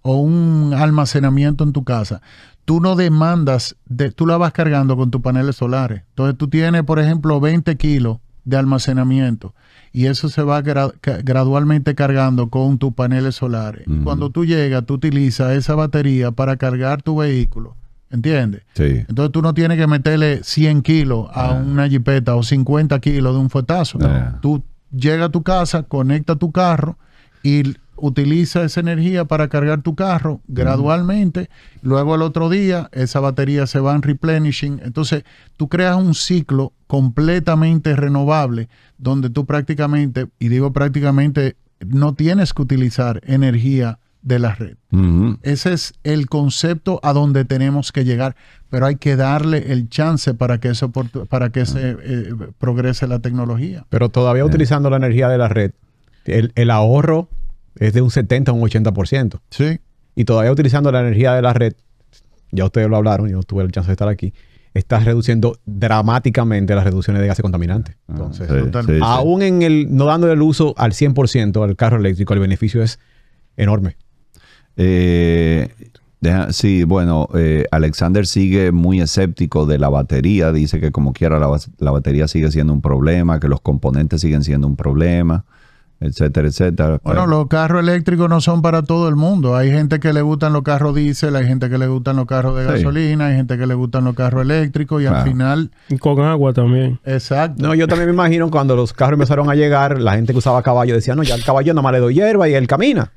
o un almacenamiento en tu casa, tú no demandas, de, tú la vas cargando con tus paneles solares. Entonces tú tienes, por ejemplo, 20 kilos de almacenamiento y eso se va gradualmente cargando con tus paneles solares. Cuando tú llegas, tú utilizas esa batería para cargar tu vehículo. ¿Entiendes? Entonces tú no tienes que meterle 100 kilos a ah. una jipeta o 50 kilos de un fuetazo. Ah. Tú llegas a tu casa, conecta tu carro y utiliza esa energía para cargar tu carro gradualmente, luego el otro día esa batería se va en replenishing, entonces tú creas un ciclo completamente renovable donde tú prácticamente, y digo prácticamente, no tienes que utilizar energía de la red. Ese es el concepto a donde tenemos que llegar, pero hay que darle el chance para que eso para que se eh, progrese la tecnología. Pero todavía utilizando la energía de la red, el, ahorro es de un 70 a un 80%. Sí. Y todavía utilizando la energía de la red, ya ustedes lo hablaron, yo tuve la chance de estar aquí, estás reduciendo dramáticamente las reducciones de gases contaminantes. Ah, Entonces, aún en el, no dándole el uso al 100% al carro eléctrico, el beneficio es enorme. Eh, sí, bueno, eh, Alexander sigue muy escéptico de la batería, dice que como quiera la, batería sigue siendo un problema, que los componentes siguen siendo un problema etcétera, etcétera. Bueno, pues, los carros eléctricos no son para todo el mundo. Hay gente que le gustan los carros diésel, hay gente que le gustan los carros de gasolina, hay gente que le gustan los carros eléctricos y al final... Y con agua también. Exacto. No, yo también me imagino cuando los carros empezaron a llegar, la gente que usaba caballo decía, no, ya el caballo nada más le doy hierba y él camina.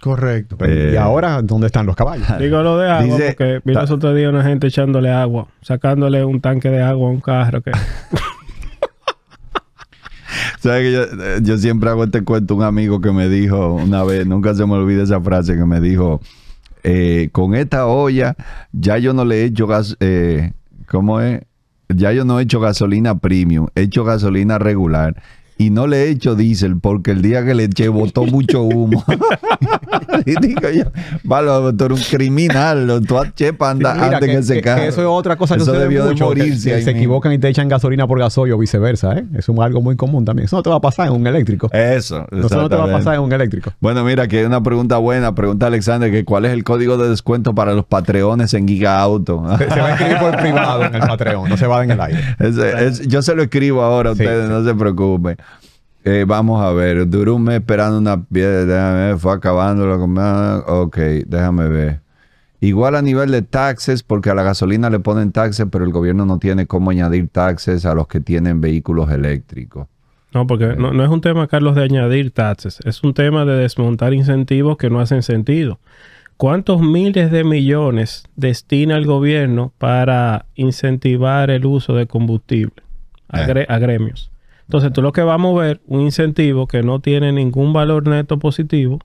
Correcto. Pues, y eh, ahora, ¿dónde están los caballos? Digo lo de agua, porque vi los otros días una gente echándole agua, sacándole un tanque de agua a un carro que... ¿Sabes que eh, yo, siempre hago este cuento? Un amigo que me dijo una vez, nunca se me olvida esa frase que me dijo: eh, Con esta olla ya yo no le he hecho gas. Eh, ¿Cómo es? Ya yo no he hecho gasolina premium, he hecho gasolina regular y no le he hecho diésel porque el día que le eché botó mucho humo. y digo yo, vale, tú eres un criminal, tú a chepa anda, antes que, que se caiga. Eso es otra cosa que eso debió de morirse. se equivocan y te echan gasolina por gasoil o viceversa, ¿eh? Es algo muy común también. Eso no te va a pasar en un eléctrico. Eso. Eso no te va a pasar en un eléctrico. Bueno, mira, que hay una pregunta buena. Pregunta Alexander que cuál es el código de descuento para los patreones en Giga Auto. se, va a escribir por privado en el Patreon, no se va en el aire. yo se lo escribo ahora a ustedes, no se preocupen. Eh, vamos a ver, duró un mes esperando una piedra, déjame fue acabando Ok, déjame ver. Igual a nivel de taxes, porque a la gasolina le ponen taxes, pero el gobierno no tiene cómo añadir taxes a los que tienen vehículos eléctricos. No, porque eh. no, es un tema, Carlos, de añadir taxes, es un tema de desmontar incentivos que no hacen sentido. ¿Cuántos miles de millones destina el gobierno para incentivar el uso de combustible a eh. gremios? Entonces, tú lo que vamos a mover un incentivo que no tiene ningún valor neto positivo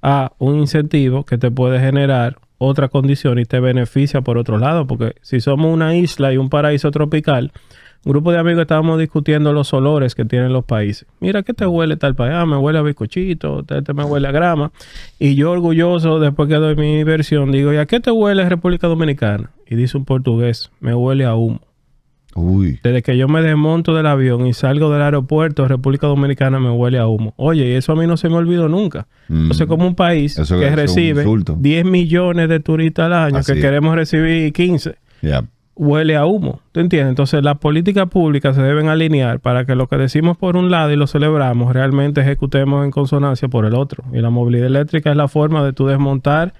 a un incentivo que te puede generar otra condición y te beneficia por otro lado, porque si somos una isla y un paraíso tropical, un grupo de amigos estábamos discutiendo los olores que tienen los países. Mira ¿qué te huele tal país, ah, me huele a bizcochito, este, este me huele a grama. Y yo orgulloso, después que doy mi versión, digo, ¿y a qué te huele República Dominicana? Y dice un portugués, me huele a humo. Desde que yo me desmonto del avión y salgo del aeropuerto, República Dominicana me huele a humo. Oye, y eso a mí no se me olvidó nunca. no Entonces, mm. como un país que recibe 10 millones de turistas al año, que queremos recibir 15, huele a humo. ¿Tú entiendes? Entonces, las políticas públicas se deben alinear para que lo que decimos por un lado y lo celebramos, realmente ejecutemos en consonancia por el otro. Y la movilidad eléctrica es la forma de tu desmontar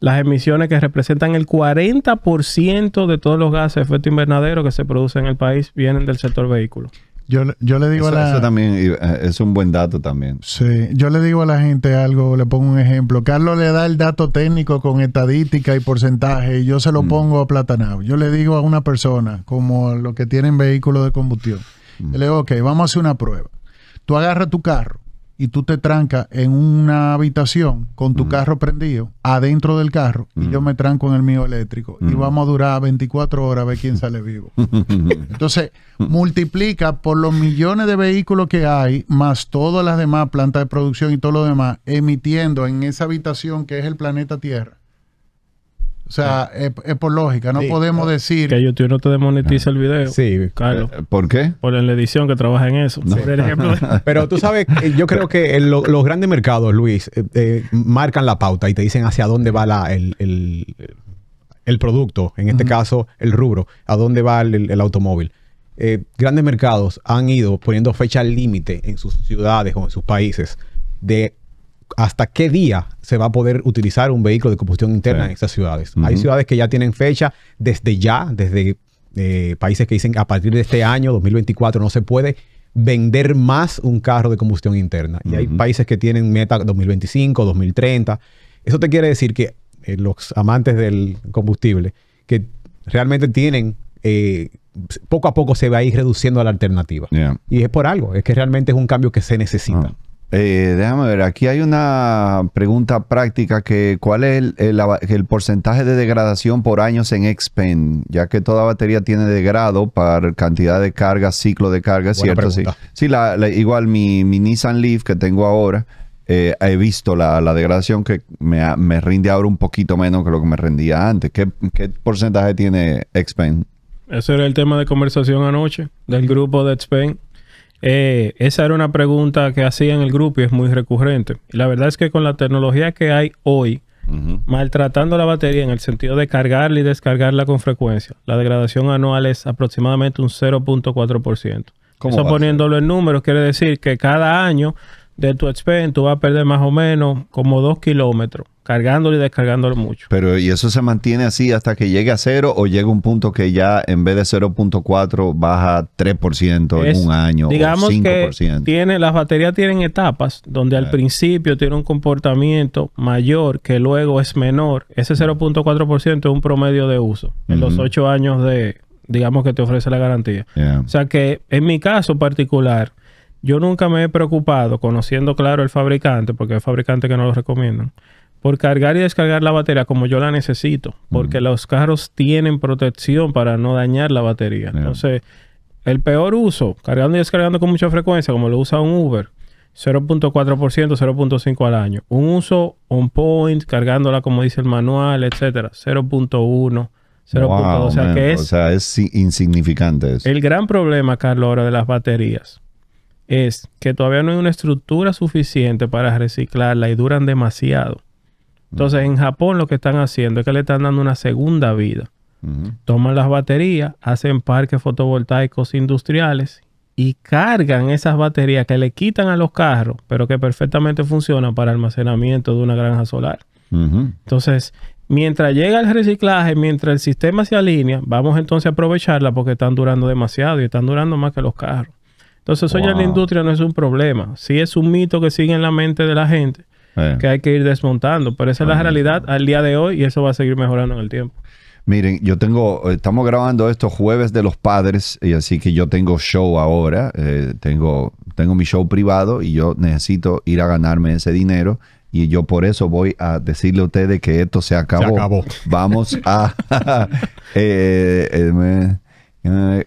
las emisiones que representan el 40% de todos los gases de efecto invernadero que se producen en el país vienen del sector vehículo. Yo, yo le digo a la... Eso también eh, es un buen dato también. Sí, yo le digo a la gente algo, le pongo un ejemplo. Carlos le da el dato técnico con estadística y porcentaje y yo se lo mm. pongo a platanado. Yo le digo a una persona, como los que tienen vehículos de combustión, mm. le digo, ok, vamos a hacer una prueba. Tú agarras tu carro, y tú te trancas en una habitación con tu mm. carro prendido, adentro del carro, y yo mm. me tranco en el mío eléctrico, y mm. vamos a durar 24 horas a ver quién sale vivo. Entonces, multiplica por los millones de vehículos que hay, más todas las demás plantas de producción y todo lo demás, emitiendo en esa habitación que es el planeta Tierra o sea, es, por lógica, no podemos decir. Que YouTube no te demonetiza el video. Sí, claro. Eh, ¿Por qué? Por la edición que trabaja en eso. Pero tú sabes, yo creo que los grandes mercados, Luis, eh, eh, marcan la pauta y te dicen hacia dónde va el, producto, en este caso el rubro, a dónde va el, automóvil. grandes mercados han ido poniendo fecha límite en sus ciudades o en sus países de hasta qué día se va a poder utilizar un vehículo de combustión interna en estas ciudades. Hay ciudades que ya tienen fecha desde ya, desde eh, países que dicen a partir de este año, 2024, no se puede vender más un carro de combustión interna. Y hay países que tienen meta 2025, 2030. Eso te quiere decir que eh, los amantes del combustible, que realmente tienen, eh, poco a poco se va a ir reduciendo a la alternativa. Y es por algo, es que realmente es un cambio que se necesita. Ah. Eh, déjame ver, aquí hay una pregunta práctica que cuál es el, porcentaje de degradación por años en XPEN, ya que toda batería tiene degrado para cantidad de carga, ciclo de carga, ¿cierto? Sí, la, igual mi, Nissan Leaf que tengo ahora, eh, he visto la, degradación que me, rinde ahora un poquito menos que lo que me rendía antes. ¿Qué, qué porcentaje tiene XPEN? Ese era el tema de conversación anoche del grupo de XPEN eh, esa era una pregunta que hacía en el grupo y es muy recurrente. la verdad es que con la tecnología que hay hoy, maltratando la batería en el sentido de cargarla y descargarla con frecuencia, la degradación anual es aproximadamente un 0.4%. Eso poniéndolo en números quiere decir que cada año de tu expense tú vas a perder más o menos como 2 kilómetros cargándolo y descargándolo mucho. Pero ¿y eso se mantiene así hasta que llegue a cero o llega un punto que ya en vez de 0.4 baja 3% en un año o 5%? Que tiene, las baterías tienen etapas donde al principio tiene un comportamiento mayor que luego es menor. Ese 0.4% es un promedio de uso en los 8 años de, digamos que te ofrece la garantía. O sea que en mi caso particular... Yo nunca me he preocupado, conociendo claro el fabricante, porque hay fabricantes que no lo recomiendan, por cargar y descargar la batería como yo la necesito, porque los carros tienen protección para no dañar la batería. Entonces, el peor uso, cargando y descargando con mucha frecuencia, como lo usa un Uber, 0.4%, 0.5 al año. Un uso on point, cargándola como dice el manual, etcétera, 0.1. 0.2, o sea que es, o sea, es insignificante. Eso. El gran problema, Carlos, ahora de las baterías es que todavía no hay una estructura suficiente para reciclarla y duran demasiado. Entonces, en Japón lo que están haciendo es que le están dando una segunda vida. Toman las baterías, hacen parques fotovoltaicos industriales y cargan esas baterías que le quitan a los carros, pero que perfectamente funcionan para almacenamiento de una granja solar. Entonces, mientras llega el reciclaje, mientras el sistema se alinea, vamos entonces a aprovecharla porque están durando demasiado y están durando más que los carros. Entonces, eso ya en la industria no es un problema. Sí es un mito que sigue en la mente de la gente, eh. que hay que ir desmontando. Pero esa es la ah. realidad al día de hoy y eso va a seguir mejorando en el tiempo. Miren, yo tengo, estamos grabando esto jueves de los padres, y así que yo tengo show ahora, eh, tengo, tengo mi show privado y yo necesito ir a ganarme ese dinero. Y yo por eso voy a decirle a ustedes que esto se acabó. Vamos a... Eh,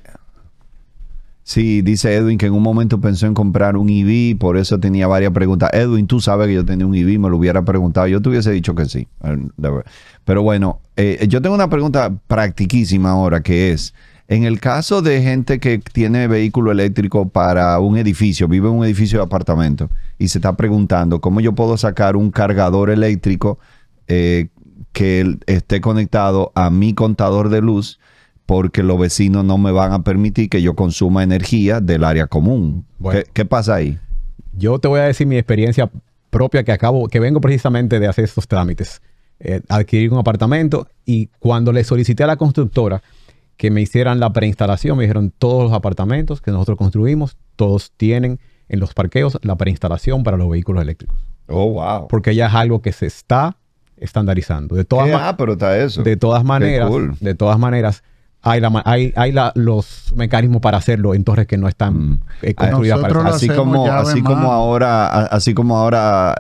Sí, dice Edwin que en un momento pensó en comprar un EV, por eso tenía varias preguntas. Edwin, tú sabes que yo tenía un EV, me lo hubiera preguntado, yo te hubiese dicho que sí. Eh, Pero bueno, eh, yo tengo una pregunta practiquísima ahora, que es, en el caso de gente que tiene vehículo eléctrico para un edificio, vive en un edificio de apartamento y se está preguntando cómo yo puedo sacar un cargador eléctrico eh, que esté conectado a mi contador de luz porque los vecinos no me van a permitir que yo consuma energía del área común. ¿Qué, pasa ahí? Yo te voy a decir mi experiencia propia que acabo, que vengo precisamente de hacer estos trámites. Eh, adquirir un apartamento y cuando le solicité a la constructora que me hicieran la preinstalación, me dijeron todos los apartamentos que nosotros construimos, todos tienen en los parqueos la preinstalación para los vehículos eléctricos. Oh, wow. Porque ya es algo que se está estandarizando. De todas, De todas maneras, de todas maneras, hay, la, hay, hay la, los mecanismos para hacerlo en torres que no están mm. eh, construidas para Así como, así como ahora, así como ahora,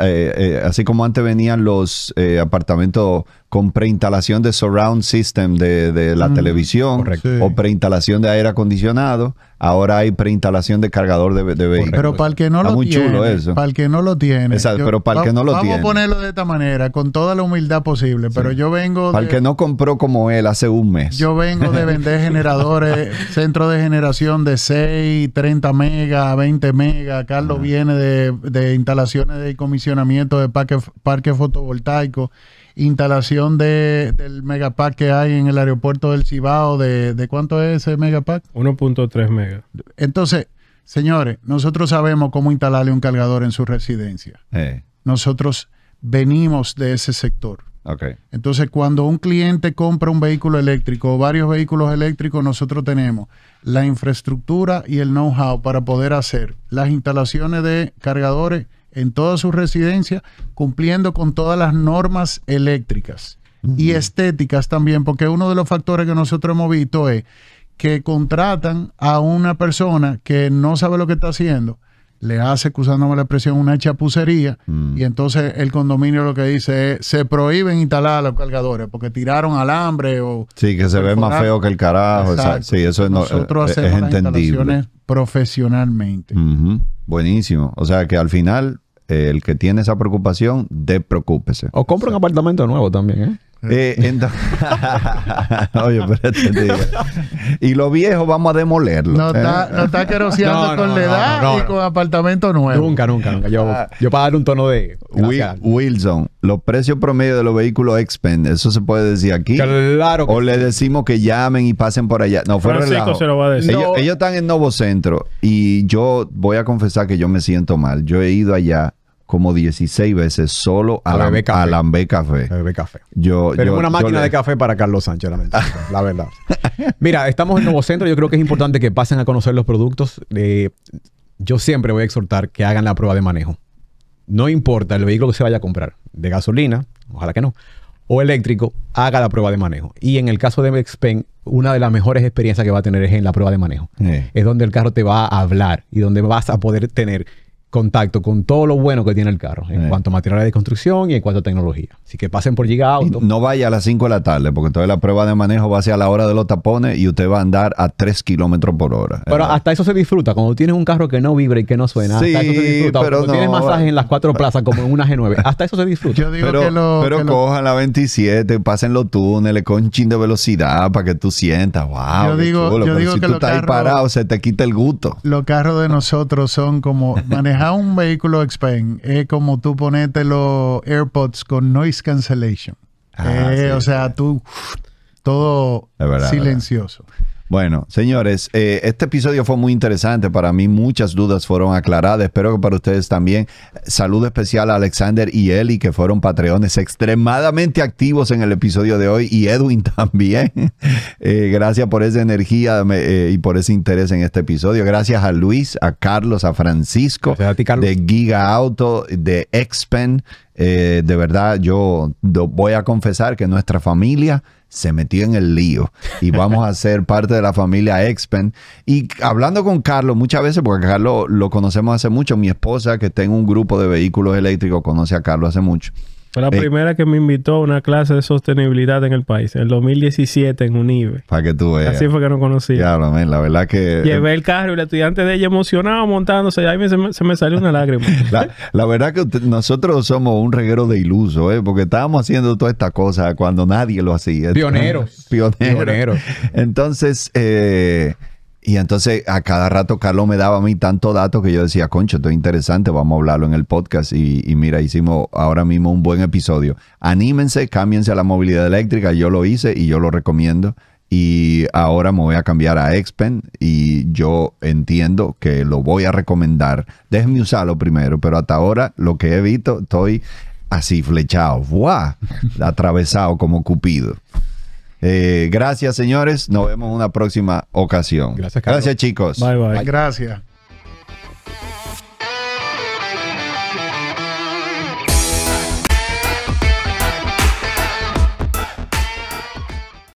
así como antes venían los eh, apartamentos con preinstalación de surround system de, la mm. televisión o preinstalación de aire acondicionado. Ahora hay preinstalación de cargador de, vehículos. Pero para el que no lo tiene, para el que no lo tiene. pero para el que no lo vamos tiene. a ponerlo de esta manera, con toda la humildad posible. Pero yo vengo. Para el que no compró como él hace un mes. Yo vengo de vender generadores, centro de generación de 6, 30 mega 20 mega Carlos viene de, instalaciones de comisionamiento de parques parque fotovoltaicos instalación de, del megapack que hay en el aeropuerto del Cibao, de, cuánto es ese megapack? 1.3 mega Entonces, señores, nosotros sabemos cómo instalarle un cargador en su residencia. Nosotros venimos de ese sector. Okay. Entonces, cuando un cliente compra un vehículo eléctrico o varios vehículos eléctricos, nosotros tenemos la infraestructura y el know-how para poder hacer las instalaciones de cargadores en toda su residencia, cumpliendo con todas las normas eléctricas y estéticas también, porque uno de los factores que nosotros hemos visto es que contratan a una persona que no sabe lo que está haciendo, le hace, usando la expresión, una chapucería, mm. y entonces el condominio lo que dice es, se prohíben instalar los cargadores porque tiraron alambre o... Sí, que se ve más feo que el carajo. Sí, eso es, Nosotros eh, hacemos Las instalaciones profesionalmente. Buenísimo. O sea que al final el que tiene esa preocupación, despreocúpese. O compra un apartamento nuevo también, ¿eh? Eh, eh entonces, Y los viejos vamos a demolerlo. No está, ¿eh? no con la edad y con apartamento nuevo. Nunca, nunca, nunca. Yo, ah. para dar un tono de. Wilson, los precios promedio de los vehículos expend, eso se puede decir aquí. Claro. o le decimos que llamen y pasen por allá. No, fue Se Ellos, están en nuevo Centro y yo voy a confesar que yo me siento mal. Yo he ido allá como 16 veces solo a, la, café. a Café. A Yo, Pero yo, una máquina de café para Carlos Sánchez, la verdad. Mira, estamos en Nuevo Centro. Yo creo que es importante que pasen a conocer los productos. Eh, yo siempre voy a exhortar que hagan la prueba de manejo. No importa el vehículo que se vaya a comprar, de gasolina, ojalá que no, o eléctrico, haga la prueba de manejo. Y en el caso de MX-PEN, una de las mejores experiencias que va a tener es en la prueba de manejo. Es donde el carro te va a hablar y donde vas a poder tener contacto con todo lo bueno que tiene el carro en eh. cuanto a materiales de construcción y en cuanto a tecnología. Así que pasen por Giga Auto. No vaya a las 5 de la tarde, porque entonces la prueba de manejo va a ser a la hora de los tapones y usted va a andar a 3 kilómetros por hora. Pero eh. hasta eso se disfruta. Cuando tienes un carro que no vibra y que no suena, hasta eso se disfruta. Pero cuando tienes masajes en las eh. cuatro plazas como en una G9, hasta eso se disfruta. pero, pero cojan la 27, pasen los túneles con chin de velocidad para que tú sientas, wow. Yo digo, yo digo si que tú estás parado, se te quita el gusto. Los carros de nosotros son como manejar un vehículo X-Pen es como tú ponete los AirPods con noise cancellation. Ah, eh, o sea, tú todo silencioso. Bueno, señores, eh, este episodio fue muy interesante. Para mí muchas dudas fueron aclaradas. Espero que para ustedes también. Saludo especial a Alexander y Eli, que fueron patreones extremadamente activos en el episodio de hoy. Y Edwin también. Eh, gracias por esa energía eh, y por ese interés en este episodio. Gracias a Luis, a Carlos, a Francisco, de Giga Auto, de Expen. de verdad, yo voy a confesar que nuestra familia se metió en el lío y vamos a ser parte de la familia Expen. Y hablando con Carlos muchas veces, porque Carlos lo conocemos hace mucho, mi esposa que está en un grupo de vehículos eléctricos conoce a Carlos hace mucho. Fue la eh, primera que me invitó a una clase de sostenibilidad en el país, en el 2017 en Unive. Para que tú veas. Así fue que no conocí. Claro, la verdad que... Eh, Llevé el carro y el estudiante de ella emocionado montándose y ahí se, me, salió una lágrima. la, verdad que nosotros somos un reguero de iluso, ¿eh? porque estábamos haciendo toda esta cosa cuando nadie lo hacía. Pioneros. Pioneros. Pioneros. Entonces... Eh, y entonces a cada rato Carlos me daba a mí tanto dato que yo decía, concho, esto es interesante, vamos a hablarlo en el podcast. Y, mira, hicimos ahora mismo un buen episodio. Anímense, cámbiense a la movilidad eléctrica, yo lo hice y yo lo recomiendo. Y ahora me voy a cambiar a Expen y yo entiendo que lo voy a recomendar. Déjenme usarlo primero, pero hasta ahora lo que he visto, estoy así flechado, atravesado como Cupido. Eh, gracias, señores. Nos vemos en una próxima ocasión. Gracias, Gracias, chicos. Bye, bye. Gracias.